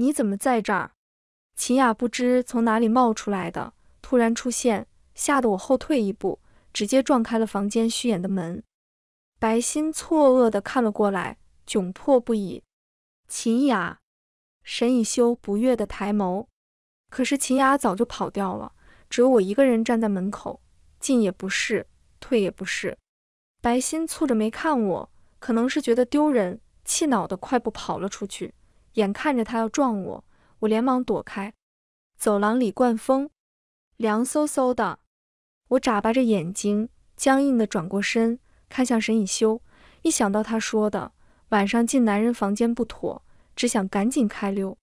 你怎么在这儿？秦雅不知从哪里冒出来的，突然出现，吓得我后退一步，直接撞开了房间虚掩的门。白心错愕的看了过来，窘迫不已。秦雅，沈以修不悦的抬眸。可是秦雅早就跑掉了，只有我一个人站在门口，进也不是，退也不是。白心蹙着眉看我，可能是觉得丢人，气恼的快步跑了出去。眼看着他要撞我，我连忙躲开。走廊里灌风，凉飕飕的。我眨巴着眼睛，僵硬的转过身，看向沈以修。一想到他说的晚上进男人房间不妥，只想赶紧开溜。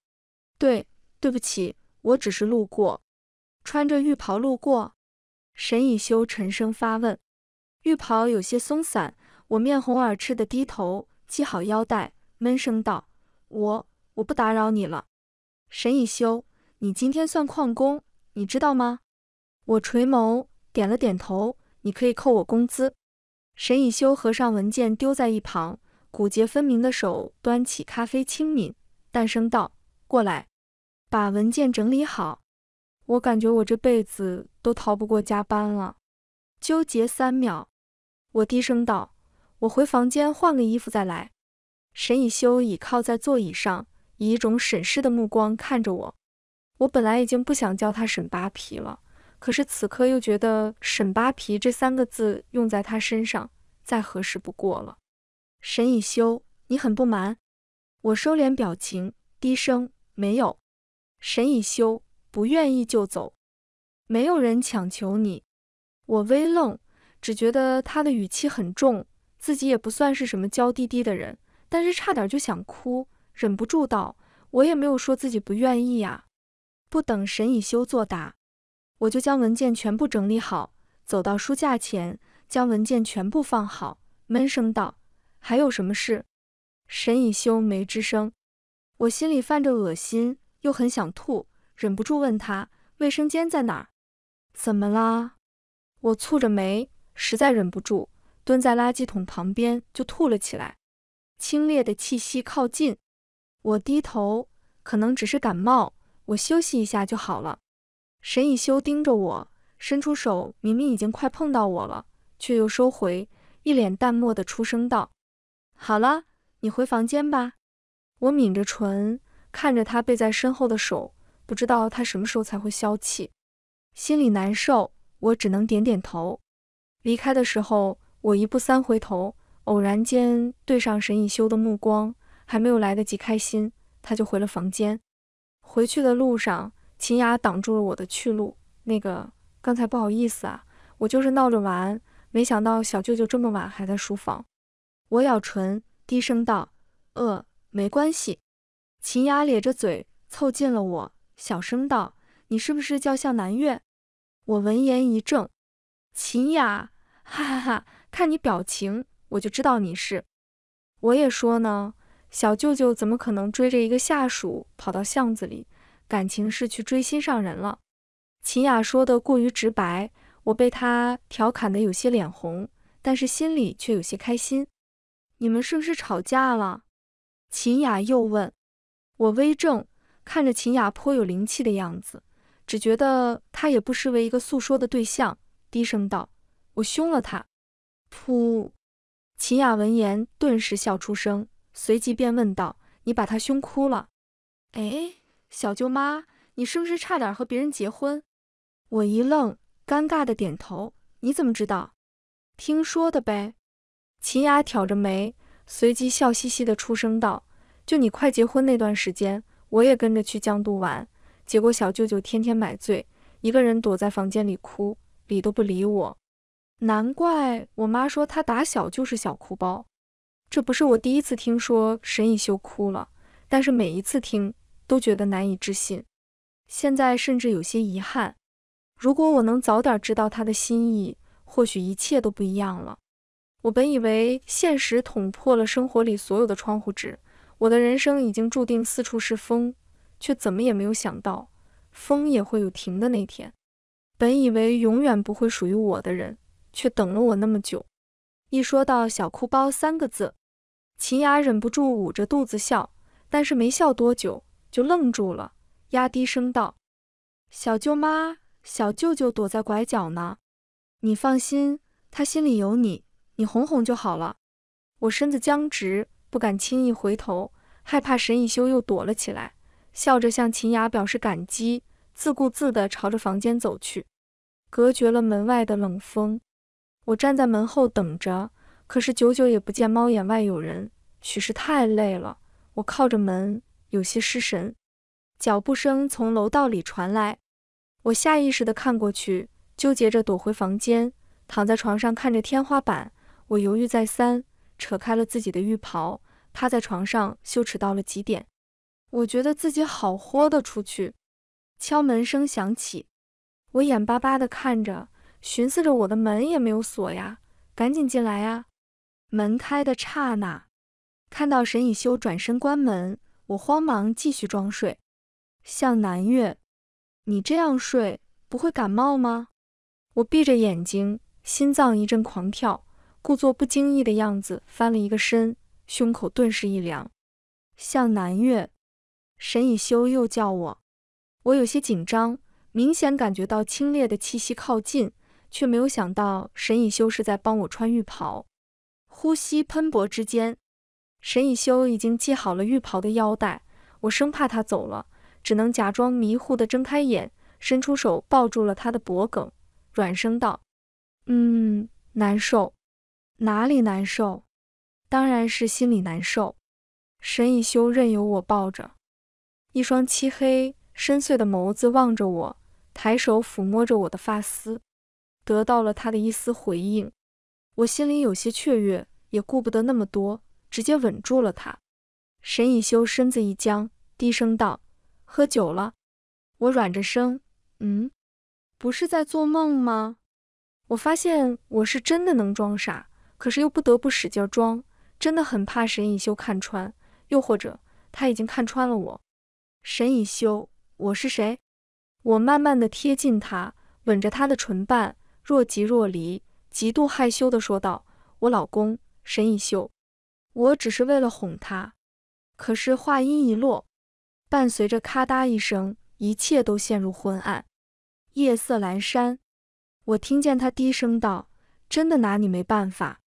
对，对不起，我只是路过，穿着浴袍路过。沈以修沉声发问。浴袍有些松散，我面红耳赤的低头系好腰带，闷声道：“我。”我不打扰你了，沈以修，你今天算旷工，你知道吗？我垂眸点了点头，你可以扣我工资。沈以修合上文件丢在一旁，骨节分明的手端起咖啡轻抿，淡声道：“过来，把文件整理好。”我感觉我这辈子都逃不过加班了，纠结三秒，我低声道：“我回房间换个衣服再来。”沈以修倚靠在座椅上。以一种审视的目光看着我，我本来已经不想叫他沈扒皮了，可是此刻又觉得“沈扒皮”这三个字用在他身上再合适不过了。沈以修，你很不满？我收敛表情，低声：“没有。”沈以修不愿意就走，没有人强求你。我微愣，只觉得他的语气很重，自己也不算是什么娇滴滴的人，但是差点就想哭。忍不住道：“我也没有说自己不愿意呀。”不等沈以修作答，我就将文件全部整理好，走到书架前，将文件全部放好，闷声道：“还有什么事？”沈以修没吱声。我心里泛着恶心，又很想吐，忍不住问他：“卫生间在哪儿？怎么啦？”我蹙着眉，实在忍不住，蹲在垃圾桶旁边就吐了起来。清冽的气息靠近。我低头，可能只是感冒，我休息一下就好了。沈以修盯着我，伸出手，明明已经快碰到我了，却又收回，一脸淡漠的出声道：“好了，你回房间吧。”我抿着唇，看着他背在身后的手，不知道他什么时候才会消气，心里难受，我只能点点头。离开的时候，我一步三回头，偶然间对上沈以修的目光。还没有来得及开心，他就回了房间。回去的路上，秦雅挡住了我的去路。那个，刚才不好意思啊，我就是闹着玩，没想到小舅舅这么晚还在书房。我咬唇，低声道：“呃，没关系。”秦雅咧着嘴凑近了我，小声道：“你是不是叫向南月？”我闻言一怔。秦雅，哈哈哈，看你表情，我就知道你是。我也说呢。小舅舅怎么可能追着一个下属跑到巷子里？感情是去追心上人了。秦雅说的过于直白，我被他调侃的有些脸红，但是心里却有些开心。你们是不是吵架了？秦雅又问。我微怔，看着秦雅颇有灵气的样子，只觉得她也不失为一个诉说的对象，低声道：“我凶了他。”噗！秦雅闻言顿时笑出声。随即便问道：“你把他凶哭了？”哎，小舅妈，你是不是差点和别人结婚？”我一愣，尴尬的点头。“你怎么知道？”“听说的呗。”秦雅挑着眉，随即笑嘻嘻的出声道：“就你快结婚那段时间，我也跟着去江都玩，结果小舅舅天天买醉，一个人躲在房间里哭，理都不理我。难怪我妈说她打小就是小哭包。”这不是我第一次听说沈以修哭了，但是每一次听都觉得难以置信。现在甚至有些遗憾，如果我能早点知道他的心意，或许一切都不一样了。我本以为现实捅破了生活里所有的窗户纸，我的人生已经注定四处是风，却怎么也没有想到风也会有停的那天。本以为永远不会属于我的人，却等了我那么久。一说到“小哭包”三个字，秦雅忍不住捂着肚子笑，但是没笑多久就愣住了，压低声道：“小舅妈，小舅舅躲在拐角呢，你放心，他心里有你，你哄哄就好了。”我身子僵直，不敢轻易回头，害怕沈以修又躲了起来。笑着向秦雅表示感激，自顾自地朝着房间走去，隔绝了门外的冷风。我站在门后等着，可是久久也不见猫眼外有人。许是太累了，我靠着门，有些失神。脚步声从楼道里传来，我下意识地看过去，纠结着躲回房间，躺在床上看着天花板。我犹豫再三，扯开了自己的浴袍，趴在床上，羞耻到了极点。我觉得自己好豁得出去。敲门声响起，我眼巴巴的看着。寻思着我的门也没有锁呀，赶紧进来呀！门开的刹那，看到沈以修转身关门，我慌忙继续装睡。向南月，你这样睡不会感冒吗？我闭着眼睛，心脏一阵狂跳，故作不经意的样子翻了一个身，胸口顿时一凉。向南月，沈以修又叫我，我有些紧张，明显感觉到清冽的气息靠近。却没有想到，沈以修是在帮我穿浴袍。呼吸喷薄之间，沈以修已经系好了浴袍的腰带。我生怕他走了，只能假装迷糊地睁开眼，伸出手抱住了他的脖颈，软声道：“嗯，难受，哪里难受？当然是心里难受。”沈以修任由我抱着，一双漆黑深邃的眸子望着我，抬手抚摸着我的发丝。得到了他的一丝回应，我心里有些雀跃，也顾不得那么多，直接吻住了他。沈以修身子一僵，低声道：“喝酒了。”我软着声：“嗯，不是在做梦吗？”我发现我是真的能装傻，可是又不得不使劲装，真的很怕沈以修看穿，又或者他已经看穿了我。沈以修，我是谁？我慢慢的贴近他，吻着他的唇瓣。若即若离，极度害羞地说道：“我老公沈以修，我只是为了哄他。”可是话音一落，伴随着咔嗒一声，一切都陷入昏暗，夜色阑珊。我听见他低声道：“真的拿你没办法。”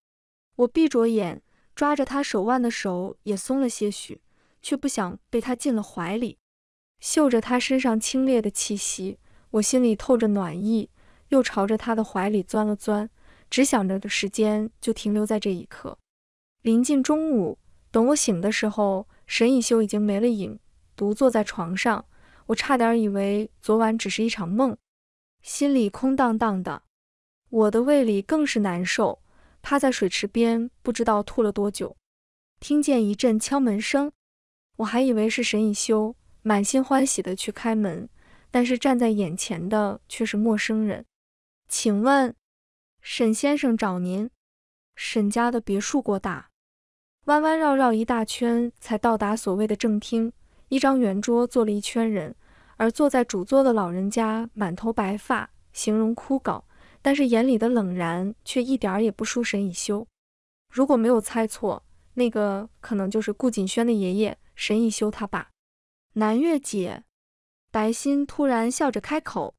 我闭着眼，抓着他手腕的手也松了些许，却不想被他进了怀里，嗅着他身上清冽的气息，我心里透着暖意。又朝着他的怀里钻了钻，只想着的时间就停留在这一刻。临近中午，等我醒的时候，沈以修已经没了影，独坐在床上。我差点以为昨晚只是一场梦，心里空荡荡的，我的胃里更是难受，趴在水池边不知道吐了多久。听见一阵敲门声，我还以为是沈以修，满心欢喜的去开门，但是站在眼前的却是陌生人。请问，沈先生找您。沈家的别墅过大，弯弯绕绕一大圈才到达所谓的正厅。一张圆桌坐了一圈人，而坐在主座的老人家满头白发，形容枯槁，但是眼里的冷然却一点也不输沈以修。如果没有猜错，那个可能就是顾锦轩的爷爷沈以修他爸。南月姐，白昕突然笑着开口，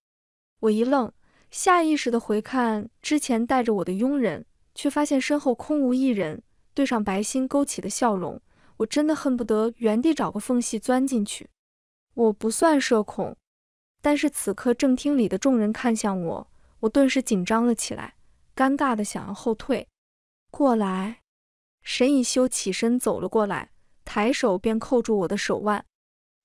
我一愣。下意识的回看之前带着我的佣人，却发现身后空无一人。对上白心勾起的笑容，我真的恨不得原地找个缝隙钻进去。我不算社恐，但是此刻正厅里的众人看向我，我顿时紧张了起来，尴尬的想要后退。过来，沈以修起身走了过来，抬手便扣住我的手腕。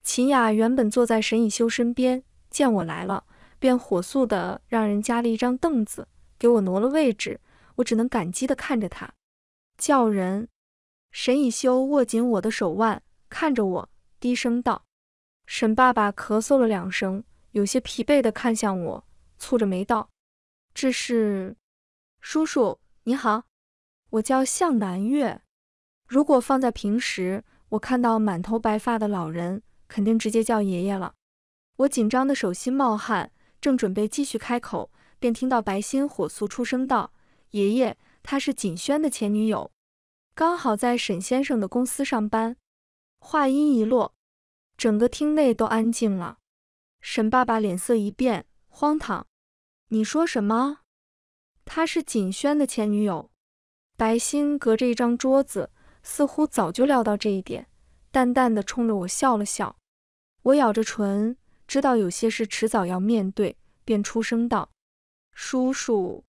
秦雅原本坐在沈以修身边，见我来了。便火速的让人加了一张凳子，给我挪了位置。我只能感激的看着他，叫人。沈以修握紧我的手腕，看着我，低声道。沈爸爸咳嗽了两声，有些疲惫的看向我，蹙着眉道：“这是叔叔，你好，我叫向南月。如果放在平时，我看到满头白发的老人，肯定直接叫爷爷了。”我紧张的手心冒汗。正准备继续开口，便听到白昕火速出声道：“爷爷，她是锦轩的前女友，刚好在沈先生的公司上班。”话音一落，整个厅内都安静了。沈爸爸脸色一变：“荒唐！你说什么？她是锦轩的前女友？”白昕隔着一张桌子，似乎早就料到这一点，淡淡的冲着我笑了笑。我咬着唇。知道有些事迟早要面对，便出声道：“叔叔，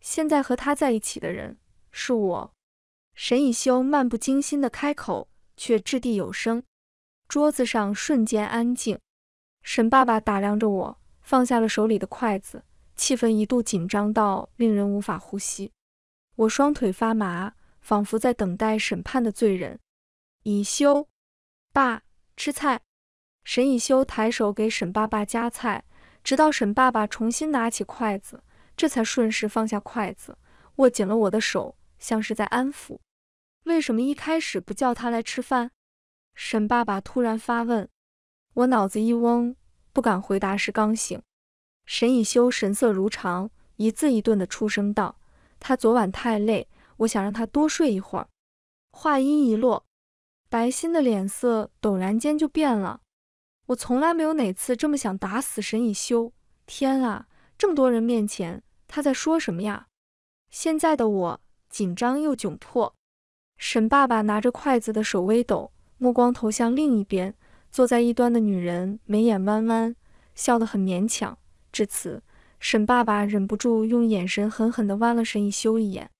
现在和他在一起的人是我。”沈以修漫不经心的开口，却掷地有声。桌子上瞬间安静。沈爸爸打量着我，放下了手里的筷子，气氛一度紧张到令人无法呼吸。我双腿发麻，仿佛在等待审判的罪人。以修，爸，吃菜。沈以修抬手给沈爸爸夹菜，直到沈爸爸重新拿起筷子，这才顺势放下筷子，握紧了我的手，像是在安抚。为什么一开始不叫他来吃饭？沈爸爸突然发问，我脑子一嗡，不敢回答，是刚醒。沈以修神色如常，一字一顿的出声道：“他昨晚太累，我想让他多睡一会儿。”话音一落，白心的脸色陡然间就变了。我从来没有哪次这么想打死沈以修！天啊，这么多人面前，他在说什么呀？现在的我紧张又窘迫。沈爸爸拿着筷子的手微抖，目光投向另一边，坐在一端的女人眉眼弯弯，笑得很勉强。至此，沈爸爸忍不住用眼神狠狠地剜了沈以修一眼。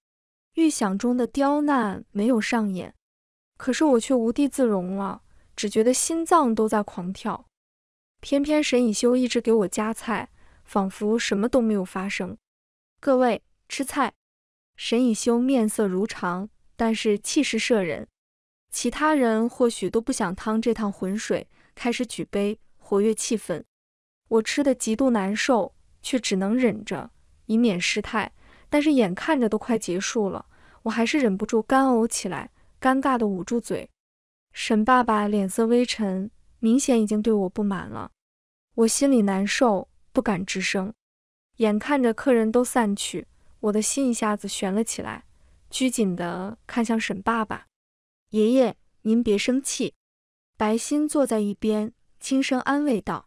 预想中的刁难没有上演，可是我却无地自容了。只觉得心脏都在狂跳，偏偏沈以修一直给我夹菜，仿佛什么都没有发生。各位吃菜，沈以修面色如常，但是气势慑人。其他人或许都不想趟这趟浑水，开始举杯活跃气氛。我吃的极度难受，却只能忍着，以免失态。但是眼看着都快结束了，我还是忍不住干呕起来，尴尬的捂住嘴。沈爸爸脸色微沉，明显已经对我不满了。我心里难受，不敢吱声。眼看着客人都散去，我的心一下子悬了起来，拘谨地看向沈爸爸。爷爷，您别生气。白心坐在一边，轻声安慰道。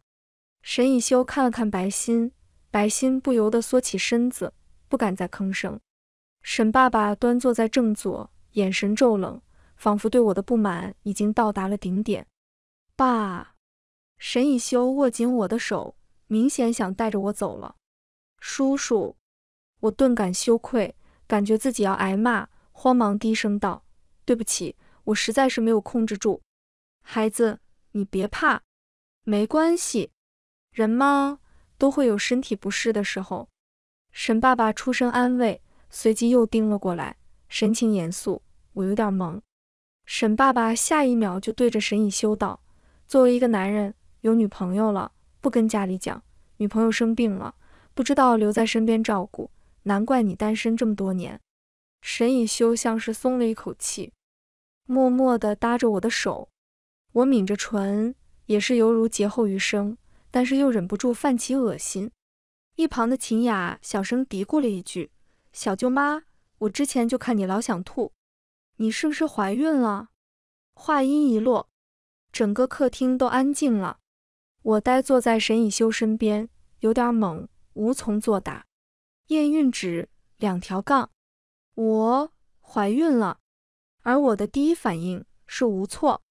沈以修看了看白心，白心不由得缩起身子，不敢再吭声。沈爸爸端坐在正座，眼神骤冷。仿佛对我的不满已经到达了顶点，爸，沈以修握紧我的手，明显想带着我走了。叔叔，我顿感羞愧，感觉自己要挨骂，慌忙低声道：“对不起，我实在是没有控制住。”孩子，你别怕，没关系，人嘛，都会有身体不适的时候。沈爸爸出声安慰，随即又盯了过来，神情严肃。我有点懵。沈爸爸下一秒就对着沈以修道：“作为一个男人，有女朋友了不跟家里讲；女朋友生病了，不知道留在身边照顾，难怪你单身这么多年。”沈以修像是松了一口气，默默地搭着我的手。我抿着唇，也是犹如劫后余生，但是又忍不住泛起恶心。一旁的秦雅小声嘀咕了一句：“小舅妈，我之前就看你老想吐。”你是不是怀孕了？话音一落，整个客厅都安静了。我呆坐在沈以修身边，有点懵，无从作答。验孕纸，两条杠，我怀孕了。而我的第一反应是无措。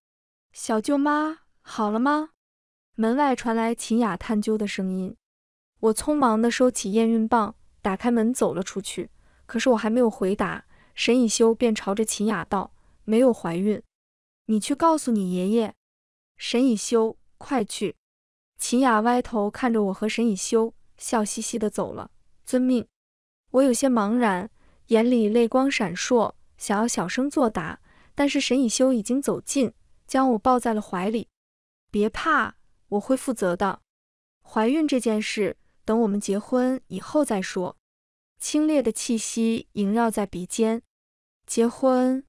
小舅妈，好了吗？门外传来秦雅探究的声音。我匆忙的收起验孕棒，打开门走了出去。可是我还没有回答。沈以修便朝着秦雅道：“没有怀孕，你去告诉你爷爷。”沈以修，快去！秦雅歪头看着我和沈以修，笑嘻嘻的走了。遵命。我有些茫然，眼里泪光闪烁，想要小声作答，但是沈以修已经走近，将我抱在了怀里。别怕，我会负责的。怀孕这件事，等我们结婚以后再说。清冽的气息萦绕在鼻尖，结婚，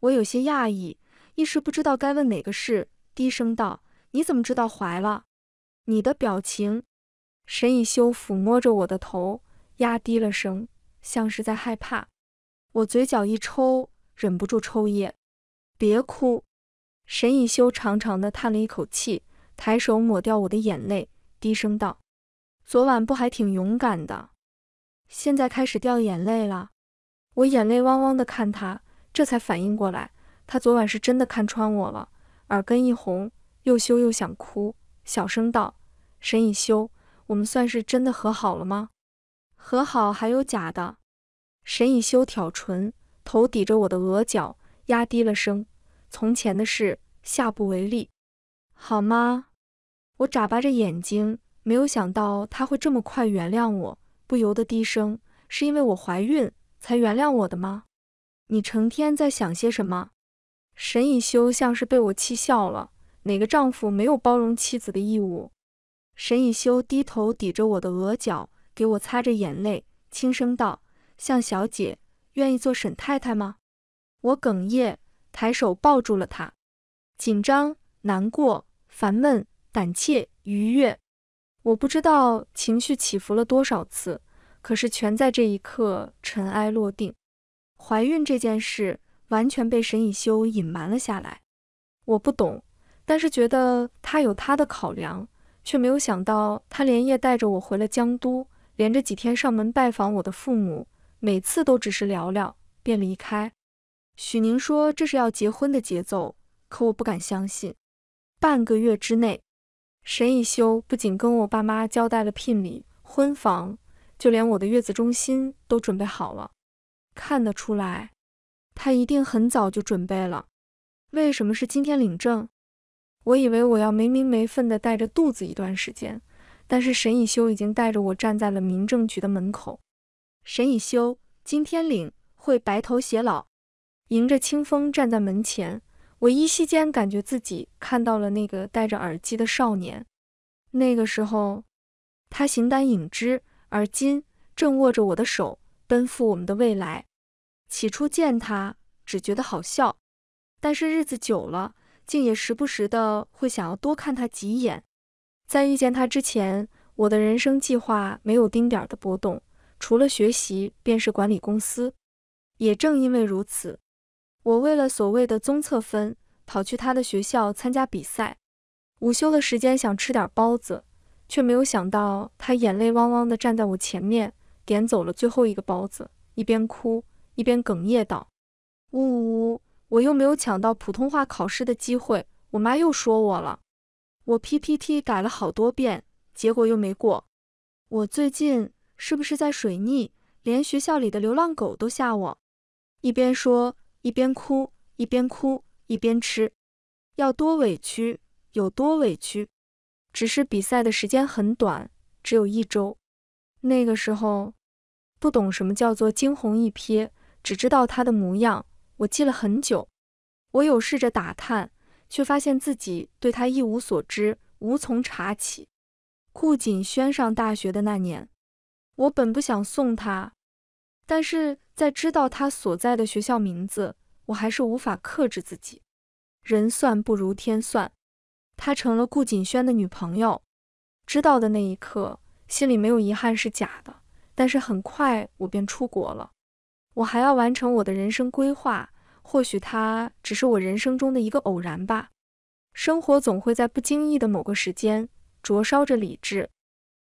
我有些讶异，一时不知道该问哪个事，低声道：“你怎么知道怀了？”你的表情。沈以修抚摸着我的头，压低了声，像是在害怕。我嘴角一抽，忍不住抽噎。别哭。沈以修长长的叹了一口气，抬手抹掉我的眼泪，低声道：“昨晚不还挺勇敢的？”现在开始掉眼泪了，我眼泪汪汪的看他，这才反应过来，他昨晚是真的看穿我了，耳根一红，又羞又想哭，小声道：“沈以修，我们算是真的和好了吗？和好还有假的？”沈以修挑唇，头抵着我的额角，压低了声：“从前的事，下不为例，好吗？”我眨巴着眼睛，没有想到他会这么快原谅我。不由得低声：“是因为我怀孕才原谅我的吗？”你成天在想些什么？沈以修像是被我气笑了。哪个丈夫没有包容妻子的义务？沈以修低头抵着我的额角，给我擦着眼泪，轻声道：“向小姐，愿意做沈太太吗？”我哽咽，抬手抱住了她，紧张、难过、烦闷、胆怯、愉悦。我不知道情绪起伏了多少次，可是全在这一刻尘埃落定。怀孕这件事完全被沈以修隐瞒了下来，我不懂，但是觉得他有他的考量，却没有想到他连夜带着我回了江都，连着几天上门拜访我的父母，每次都只是聊聊便离开。许宁说这是要结婚的节奏，可我不敢相信，半个月之内。沈以修不仅跟我爸妈交代了聘礼、婚房，就连我的月子中心都准备好了。看得出来，他一定很早就准备了。为什么是今天领证？我以为我要没名没分的带着肚子一段时间，但是沈以修已经带着我站在了民政局的门口。沈以修，今天领会白头偕老，迎着清风站在门前。我依稀间感觉自己看到了那个戴着耳机的少年，那个时候，他形单影只，而今正握着我的手，奔赴我们的未来。起初见他只觉得好笑，但是日子久了，竟也时不时的会想要多看他几眼。在遇见他之前，我的人生计划没有丁点的波动，除了学习便是管理公司。也正因为如此。我为了所谓的综测分，跑去他的学校参加比赛。午休的时间想吃点包子，却没有想到他眼泪汪汪的站在我前面，点走了最后一个包子，一边哭一边哽咽道：“呜呜呜，我又没有抢到普通话考试的机会，我妈又说我了。我 PPT 改了好多遍，结果又没过。我最近是不是在水逆？连学校里的流浪狗都吓我。”一边说。一边哭，一边哭，一边吃，要多委屈有多委屈。只是比赛的时间很短，只有一周。那个时候不懂什么叫做惊鸿一瞥，只知道他的模样，我记了很久。我有试着打探，却发现自己对他一无所知，无从查起。顾锦轩上大学的那年，我本不想送他。但是在知道他所在的学校名字，我还是无法克制自己。人算不如天算，他成了顾锦轩的女朋友。知道的那一刻，心里没有遗憾是假的。但是很快，我便出国了。我还要完成我的人生规划。或许他只是我人生中的一个偶然吧。生活总会在不经意的某个时间，灼烧着理智。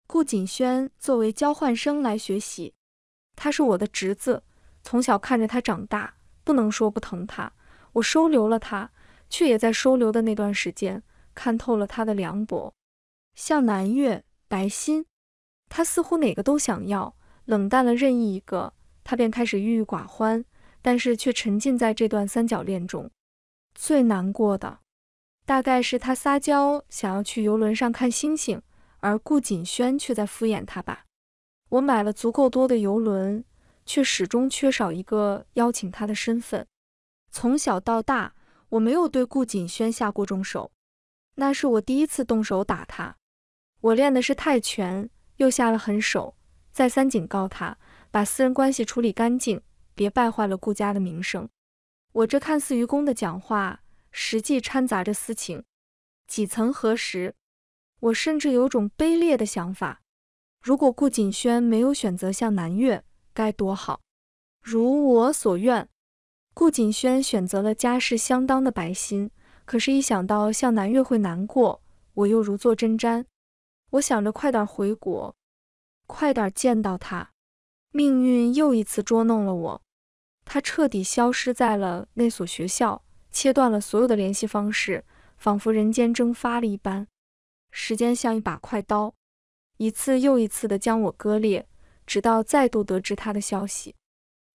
顾锦轩作为交换生来学习。他是我的侄子，从小看着他长大，不能说不疼他。我收留了他，却也在收留的那段时间看透了他的凉薄。像南岳、白心，他似乎哪个都想要，冷淡了任意一个，他便开始郁郁寡欢。但是却沉浸在这段三角恋中，最难过的大概是他撒娇想要去游轮上看星星，而顾锦轩却在敷衍他吧。我买了足够多的游轮，却始终缺少一个邀请他的身份。从小到大，我没有对顾锦轩下过重手，那是我第一次动手打他。我练的是泰拳，又下了狠手，再三警告他，把私人关系处理干净，别败坏了顾家的名声。我这看似愚公的讲话，实际掺杂着私情。几曾核实。我甚至有种卑劣的想法。如果顾景轩没有选择向南越，该多好！如我所愿，顾景轩选择了家世相当的白心，可是，一想到向南越会难过，我又如坐针毡。我想着快点回国，快点见到他。命运又一次捉弄了我，他彻底消失在了那所学校，切断了所有的联系方式，仿佛人间蒸发了一般。时间像一把快刀。一次又一次地将我割裂，直到再度得知他的消息，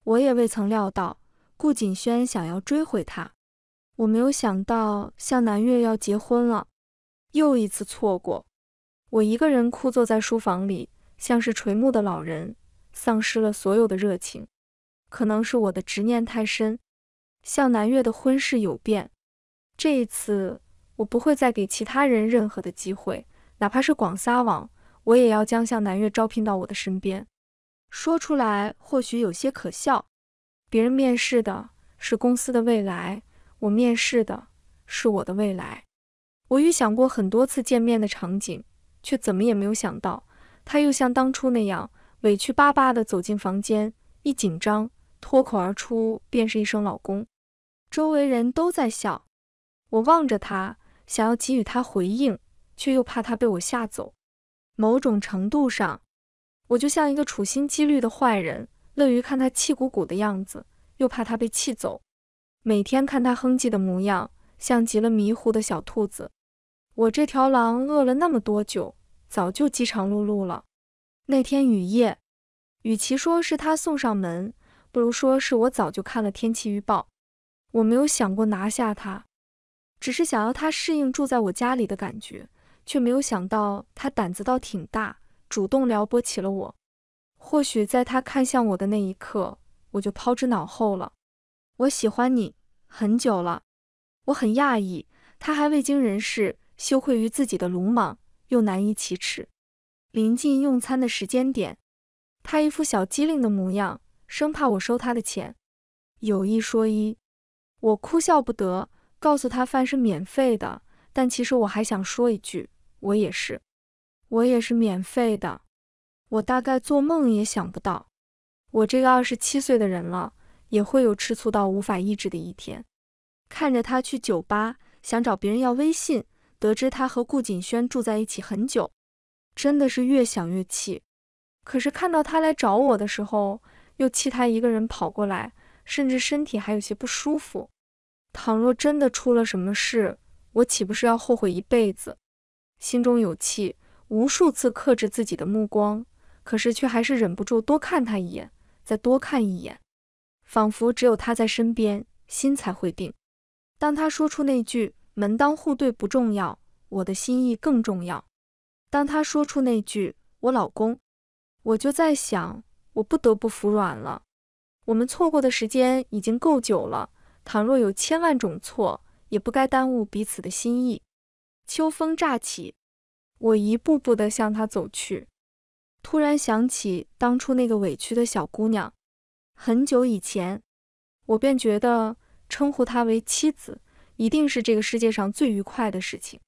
我也未曾料到顾锦轩想要追回他。我没有想到向南月要结婚了，又一次错过。我一个人枯坐在书房里，像是垂暮的老人，丧失了所有的热情。可能是我的执念太深，向南月的婚事有变。这一次，我不会再给其他人任何的机会，哪怕是广撒网。我也要将向南月招聘到我的身边，说出来或许有些可笑。别人面试的是公司的未来，我面试的是我的未来。我预想过很多次见面的场景，却怎么也没有想到，他又像当初那样委屈巴巴地走进房间，一紧张，脱口而出便是一声“老公”。周围人都在笑，我望着他，想要给予他回应，却又怕他被我吓走。某种程度上，我就像一个处心积虑的坏人，乐于看他气鼓鼓的样子，又怕他被气走。每天看他哼唧的模样，像极了迷糊的小兔子。我这条狼饿了那么多久，早就饥肠辘辘了。那天雨夜，与其说是他送上门，不如说是我早就看了天气预报。我没有想过拿下他，只是想要他适应住在我家里的感觉。却没有想到他胆子倒挺大，主动撩拨起了我。或许在他看向我的那一刻，我就抛之脑后了。我喜欢你很久了，我很讶异他还未经人事，羞愧于自己的鲁莽，又难以启齿。临近用餐的时间点，他一副小机灵的模样，生怕我收他的钱。有一说一，我哭笑不得，告诉他饭是免费的，但其实我还想说一句。我也是，我也是免费的。我大概做梦也想不到，我这个二十七岁的人了，也会有吃醋到无法抑制的一天。看着他去酒吧，想找别人要微信，得知他和顾锦轩住在一起很久，真的是越想越气。可是看到他来找我的时候，又气他一个人跑过来，甚至身体还有些不舒服。倘若真的出了什么事，我岂不是要后悔一辈子？心中有气，无数次克制自己的目光，可是却还是忍不住多看他一眼，再多看一眼，仿佛只有他在身边，心才会定。当他说出那句“门当户对不重要，我的心意更重要”，当他说出那句“我老公”，我就在想，我不得不服软了。我们错过的时间已经够久了，倘若有千万种错，也不该耽误彼此的心意。秋风乍起，我一步步地向他走去。突然想起当初那个委屈的小姑娘。很久以前，我便觉得称呼她为妻子，一定是这个世界上最愉快的事情。